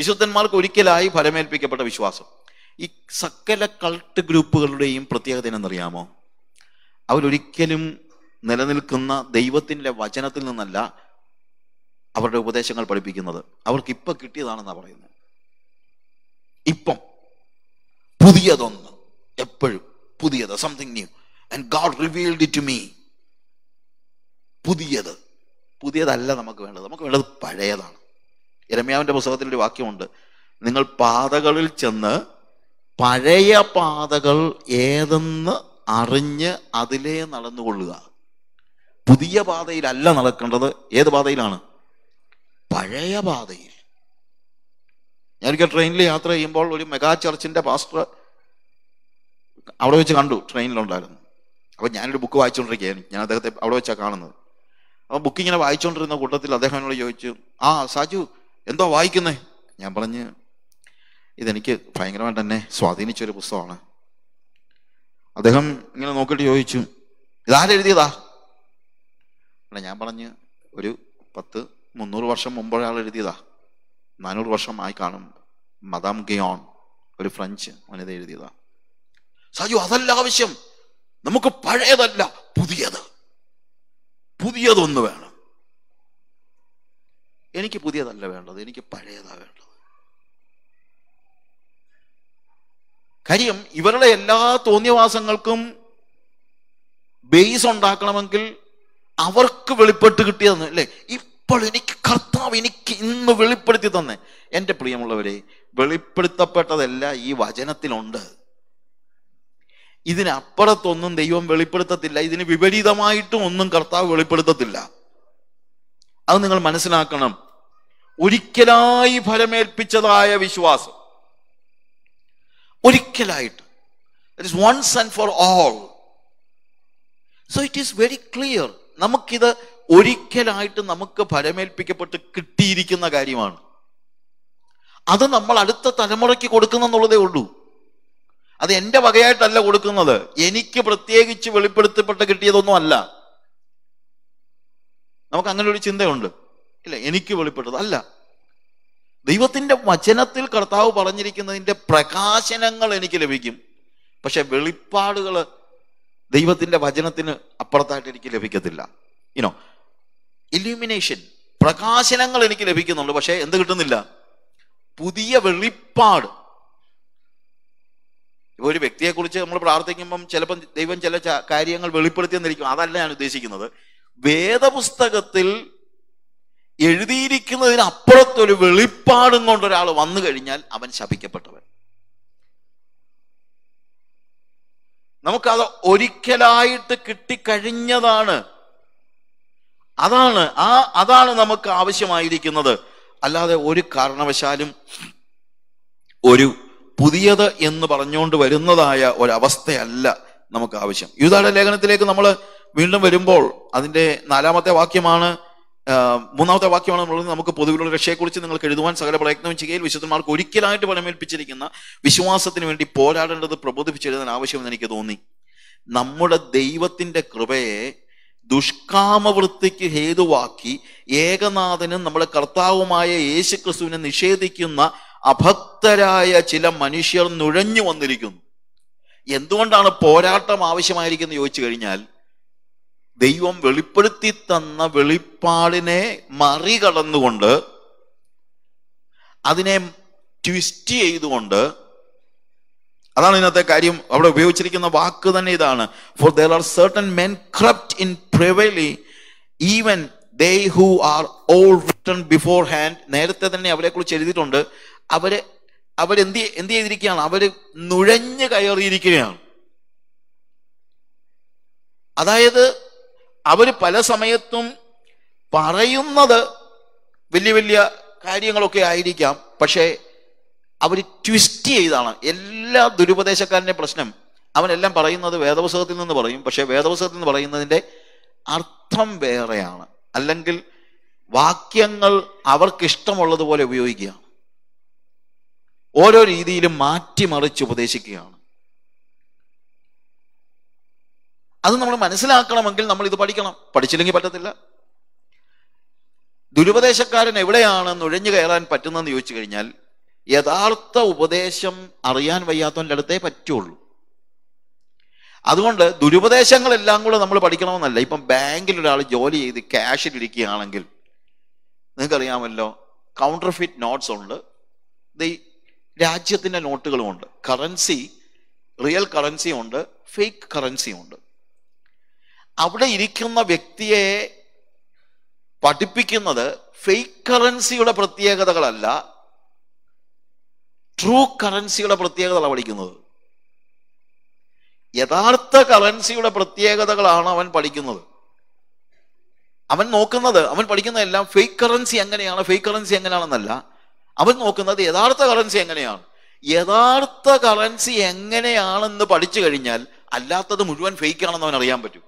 വിശുദ്ധന്മാർക്ക് ഒരിക്കലായി ഫലമേൽപ്പിക്കപ്പെട്ട വിശ്വാസം ഈ സകല കൾട്ട് ഗ്രൂപ്പുകളുടെയും പ്രത്യേകത എന്നറിയാമോ അവരൊരിക്കലും നിലനിൽക്കുന്ന ദൈവത്തിൻ്റെ വചനത്തിൽ നിന്നല്ല അവരുടെ ഉപദേശങ്ങൾ പഠിപ്പിക്കുന്നത് അവർക്ക് ഇപ്പം കിട്ടിയതാണെന്നാണ് പറയുന്നത് ഇപ്പം പുതിയതൊന്ന് എപ്പോഴും പുതിയത് something new and God revealed it to me പുതിയത് പുതിയതല്ല നമുക്ക് വേണ്ടത് നമുക്ക് വേണ്ടത് പഴയതാണ് രമ്യാവിൻ്റെ പുസ്തകത്തിൽ ഒരു വാക്യമുണ്ട് നിങ്ങൾ പാതകളിൽ ചെന്ന് പഴയ പാതകൾ ഏതെന്ന് അറിഞ്ഞ് അതിലേ നടന്നുകൊള്ളുക പുതിയ പാതയിലല്ല നടക്കേണ്ടത് ഏത് പാതയിലാണ് പഴയ പാതയിൽ ഞാനൊരിക്കൽ ട്രെയിനിൽ യാത്ര ചെയ്യുമ്പോൾ ഒരു മെഗാ ചർച്ചിൻ്റെ പാസ്റ്റർ അവിടെ വെച്ച് കണ്ടു ട്രെയിനിലുണ്ടായിരുന്നു അപ്പോൾ ഞാനൊരു ബുക്ക് വായിച്ചുകൊണ്ടിരിക്കുകയായിരുന്നു ഞാൻ അദ്ദേഹത്തെ അവിടെ വെച്ചാണ് കാണുന്നത് അപ്പോൾ ബുക്ക് ഇങ്ങനെ വായിച്ചുകൊണ്ടിരുന്ന കൂട്ടത്തിൽ അദ്ദേഹം എന്നോട് ചോദിച്ചു ആ സാജു എന്തോ വായിക്കുന്നേ ഞാൻ പറഞ്ഞ് ഇതെനിക്ക് ഭയങ്കരമായിട്ട് തന്നെ സ്വാധീനിച്ചൊരു പുസ്തകമാണ് അദ്ദേഹം ഇങ്ങനെ നോക്കിയിട്ട് ചോദിച്ചു ഇതാരെഴുതിയതാ അല്ല ഞാൻ പറഞ്ഞ് ഒരു പത്ത് മുന്നൂറ് വർഷം മുമ്പ് ഒരാൾ എഴുതിയതാ നാനൂറ് വർഷമായി കാണും മദാം ഗിയോൺ ഒരു ഫ്രഞ്ച് വനിത എഴുതിയതാ സജു അതല്ല ആവശ്യം നമുക്ക് പഴയതല്ല പുതിയത് പുതിയതൊന്ന് വേണം എനിക്ക് പുതിയതല്ല വേണ്ടത് എനിക്ക് പഴയതാ വേണ്ടത് കാര്യം ഇവരുടെ എല്ലാ തോന്നിയവാസങ്ങൾക്കും ബേസ് ഉണ്ടാക്കണമെങ്കിൽ അവർക്ക് വെളിപ്പെട്ട് കിട്ടിയതെന്ന് അല്ലേ ഇപ്പോൾ എനിക്ക് കർത്താവ് എനിക്ക് ഇന്ന് വെളിപ്പെടുത്തി തന്നെ എൻ്റെ പ്രിയമുള്ളവരെ വെളിപ്പെടുത്തപ്പെട്ടതെല്ലാം ഈ വചനത്തിലുണ്ട് ഇതിനപ്പുറത്തൊന്നും ദൈവം വെളിപ്പെടുത്തത്തില്ല ഇതിന് വിപരീതമായിട്ടും ഒന്നും കർത്താവ് വെളിപ്പെടുത്തത്തില്ല അത് നിങ്ങൾ മനസ്സിലാക്കണം ഒരിക്കലായി ഫലമേൽപ്പിച്ചതായ വിശ്വാസം ഒരിക്കലായിട്ട് it is once and for all so it is very clear നമുക്കിത് ഒരിക്കലായിട്ട് നമുക്ക് ഫലമേൽപ്പിക്കപ്പെട്ട് കിട്ടിയിരിക്കുന്ന കാര്യമാണ് അത് നമ്മൾ അടുത്ത തലമുറയ്ക്ക് കൊടുക്കുന്നെന്നുള്ളതേ ഉള്ളൂ അത് എൻ്റെ വകയായിട്ടല്ല കൊടുക്കുന്നത് എനിക്ക് പ്രത്യേകിച്ച് വെളിപ്പെടുത്തപ്പെട്ട് കിട്ടിയതൊന്നും അല്ല നമുക്ക് അങ്ങനെ ഒരു ചിന്തയുണ്ട് ഇല്ല എനിക്ക് വെളിപ്പെട്ടത് അല്ല ദൈവത്തിൻ്റെ വചനത്തിൽ കർത്താവ് പറഞ്ഞിരിക്കുന്നതിൻ്റെ പ്രകാശനങ്ങൾ എനിക്ക് ലഭിക്കും പക്ഷെ വെളിപ്പാടുകൾ ദൈവത്തിൻ്റെ വചനത്തിന് അപ്പുറത്തായിട്ട് എനിക്ക് ലഭിക്കത്തില്ല ഇനോ ഇല്യൂമിനേഷൻ പ്രകാശനങ്ങൾ എനിക്ക് ലഭിക്കുന്നുണ്ട് പക്ഷേ എന്ത് കിട്ടുന്നില്ല പുതിയ വെളിപ്പാട് ഇപ്പോൾ ഒരു വ്യക്തിയെക്കുറിച്ച് നമ്മൾ പ്രാർത്ഥിക്കുമ്പം ചിലപ്പം ദൈവം ചില കാര്യങ്ങൾ എന്നിരിക്കും അതല്ല ഞാൻ ഉദ്ദേശിക്കുന്നത് വേദപുസ്തകത്തിൽ എഴുതിയിരിക്കുന്നതിന് അപ്പുറത്തൊരു വെളിപ്പാടും കൊണ്ടൊരാൾ വന്നു കഴിഞ്ഞാൽ അവൻ ശപിക്കപ്പെട്ടവൻ നമുക്കത് ഒരിക്കലായിട്ട് കിട്ടിക്കഴിഞ്ഞതാണ് അതാണ് ആ അതാണ് നമുക്ക് ആവശ്യമായിരിക്കുന്നത് അല്ലാതെ ഒരു കാരണവശാലും ഒരു പുതിയത് എന്ന് പറഞ്ഞുകൊണ്ട് വരുന്നതായ ഒരവസ്ഥയല്ല നമുക്ക് ആവശ്യം യൂതാടെ ലേഖനത്തിലേക്ക് നമ്മൾ വീണ്ടും വരുമ്പോൾ അതിൻ്റെ നാലാമത്തെ വാക്യമാണ് മൂന്നാമത്തെ വാക്യമാണ് നമ്മൾ നമുക്ക് പൊതുവിലുള്ള രക്ഷയെക്കുറിച്ച് നിങ്ങൾക്ക് എഴുതുവാൻ സകല പ്രയത്നം ചെയ്യുകയിൽ വിശുദ്ധന്മാർക്ക് ഒരിക്കലായിട്ട് ഫലമേൽപ്പിച്ചിരിക്കുന്ന വിശ്വാസത്തിന് വേണ്ടി പോരാടേണ്ടത് പ്രബോധിപ്പിച്ചെഴുതാൻ ആവശ്യമെന്ന് എനിക്ക് തോന്നി നമ്മുടെ ദൈവത്തിന്റെ കൃപയെ ദുഷ്കാമവൃത്തിക്ക് ഹേതുവാക്കി ഏകനാഥനും നമ്മുടെ കർത്താവുമായ യേശു ക്രിസ്തുവിനെ നിഷേധിക്കുന്ന അഭക്തരായ ചില മനുഷ്യർ നുഴഞ്ഞു വന്നിരിക്കുന്നു എന്തുകൊണ്ടാണ് പോരാട്ടം ആവശ്യമായിരിക്കുന്നത് ചോദിച്ചു കഴിഞ്ഞാൽ ദൈവം വെളിപ്പെടുത്തി തന്ന വെളിപ്പാടിനെ മറികടന്നുകൊണ്ട് അതിനെ ട്വിസ്റ്റ് ചെയ്തുകൊണ്ട് അതാണ് ഇന്നത്തെ കാര്യം അവിടെ ഉപയോഗിച്ചിരിക്കുന്ന വാക്ക് തന്നെ ഇതാണ് for there are certain men crept in privily even they who are all written beforehand നേരത്തെ തന്നെ അവരെ കുറിച്ച് എഴുതിയിട്ടുണ്ട് അവര് അവരെന്ത് എന്ത് ചെയ്തിരിക്കുകയാണ് അവര് നുഴഞ്ഞു കയറിയിരിക്കുകയാണ് അതായത് അവർ പല സമയത്തും പറയുന്നത് വലിയ വലിയ കാര്യങ്ങളൊക്കെ ആയിരിക്കാം പക്ഷേ അവർ ട്വിസ്റ്റ് ചെയ്താണ് എല്ലാ ദുരുപദേശക്കാരൻ്റെ പ്രശ്നം അവനെല്ലാം പറയുന്നത് വേദപുസ്തകത്തിൽ നിന്ന് പറയും പക്ഷേ വേദപുസ്തകത്തിൽ നിന്ന് പറയുന്നതിൻ്റെ അർത്ഥം വേറെയാണ് അല്ലെങ്കിൽ വാക്യങ്ങൾ അവർക്കിഷ്ടമുള്ളതുപോലെ ഉപയോഗിക്കുക ഓരോ രീതിയിലും മാറ്റിമറിച്ച് ഉപദേശിക്കുകയാണ് അത് നമ്മൾ മനസ്സിലാക്കണമെങ്കിൽ നമ്മൾ ഇത് പഠിക്കണം പഠിച്ചില്ലെങ്കിൽ പറ്റത്തില്ല ദുരുപദേശക്കാരൻ എവിടെയാണ് നുഴഞ്ഞു കയറാൻ പറ്റുന്നതെന്ന് ചോദിച്ചു കഴിഞ്ഞാൽ യഥാർത്ഥ ഉപദേശം അറിയാൻ വയ്യാത്തവൻ്റെ അടുത്തേ പറ്റുള്ളൂ അതുകൊണ്ട് ദുരുപദേശങ്ങളെല്ലാം കൂടെ നമ്മൾ പഠിക്കണമെന്നല്ല ഇപ്പം ബാങ്കിൽ ഒരാൾ ജോലി ചെയ്ത് ക്യാഷിലിരിക്കുകയാണെങ്കിൽ നിങ്ങൾക്കറിയാമല്ലോ കൗണ്ടർ ഫിറ്റ് നോട്ട്സ് ഉണ്ട് ഈ രാജ്യത്തിൻ്റെ നോട്ടുകളുമുണ്ട് കറൻസി റിയൽ കറൻസി ഉണ്ട് ഫേക്ക് കറൻസി ഉണ്ട് അവിടെ ഇരിക്കുന്ന വ്യക്തിയെ പഠിപ്പിക്കുന്നത് ഫേക്ക് കറൻസിയുടെ പ്രത്യേകതകളല്ല ട്രൂ കറൻസിയുടെ പ്രത്യേകതകളാണ് പഠിക്കുന്നത് യഥാർത്ഥ കറൻസിയുടെ പ്രത്യേകതകളാണ് അവൻ പഠിക്കുന്നത് അവൻ നോക്കുന്നത് അവൻ പഠിക്കുന്ന എല്ലാം ഫേക്ക് കറൻസി എങ്ങനെയാണ് ഫേക്ക് കറൻസി എങ്ങനെയാണെന്നല്ല അവൻ നോക്കുന്നത് യഥാർത്ഥ കറൻസി എങ്ങനെയാണ് യഥാർത്ഥ കറൻസി എങ്ങനെയാണെന്ന് പഠിച്ചു കഴിഞ്ഞാൽ അല്ലാത്തത് മുഴുവൻ ഫേക്ക് ആണെന്ന് അവൻ അറിയാൻ പറ്റും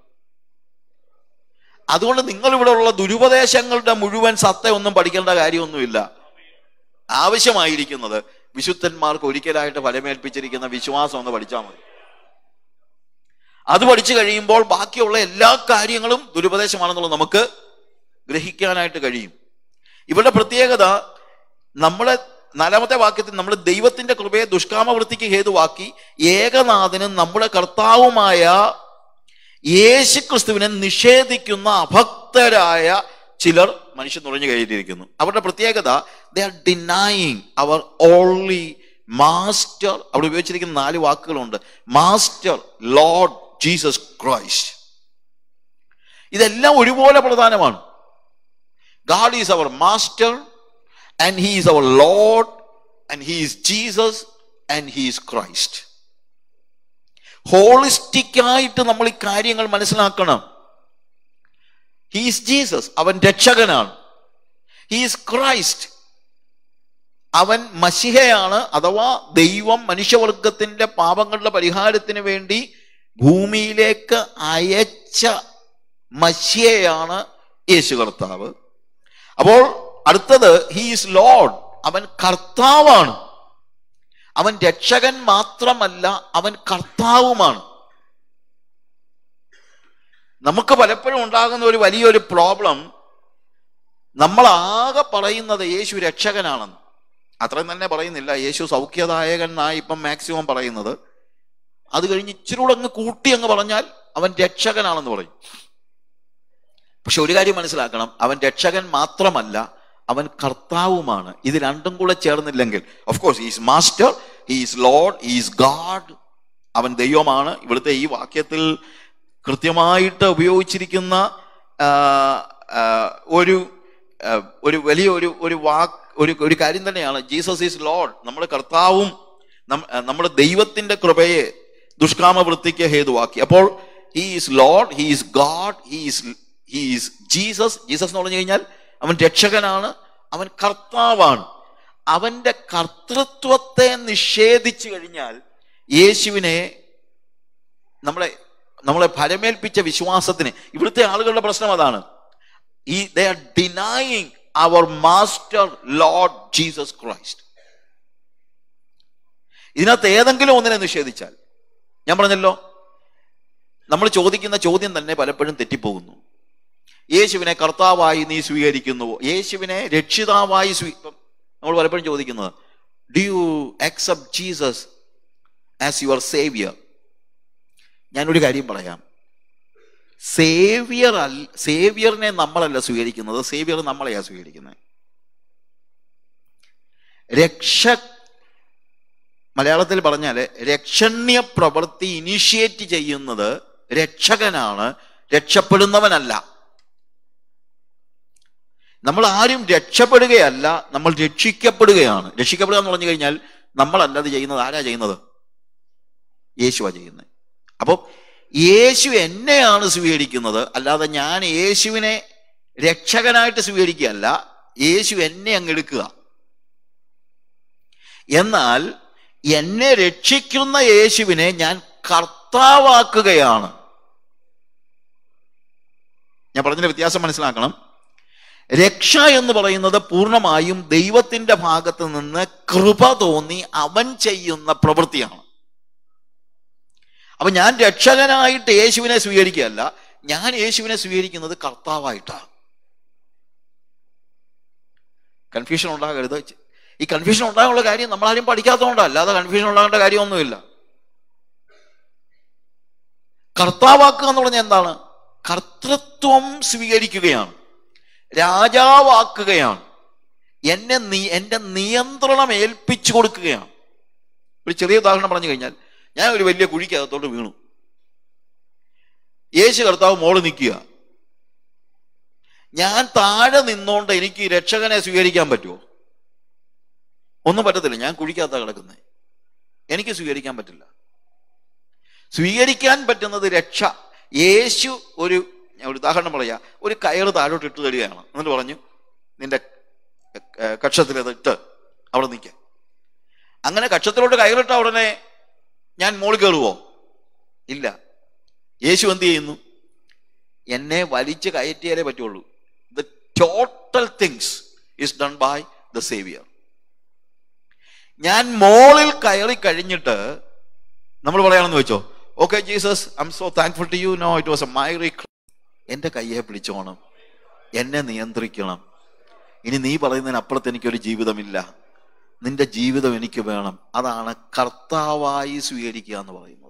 അതുകൊണ്ട് നിങ്ങളിവിടെ ഉള്ള ദുരുപദേശങ്ങളുടെ മുഴുവൻ സത്ത ഒന്നും പഠിക്കേണ്ട കാര്യമൊന്നുമില്ല ആവശ്യമായിരിക്കുന്നത് വിശുദ്ധന്മാർക്ക് ഒരിക്കലായിട്ട് ഫലമേൽപ്പിച്ചിരിക്കുന്ന വിശ്വാസം ഒന്ന് പഠിച്ചാൽ മതി അത് പഠിച്ചു കഴിയുമ്പോൾ ബാക്കിയുള്ള എല്ലാ കാര്യങ്ങളും ദുരുപദേശമാണെന്നുള്ളത് നമുക്ക് ഗ്രഹിക്കാനായിട്ട് കഴിയും ഇവരുടെ പ്രത്യേകത നമ്മളെ നാലാമത്തെ വാക്യത്തിൽ നമ്മൾ ദൈവത്തിന്റെ കൃപയെ ദുഷ്കാമവൃത്തിക്ക് ഹേതുവാക്കി ഏകനാഥനും നമ്മുടെ കർത്താവുമായ യേശുക്രിസ്തുവിനെ നിഷേധിക്കുന്ന അഭക്തരായ ചിലർ മനുഷ്യൻ നുറഞ്ഞു കഴിഞ്ഞിരിക്കുന്നു അവരുടെ പ്രത്യേകത they are denying our only master അവിടെ ഉപയോഗിച്ചിരിക്കുന്ന നാല് വാക്കുകളുണ്ട് മാസ്റ്റർ ലോർഡ് ജീസസ് ക്രൈസ്റ്റ് ഇതെല്ലാം ഒരുപോലെ പ്രധാനമാണ് God is our master and he is our lord and he is Jesus and he is Christ ഹോളിസ്റ്റിക്കായിട്ട് നമ്മൾ ഈ കാര്യങ്ങൾ മനസ്സിലാക്കണം ഹീസ് ജീസസ് അവൻ രക്ഷകനാണ് ഹീസ് ക്രൈസ്റ്റ് അവൻ മഷിഹയാണ് അഥവാ ദൈവം മനുഷ്യവർഗത്തിന്റെ പാപങ്ങളുടെ പരിഹാരത്തിന് വേണ്ടി ഭൂമിയിലേക്ക് അയച്ച മഷിഹയാണ് യേശു കർത്താവ് അപ്പോൾ അടുത്തത് ഹീസ് ലോഡ് അവൻ കർത്താവാണ് അവൻ രക്ഷകൻ മാത്രമല്ല അവൻ കർത്താവുമാണ് നമുക്ക് പലപ്പോഴും ഉണ്ടാകുന്ന ഒരു വലിയൊരു പ്രോബ്ലം നമ്മൾ ആകെ പറയുന്നത് യേശു രക്ഷകനാണെന്ന് അത്രയും തന്നെ പറയുന്നില്ല യേശു സൗഖ്യദായകൻ സൗഖ്യദായകനായി ഇപ്പം മാക്സിമം പറയുന്നത് അത് കഴിഞ്ഞ് ഇച്ചിരി കൂടെ അങ്ങ് കൂട്ടി അങ്ങ് പറഞ്ഞാൽ അവൻ രക്ഷകനാണെന്ന് പറയും പക്ഷെ ഒരു കാര്യം മനസ്സിലാക്കണം അവൻ രക്ഷകൻ മാത്രമല്ല അവൻ കർത്താവുമാണ് ഇത് രണ്ടും കൂടെ ചേർന്നില്ലെങ്കിൽ of course is master is lord is God അവൻ ദൈവമാണ് ഇവിടുത്തെ ഈ വാക്യത്തിൽ കൃത്യമായിട്ട് ഉപയോഗിച്ചിരിക്കുന്ന ഒരു ഒരു വലിയ ഒരു ഒരു വാക്ക് ഒരു ഒരു കാര്യം തന്നെയാണ് ജീസസ് ഈസ് ലോഡ് നമ്മുടെ കർത്താവും നമ്മുടെ ദൈവത്തിന്റെ കൃപയെ ദുഷ്കാമവൃത്തിക്ക് ഹേതുവാക്കി അപ്പോൾ he is lord he is God he is is Jesus Jesus എന്ന് പറഞ്ഞു കഴിഞ്ഞാൽ അവൻ രക്ഷകനാണ് അവൻ കർത്താവാണ് അവൻ്റെ കർത്തൃത്വത്തെ നിഷേധിച്ചു കഴിഞ്ഞാൽ യേശുവിനെ നമ്മളെ നമ്മളെ ഫലമേൽപ്പിച്ച വിശ്വാസത്തിന് ഇവിടുത്തെ ആളുകളുടെ പ്രശ്നം അതാണ് ഈ they are denying our master lord Jesus Christ ഇതിനകത്ത് ഏതെങ്കിലും ഒന്നിനെ നിഷേധിച്ചാൽ ഞാൻ പറഞ്ഞല്ലോ നമ്മൾ ചോദിക്കുന്ന ചോദ്യം തന്നെ പലപ്പോഴും തെറ്റിപ്പോകുന്നു യേശുവിനെ കർത്താവായി നീ സ്വീകരിക്കുന്നുവോ യേശുവിനെ രക്ഷിതാവായി സ്വീ നമ്മൾ പലപ്പോഴും ചോദിക്കുന്നത് do you accept Jesus as your saviour ഞാനൊരു കാര്യം പറയാം സേവിയർ അല്ല സേവിയറിനെ നമ്മളല്ല സ്വീകരിക്കുന്നത് സേവിയർ നമ്മളെയാ സ്വീകരിക്കുന്നത് രക്ഷ മലയാളത്തിൽ പറഞ്ഞാൽ രക്ഷണ്യ പ്രവൃത്തി ഇനിഷ്യേറ്റ് ചെയ്യുന്നത് രക്ഷകനാണ് രക്ഷപ്പെടുന്നവനല്ല നമ്മൾ ആരും രക്ഷപ്പെടുകയല്ല നമ്മൾ രക്ഷിക്കപ്പെടുകയാണ് രക്ഷിക്കപ്പെടുക എന്ന് പറഞ്ഞു കഴിഞ്ഞാൽ നമ്മളല്ലത് ചെയ്യുന്നത് ആരാ ചെയ്യുന്നത് യേശുവ ചെയ്യുന്നത് അപ്പോൾ യേശു എന്നെയാണ് സ്വീകരിക്കുന്നത് അല്ലാതെ ഞാൻ യേശുവിനെ രക്ഷകനായിട്ട് സ്വീകരിക്കുകയല്ല യേശു എന്നെ അങ്ങെടുക്കുക എന്നാൽ എന്നെ രക്ഷിക്കുന്ന യേശുവിനെ ഞാൻ കർത്താവാക്കുകയാണ് ഞാൻ പറഞ്ഞതിന്റെ വ്യത്യാസം മനസ്സിലാക്കണം രക്ഷ എന്ന് പറയുന്നത് പൂർണ്ണമായും ദൈവത്തിൻ്റെ ഭാഗത്ത് നിന്ന് കൃപ തോന്നി അവൻ ചെയ്യുന്ന പ്രവൃത്തിയാണ് അപ്പൊ ഞാൻ രക്ഷകനായിട്ട് യേശുവിനെ സ്വീകരിക്കുകയല്ല ഞാൻ യേശുവിനെ സ്വീകരിക്കുന്നത് കർത്താവായിട്ടാണ് കൺഫ്യൂഷൻ ഉണ്ടാകരുത് ഈ കൺഫ്യൂഷൻ ഉണ്ടാകാനുള്ള കാര്യം നമ്മളാരും പഠിക്കാത്തതുകൊണ്ടല്ല അല്ലാതെ കൺഫ്യൂഷൻ ഉണ്ടാകേണ്ട കാര്യമൊന്നുമില്ല കർത്താവാക്കുക എന്ന് പറഞ്ഞാൽ എന്താണ് കർത്തൃത്വം സ്വീകരിക്കുകയാണ് രാജാവാക്കുകയാണ് എന്നെ നീ എൻ്റെ നിയന്ത്രണം ഏൽപ്പിച്ചു കൊടുക്കുകയാണ് ഒരു ചെറിയ ഉദാഹരണം പറഞ്ഞു കഴിഞ്ഞാൽ ഞാൻ ഒരു വലിയ അകത്തോട്ട് വീണു യേശു കർത്താവ് മോള് നിൽക്കുക ഞാൻ താഴെ നിന്നുകൊണ്ട് എനിക്ക് രക്ഷകനെ സ്വീകരിക്കാൻ പറ്റുമോ ഒന്നും പറ്റത്തില്ല ഞാൻ കുഴിക്കകത്താണ് കിടക്കുന്നത് എനിക്ക് സ്വീകരിക്കാൻ പറ്റില്ല സ്വീകരിക്കാൻ പറ്റുന്നത് രക്ഷ യേശു ഒരു ഞാൻ ഒരു ഉദാഹരണം പറയാം ഒരു കയറ് താഴോട്ട് ഇട്ട് തരികയാണ് എന്നിട്ട് പറഞ്ഞു നിന്റെ അത് ഇട്ട് അവിടെ നിൽക്ക അങ്ങനെ കക്ഷത്തിലോട്ട് കയറിട്ട ഉടനെ ഞാൻ മോളിൽ കയറുവോ ഇല്ല യേശു എന്ത് ചെയ്യുന്നു എന്നെ വലിച്ച് കയറ്റിയാലേ പറ്റുള്ളൂ the total things is done by the saviour ഞാൻ മോളിൽ കയറി കഴിഞ്ഞിട്ട് നമ്മൾ പറയാണെന്ന് വെച്ചോ okay Jesus I am so thankful to you know it was a my എൻ്റെ കയ്യെ പിടിച്ചോണം എന്നെ നിയന്ത്രിക്കണം ഇനി നീ പറയുന്നതിന് അപ്പുറത്ത് എനിക്കൊരു ജീവിതമില്ല നിന്റെ ജീവിതം എനിക്ക് വേണം അതാണ് കർത്താവായി സ്വീകരിക്കുക എന്ന് പറയുന്നത്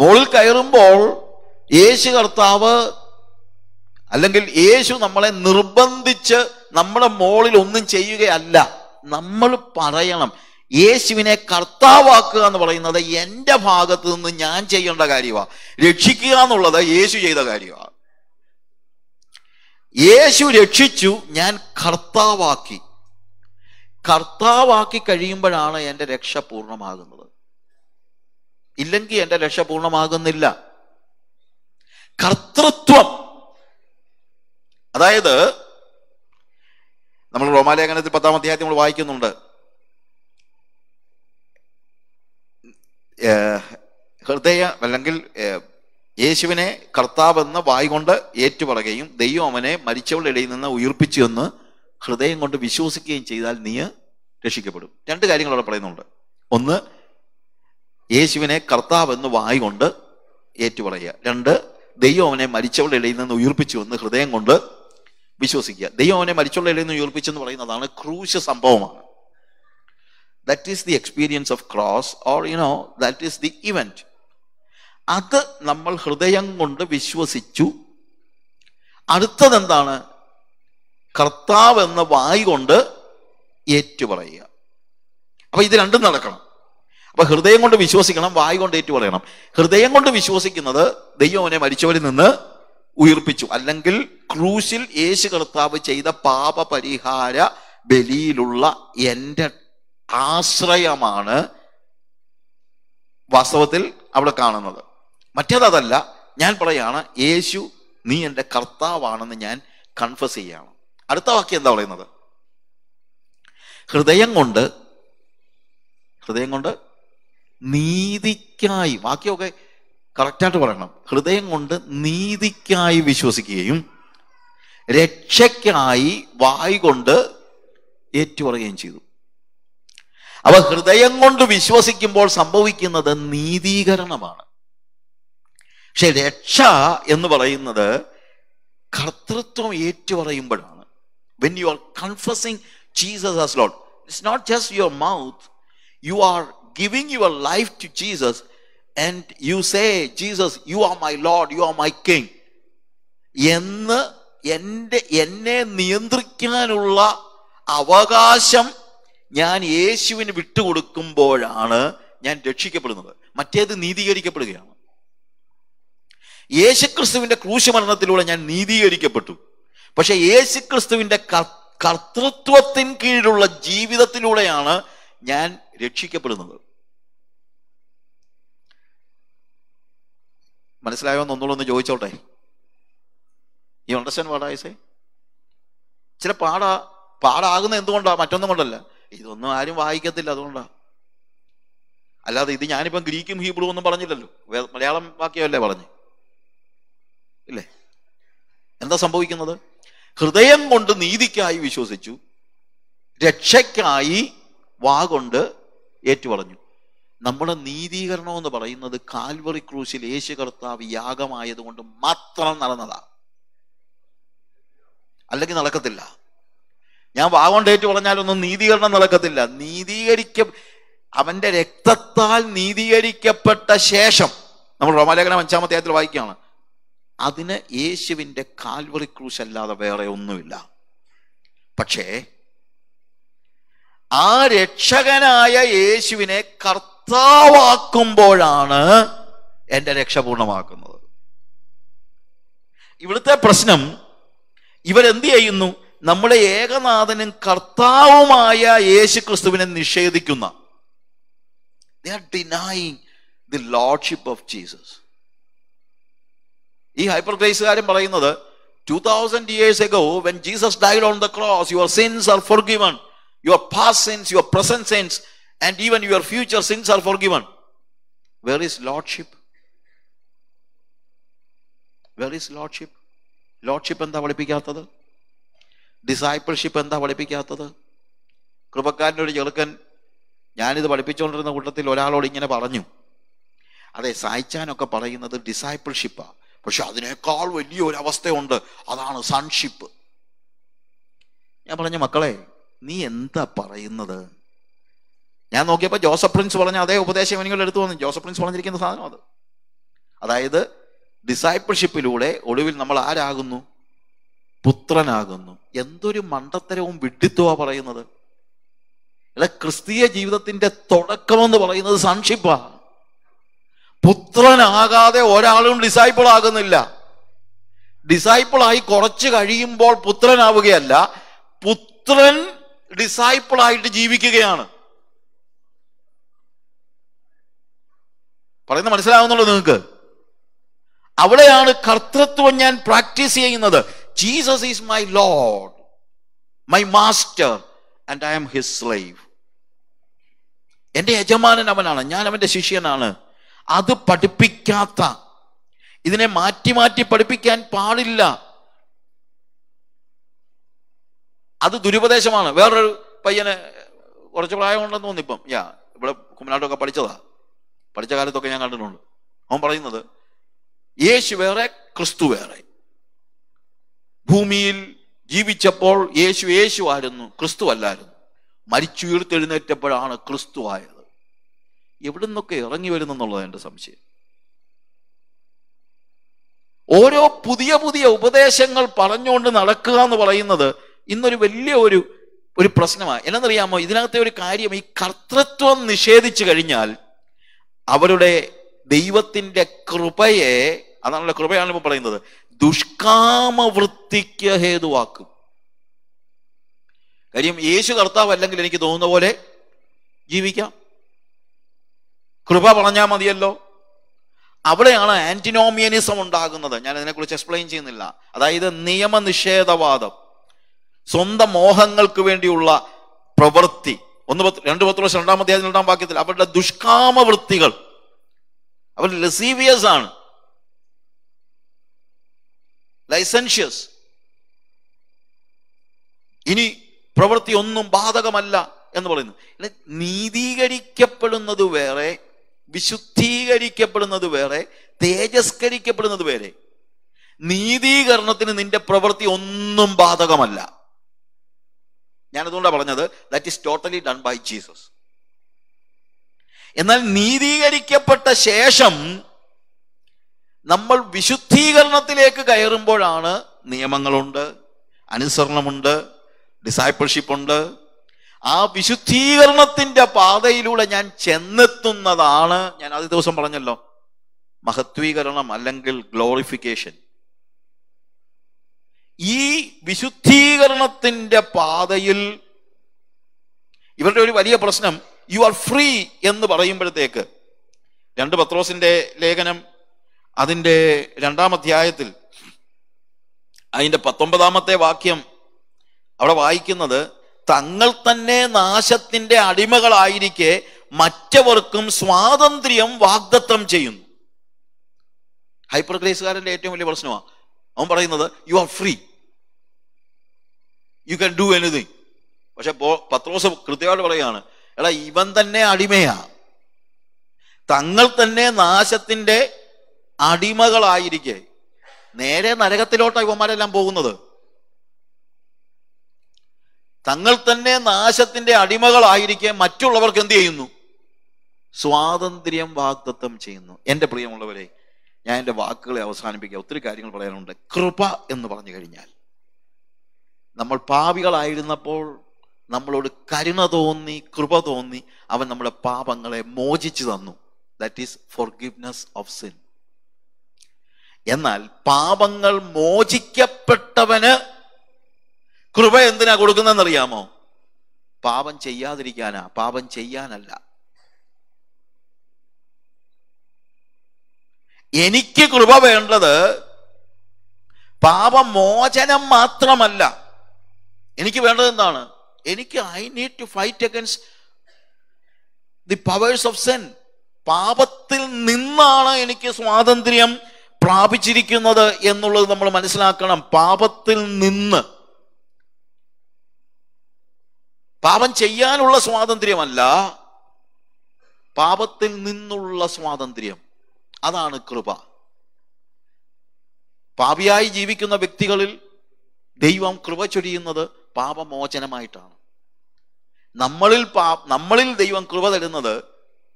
മുകളിൽ കയറുമ്പോൾ യേശു കർത്താവ് അല്ലെങ്കിൽ യേശു നമ്മളെ നിർബന്ധിച്ച് നമ്മുടെ മോളിൽ ഒന്നും ചെയ്യുകയല്ല നമ്മൾ പറയണം യേശുവിനെ കർത്താവാക്കുക എന്ന് പറയുന്നത് എൻ്റെ ഭാഗത്ത് നിന്ന് ഞാൻ ചെയ്യേണ്ട കാര്യമാണ് രക്ഷിക്കുക എന്നുള്ളത് യേശു ചെയ്ത കാര്യമാണ് യേശു രക്ഷിച്ചു ഞാൻ കർത്താവാക്കി കർത്താവാക്കി കഴിയുമ്പോഴാണ് എൻ്റെ രക്ഷ പൂർണ്ണമാകുന്നത് ഇല്ലെങ്കിൽ എൻ്റെ രക്ഷ പൂർണ്ണമാകുന്നില്ല കർത്തൃത്വം അതായത് നമ്മൾ റോമാലേഖനത്തിൽ പത്താം അധ്യായത്തിൽ നമ്മൾ വായിക്കുന്നുണ്ട് ഹൃദയ അല്ലെങ്കിൽ യേശുവിനെ കർത്താവെന്ന് വായി കൊണ്ട് ഏറ്റുപറയുകയും ദൈവം അവനെ മരിച്ചവളുടെ ഇടയിൽ നിന്ന് ഉയർപ്പിച്ചു എന്ന് ഹൃദയം കൊണ്ട് വിശ്വസിക്കുകയും ചെയ്താൽ നീ രക്ഷിക്കപ്പെടും രണ്ട് കാര്യങ്ങൾ അവിടെ പറയുന്നുണ്ട് ഒന്ന് യേശുവിനെ കർത്താവെന്ന് വായി കൊണ്ട് ഏറ്റുപറയുക രണ്ട് ദൈവം അവനെ മരിച്ചവളുടെ ഇടയിൽ നിന്ന് ഉയർപ്പിച്ചു എന്ന് ഹൃദയം കൊണ്ട് വിശ്വസിക്കുക ദൈവം അവനെ മരിച്ചവളുടെ ഇടയിൽ നിന്ന് ഉയർപ്പിച്ചെന്ന് പറയുന്നതാണ് ക്രൂശ സംഭവമാണ് that is the experience of cross or you know that is the event അത് നമ്മൾ ഹൃദയം കൊണ്ട് വിശ്വസിച്ചു അടുത്തതെന്താണ് കർത്താവ് എന്ന വായി കൊണ്ട് ഏറ്റുപറയുക അപ്പൊ ഇത് രണ്ടും നടക്കണം അപ്പൊ ഹൃദയം കൊണ്ട് വിശ്വസിക്കണം വായി കൊണ്ട് ഏറ്റുപറയണം ഹൃദയം കൊണ്ട് വിശ്വസിക്കുന്നത് ദൈവം അവനെ മരിച്ചവരിൽ നിന്ന് ഉയർപ്പിച്ചു അല്ലെങ്കിൽ ക്രൂശിൽ യേശു കർത്താവ് ചെയ്ത പാപ പരിഹാര ബലിയിലുള്ള എൻ്റെ ആശ്രയമാണ് വാസ്തവത്തിൽ അവിടെ കാണുന്നത് മറ്റേതല്ല ഞാൻ പറയാണ് യേശു നീ എൻ്റെ കർത്താവാണെന്ന് ഞാൻ കൺഫസ് ചെയ്യാണ് അടുത്ത വാക്യം എന്താ പറയുന്നത് ഹൃദയം കൊണ്ട് ഹൃദയം കൊണ്ട് നീതിക്കായി വാക്യമൊക്കെ കറക്റ്റായിട്ട് പറയണം ഹൃദയം കൊണ്ട് നീതിക്കായി വിശ്വസിക്കുകയും രക്ഷയ്ക്കായി വായി കൊണ്ട് ഏറ്റുപറയുകയും ചെയ്തു അവ ഹൃദയം കൊണ്ട് വിശ്വസിക്കുമ്പോൾ സംഭവിക്കുന്നത് നീതീകരണമാണ് പക്ഷെ രക്ഷ എന്ന് പറയുന്നത് കർത്തൃത്വം ഏറ്റുപറയുമ്പോഴാണ് when you are confessing Jesus as lord it's not just your mouth you are giving your life to Jesus and you say Jesus you are my lord you are my king എന്ന് എൻ്റെ എന്നെ നിയന്ത്രിക്കാനുള്ള അവകാശം ഞാൻ യേശുവിന് വിട്ടുകൊടുക്കുമ്പോഴാണ് ഞാൻ രക്ഷിക്കപ്പെടുന്നത് മറ്റേത് നീതീകരിക്കപ്പെടുകയാണ് യേശുക്രിസ്തുവിന്റെ ക്രൂശമരണത്തിലൂടെ ഞാൻ നീതീകരിക്കപ്പെട്ടു പക്ഷെ യേശുക്രിസ്തുവിന്റെ കർത്തൃത്വത്തിൻ കീഴിലുള്ള ജീവിതത്തിലൂടെയാണ് ഞാൻ രക്ഷിക്കപ്പെടുന്നത് മനസ്സിലായോ ഒന്നുകൂടെ ചോദിച്ചോട്ടെ ഈ അണ്ടർസ്റ്റാൻഡ് പാടായസേ ചില പാടാ പാടാകുന്ന എന്തുകൊണ്ടാണ് മറ്റൊന്നും കൊണ്ടല്ല ഇതൊന്നും ആരും വായിക്കത്തില്ല അതുകൊണ്ടാണ് അല്ലാതെ ഇത് ഞാനിപ്പം ഗ്രീക്കും ഹീബ്രുവും ഒന്നും പറഞ്ഞില്ലല്ലോ മലയാളം വാക്യമല്ലേ പറഞ്ഞു ഇല്ലേ എന്താ സംഭവിക്കുന്നത് ഹൃദയം കൊണ്ട് നീതിക്കായി വിശ്വസിച്ചു രക്ഷയ്ക്കായി വാ കൊണ്ട് ഏറ്റുപറഞ്ഞു നമ്മുടെ നീതീകരണം എന്ന് പറയുന്നത് കാൽവറി ക്രൂശിൽ യേശു കർത്താവ് യാഗമായതുകൊണ്ട് മാത്രം നടന്നതാണ് അല്ലെങ്കിൽ നടക്കത്തില്ല ഞാൻ വാഗോണ്ടേറ്റ് പറഞ്ഞാലൊന്നും നീതീകരണം നടക്കത്തില്ല നീതീകരിക്ക അവന്റെ രക്തത്താൽ നീതീകരിക്കപ്പെട്ട ശേഷം നമ്മൾ റോമാലേഖനം അഞ്ചാമത്തെ അധ്യായത്തിൽ വായിക്കുകയാണ് അതിന് യേശുവിൻ്റെ കാൽവറി ക്രൂശ് അല്ലാതെ വേറെ ഒന്നുമില്ല പക്ഷേ ആ രക്ഷകനായ യേശുവിനെ കർത്താവാക്കുമ്പോഴാണ് എൻ്റെ രക്ഷ പൂർണ്ണമാക്കുന്നത് ഇവിടുത്തെ പ്രശ്നം ഇവരെന്ത് ചെയ്യുന്നു നമ്മളെ ഏകനാഥനും കർത്താവുമായ യേശു ക്രിസ്തുവിനെ നിഷേധിക്കുന്ന they are denying the lordship of Jesus ഈ ഹൈപ്പർ ഗ്രേസുകാരൻ പറയുന്നത് two thousand years ago when Jesus died on the cross your sins are forgiven your past sins your present sins and even your future sins are forgiven where is lordship where is lordship lordship എന്താ പഠിപ്പിക്കാത്തത് discipleship എന്താ പഠിപ്പിക്കാത്തത് കൃപക്കാരൻ്റെ ഒരു ചെറുക്കൻ ഞാനിത് പഠിപ്പിച്ചുകൊണ്ടിരുന്ന കൂട്ടത്തിൽ ഒരാളോട് ഇങ്ങനെ പറഞ്ഞു അതെ സായിച്ചാനൊക്കെ പറയുന്നത് ഡിസൈപ്പിൾഷിപ്പാണ് പക്ഷെ അതിനേക്കാൾ വലിയൊരു അവസ്ഥയുണ്ട് അതാണ് സൺഷിപ്പ് ഞാൻ പറഞ്ഞു മക്കളെ നീ എന്താ പറയുന്നത് ഞാൻ നോക്കിയപ്പോൾ ജോസഫ് പ്രിൻസ് പറഞ്ഞ അതേ ഉപദേശം എനിക്കുള്ള എടുത്തു വന്നു ജോസഫ് പ്രിൻസ് പറഞ്ഞിരിക്കുന്ന സാധനം അത് അതായത് ഡിസൈപ്പിൾഷിപ്പിലൂടെ ഒടുവിൽ നമ്മൾ ആരാകുന്നു പുത്രനാകുന്നു എന്തൊരു മണ്ടത്തരവും വിഡിത്വ പറയുന്നത് അല്ല ക്രിസ്തീയ ജീവിതത്തിന്റെ തുടക്കമെന്ന് പറയുന്നത് സംക്ഷിപ്പ പുത്രനാകാതെ ഒരാളും ഡിസൈപ്പിൾ ആകുന്നില്ല ഡിസൈപ്പിളായി കുറച്ച് കഴിയുമ്പോൾ പുത്രനാവുകയല്ല പുത്രൻ ഡിസൈപ്പിളായിട്ട് ജീവിക്കുകയാണ് പറയുന്നത് മനസ്സിലാവുന്നുള്ളൂ നിങ്ങൾക്ക് അവിടെയാണ് കർത്തൃത്വം ഞാൻ പ്രാക്ടീസ് ചെയ്യുന്നത് Jesus is my lord my master and I am his slave എൻ്റെ യജമാനൻ അവനാണ് ഞാൻ അവൻ്റെ ശിഷ്യനാണ് അത് പഠിപ്പിക്കാത്ത ഇതിനെ മാറ്റി മാറ്റി പഠിപ്പിക്കാൻ പാടില്ല അത് ദുരുപദേശമാണ് വേറൊരു പയ്യന് കുറച്ച് പ്രായമുണ്ടെന്ന് ഇപ്പം യാ ഇവിടെ കുമ്മനാട്ടൊക്കെ പഠിച്ചതാ പഠിച്ച കാലത്തൊക്കെ ഞാൻ കണ്ടിട്ടുണ്ട് അവൻ പറയുന്നത് യേശു വേറെ ക്രിസ്തു വേറെ ഭൂമിയിൽ ജീവിച്ചപ്പോൾ യേശു യേശു ആയിരുന്നു ക്രിസ്തു അല്ലായിരുന്നു മരിച്ചുയർത്തെഴുന്നേറ്റപ്പോഴാണ് ക്രിസ്തു ആയത് എവിടെ നിന്നൊക്കെ ഇറങ്ങി വരുന്നുള്ളതാണ് എൻ്റെ സംശയം ഓരോ പുതിയ പുതിയ ഉപദേശങ്ങൾ പറഞ്ഞുകൊണ്ട് നടക്കുക എന്ന് പറയുന്നത് ഇന്നൊരു വലിയ ഒരു ഒരു പ്രശ്നമാണ് എന്നറിയാമോ ഇതിനകത്തെ ഒരു കാര്യം ഈ കർത്തൃത്വം നിഷേധിച്ചു കഴിഞ്ഞാൽ അവരുടെ ദൈവത്തിൻ്റെ കൃപയെ അതാണല്ലോ കൃപയാണ് ഇപ്പോൾ പറയുന്നത് ദുഷ്കാമവൃത്തിക്ക് ഹേതുവാക്കും കാര്യം യേശു കർത്താവ് അല്ലെങ്കിൽ എനിക്ക് തോന്നുന്ന പോലെ ജീവിക്കാം കൃപ പറഞ്ഞാൽ മതിയല്ലോ അവിടെയാണ് ആന്റിനോമിയനിസം ഉണ്ടാകുന്നത് ഞാൻ അതിനെക്കുറിച്ച് എക്സ്പ്ലെയിൻ ചെയ്യുന്നില്ല അതായത് നിയമനിഷേധവാദം സ്വന്തം മോഹങ്ങൾക്ക് വേണ്ടിയുള്ള പ്രവൃത്തി ഒന്ന് പത്ത് രണ്ട് പത്ത് വർഷം രണ്ടാമത്തെ രണ്ടാം വാക്യത്തിൽ അവരുടെ ദുഷ്കാമവൃത്തികൾ അവർ ലസീവിയസ് ആണ് ലൈസൻഷ്യസ് ഇനി പ്രവൃത്തി ഒന്നും ബാധകമല്ല എന്ന് പറയുന്നു നീതീകരിക്കപ്പെടുന്നത് വേറെ വിശുദ്ധീകരിക്കപ്പെടുന്നത് വേറെ തേജസ്കരിക്കപ്പെടുന്നത് വേറെ നീതീകരണത്തിന് നിന്റെ പ്രവൃത്തി ഒന്നും ബാധകമല്ല ഞാനതുകൊണ്ടാണ് പറഞ്ഞത് that is totally done by Jesus എന്നാൽ നീതീകരിക്കപ്പെട്ട ശേഷം നമ്മൾ വിശുദ്ധീകരണത്തിലേക്ക് കയറുമ്പോഴാണ് നിയമങ്ങളുണ്ട് അനുസരണമുണ്ട് ഡിസൈപ്പിൾഷിപ്പ് ഉണ്ട് ആ വിശുദ്ധീകരണത്തിൻ്റെ പാതയിലൂടെ ഞാൻ ചെന്നെത്തുന്നതാണ് ഞാൻ ആദ്യ ദിവസം പറഞ്ഞല്ലോ മഹത്വീകരണം അല്ലെങ്കിൽ ഗ്ലോറിഫിക്കേഷൻ ഈ വിശുദ്ധീകരണത്തിൻ്റെ പാതയിൽ ഇവരുടെ ഒരു വലിയ പ്രശ്നം യു ആർ ഫ്രീ എന്ന് പറയുമ്പോഴത്തേക്ക് രണ്ട് പത്രോസിന്റെ ലേഖനം അതിൻ്റെ രണ്ടാം അധ്യായത്തിൽ അതിൻ്റെ പത്തൊമ്പതാമത്തെ വാക്യം അവിടെ വായിക്കുന്നത് തങ്ങൾ തന്നെ നാശത്തിൻ്റെ അടിമകളായിരിക്കെ മറ്റവർക്കും സ്വാതന്ത്ര്യം വാഗ്ദത്തം ചെയ്യുന്നു ഹൈപ്പർ ഗ്രേസുകാരൻ്റെ ഏറ്റവും വലിയ പ്രശ്നമാണ് അവൻ പറയുന്നത് you are free you can do anything പക്ഷെ പത്രോസ് കൃത്യമായിട്ട് പറയുകയാണ് എടാ ഇവൻ തന്നെ അടിമയാ തങ്ങൾ തന്നെ നാശത്തിൻ്റെ അടിമകളായിരിക്കെ നേരെ നരകത്തിലോട്ടാണ് ഇവന്മാരെല്ലാം പോകുന്നത് തങ്ങൾ തന്നെ നാശത്തിന്റെ അടിമകളായിരിക്കെ മറ്റുള്ളവർക്ക് എന്ത് ചെയ്യുന്നു സ്വാതന്ത്ര്യം വാഗ്ദത്തം ചെയ്യുന്നു എൻ്റെ പ്രിയമുള്ളവരെ ഞാൻ എൻ്റെ വാക്കുകളെ അവസാനിപ്പിക്കുക ഒത്തിരി കാര്യങ്ങൾ പറയാനുണ്ട് കൃപ എന്ന് പറഞ്ഞു കഴിഞ്ഞാൽ നമ്മൾ പാവികളായിരുന്നപ്പോൾ നമ്മളോട് കരുണ തോന്നി കൃപ തോന്നി അവൻ നമ്മുടെ പാപങ്ങളെ മോചിച്ചു തന്നു that is forgiveness of sin എന്നാൽ പാപങ്ങൾ മോചിക്കപ്പെട്ടവന് കൃപ എന്തിനാ കൊടുക്കുന്നതെന്നറിയാമോ പാപം ചെയ്യാതിരിക്കാനാ പാപം ചെയ്യാനല്ല എനിക്ക് കൃപ വേണ്ടത് പാപമോചനം മാത്രമല്ല എനിക്ക് വേണ്ടത് എന്താണ് എനിക്ക് I need to fight against the powers of sin പാപത്തിൽ നിന്നാണ് എനിക്ക് സ്വാതന്ത്ര്യം പ്രാപിച്ചിരിക്കുന്നത് എന്നുള്ളത് നമ്മൾ മനസ്സിലാക്കണം പാപത്തിൽ നിന്ന് പാപം ചെയ്യാനുള്ള സ്വാതന്ത്ര്യമല്ല പാപത്തിൽ നിന്നുള്ള സ്വാതന്ത്ര്യം അതാണ് കൃപ പാപിയായി ജീവിക്കുന്ന വ്യക്തികളിൽ ദൈവം കൃപ ചൊരിയുന്നത് പാപമോചനമായിട്ടാണ് നമ്മളിൽ പാ നമ്മളിൽ ദൈവം കൃപ തരുന്നത്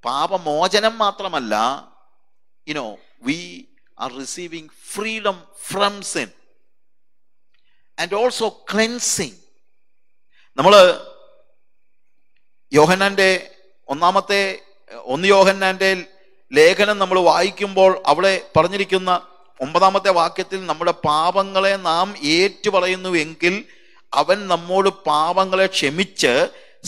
പാപമോചനം മാത്രമല്ല you know we are receiving freedom from sin and also cleansing നമ്മൾ യോഹന്നാൻ്റെ ഒന്നാമത്തെ ഒന്ന് യോഹന്നാന്റെ ലേഖനം നമ്മൾ വായിക്കുമ്പോൾ അവിടെ പറഞ്ഞിരിക്കുന്ന ഒമ്പതാമത്തെ വാക്യത്തിൽ നമ്മുടെ പാപങ്ങളെ നാം ഏറ്റു പറയുന്നുവെങ്കിൽ അവൻ നമ്മോട് പാപങ്ങളെ ക്ഷമിച്ച്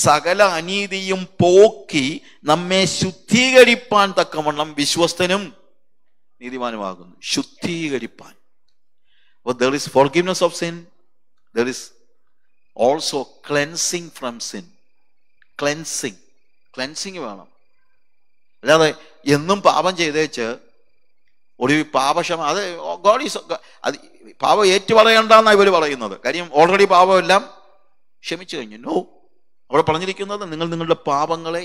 സകല അനീതിയും പോക്കി നമ്മെ ശുദ്ധീകരിപ്പാൻ തക്കവണ്ണം വിശ്വസ്തനും നീതിമാനുമാകുന്നു ശുദ്ധീകരിപ്പാൻ അപ്പോൾ there is forgiveness of sin there is also cleansing from sin cleansing cleansing വേണം അല്ലാതെ എന്നും പാപം ചെയ്തേച്ച് ഒരു പാപക്ഷമ അത് ഗോഡ് ഈസ് അത് പാപം ഏറ്റുപറയണ്ടെന്നാണ് ഇവർ പറയുന്നത് കാര്യം ഓൾറെഡി പാപമെല്ലാം ക്ഷമിച്ചു കഴിഞ്ഞു നോ അവിടെ പറഞ്ഞിരിക്കുന്നത് നിങ്ങൾ നിങ്ങളുടെ പാപങ്ങളെ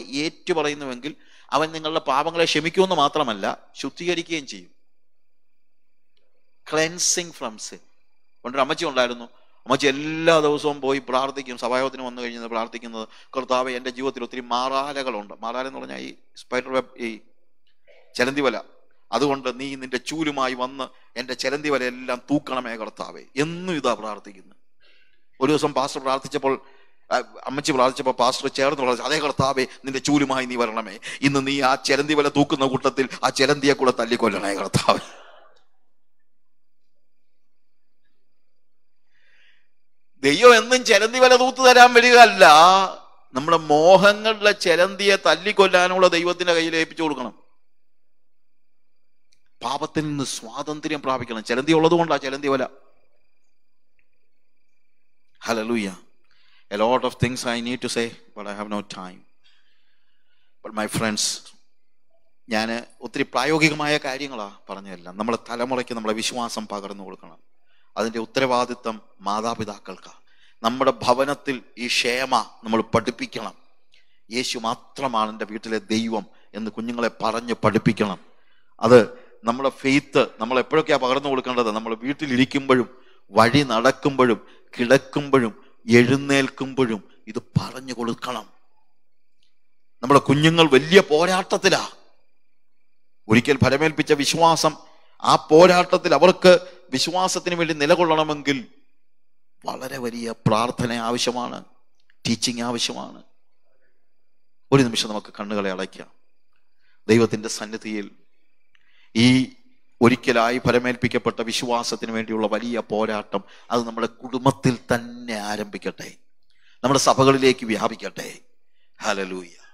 പറയുന്നുവെങ്കിൽ അവൻ നിങ്ങളുടെ പാപങ്ങളെ ക്ഷമിക്കുമെന്ന് മാത്രമല്ല ശുദ്ധീകരിക്കുകയും ചെയ്യും ക്ലെൻസിങ് ഫ്രം സിൻ പണ്ടൊരു അമ്മച്ചി ഉണ്ടായിരുന്നു അമ്മച്ചി എല്ലാ ദിവസവും പോയി പ്രാർത്ഥിക്കും സഭായോഗത്തിന് വന്നു കഴിഞ്ഞാൽ പ്രാർത്ഥിക്കുന്നത് കർത്താവ് എൻ്റെ ജീവിതത്തിൽ ഒത്തിരി മാറാലകളുണ്ട് മാറാല എന്ന് പറഞ്ഞാൽ ഈ സ്പൈഡർ വെബ് ഈ ചലന്തി വല അതുകൊണ്ട് നീ നിന്റെ ചൂലുമായി വന്ന് എൻ്റെ ചലന്തി എല്ലാം തൂക്കണമേ കർത്താവേ എന്നും ഇതാ പ്രാർത്ഥിക്കുന്നു ഒരു ദിവസം പാസ്റ്റർ പ്രാർത്ഥിച്ചപ്പോൾ അമ്മച്ചി പ്രാർത്ഥിച്ചപ്പോൾ പാസ്റ്റർ ചേർന്ന് പ്രാർത്ഥിച്ചു അതേ കർത്താവേ നിന്റെ ചൂലുമായി നീ വരണമേ ഇന്ന് നീ ആ ചിരന്തി വല തൂക്കുന്ന കൂട്ടത്തിൽ ആ ചിരന്തിയെ കൂടെ തല്ലിക്കൊല്ലണേ കർത്താവ് ദൈവം എന്നും ചിരന്തി വല തൂത്ത് തരാൻ വരികയല്ല നമ്മുടെ മോഹങ്ങളുടെ ചിലന്തിയെ തല്ലിക്കൊല്ലാനുള്ള ദൈവത്തിന്റെ കയ്യിൽ ഏൽപ്പിച്ചു കൊടുക്കണം പാപത്തിൽ നിന്ന് സ്വാതന്ത്ര്യം പ്രാപിക്കണം ചിലന്തി കൊണ്ടാ ചിലന്തി വല ഹലലൂയ്യ A lot of things I need to say, but I have no time. But my friends, ഞാൻ ഒത്തിരി പ്രായോഗികമായ കാര്യങ്ങളാണ് പറഞ്ഞതെല്ലാം നമ്മളെ തലമുറയ്ക്ക് നമ്മളെ വിശ്വാസം പകർന്നു കൊടുക്കണം അതിൻ്റെ ഉത്തരവാദിത്വം മാതാപിതാക്കൾക്കാണ് നമ്മുടെ ഭവനത്തിൽ ഈ ക്ഷേമ നമ്മൾ പഠിപ്പിക്കണം യേശു മാത്രമാണ് എൻ്റെ വീട്ടിലെ ദൈവം എന്ന് കുഞ്ഞുങ്ങളെ പറഞ്ഞ് പഠിപ്പിക്കണം അത് നമ്മുടെ ഫെയ്ത്ത് നമ്മൾ എപ്പോഴൊക്കെയാണ് പകർന്നു കൊടുക്കേണ്ടത് നമ്മൾ വീട്ടിലിരിക്കുമ്പോഴും വഴി നടക്കുമ്പോഴും കിടക്കുമ്പോഴും എഴുന്നേൽക്കുമ്പോഴും ഇത് പറഞ്ഞു കൊടുക്കണം നമ്മുടെ കുഞ്ഞുങ്ങൾ വലിയ പോരാട്ടത്തിലാ ഒരിക്കൽ ഫലമേൽപ്പിച്ച വിശ്വാസം ആ പോരാട്ടത്തിൽ അവർക്ക് വിശ്വാസത്തിന് വേണ്ടി നിലകൊള്ളണമെങ്കിൽ വളരെ വലിയ പ്രാർത്ഥന ആവശ്യമാണ് ടീച്ചിങ് ആവശ്യമാണ് ഒരു നിമിഷം നമുക്ക് കണ്ണുകളെ അടയ്ക്കാം ദൈവത്തിൻ്റെ സന്നിധിയിൽ ഈ ഒരിക്കലായി ഫലമേൽപ്പിക്കപ്പെട്ട വിശ്വാസത്തിന് വേണ്ടിയുള്ള വലിയ പോരാട്ടം അത് നമ്മുടെ കുടുംബത്തിൽ തന്നെ ആരംഭിക്കട്ടെ നമ്മുടെ സഭകളിലേക്ക് വ്യാപിക്കട്ടെ ഹലലൂയ്യ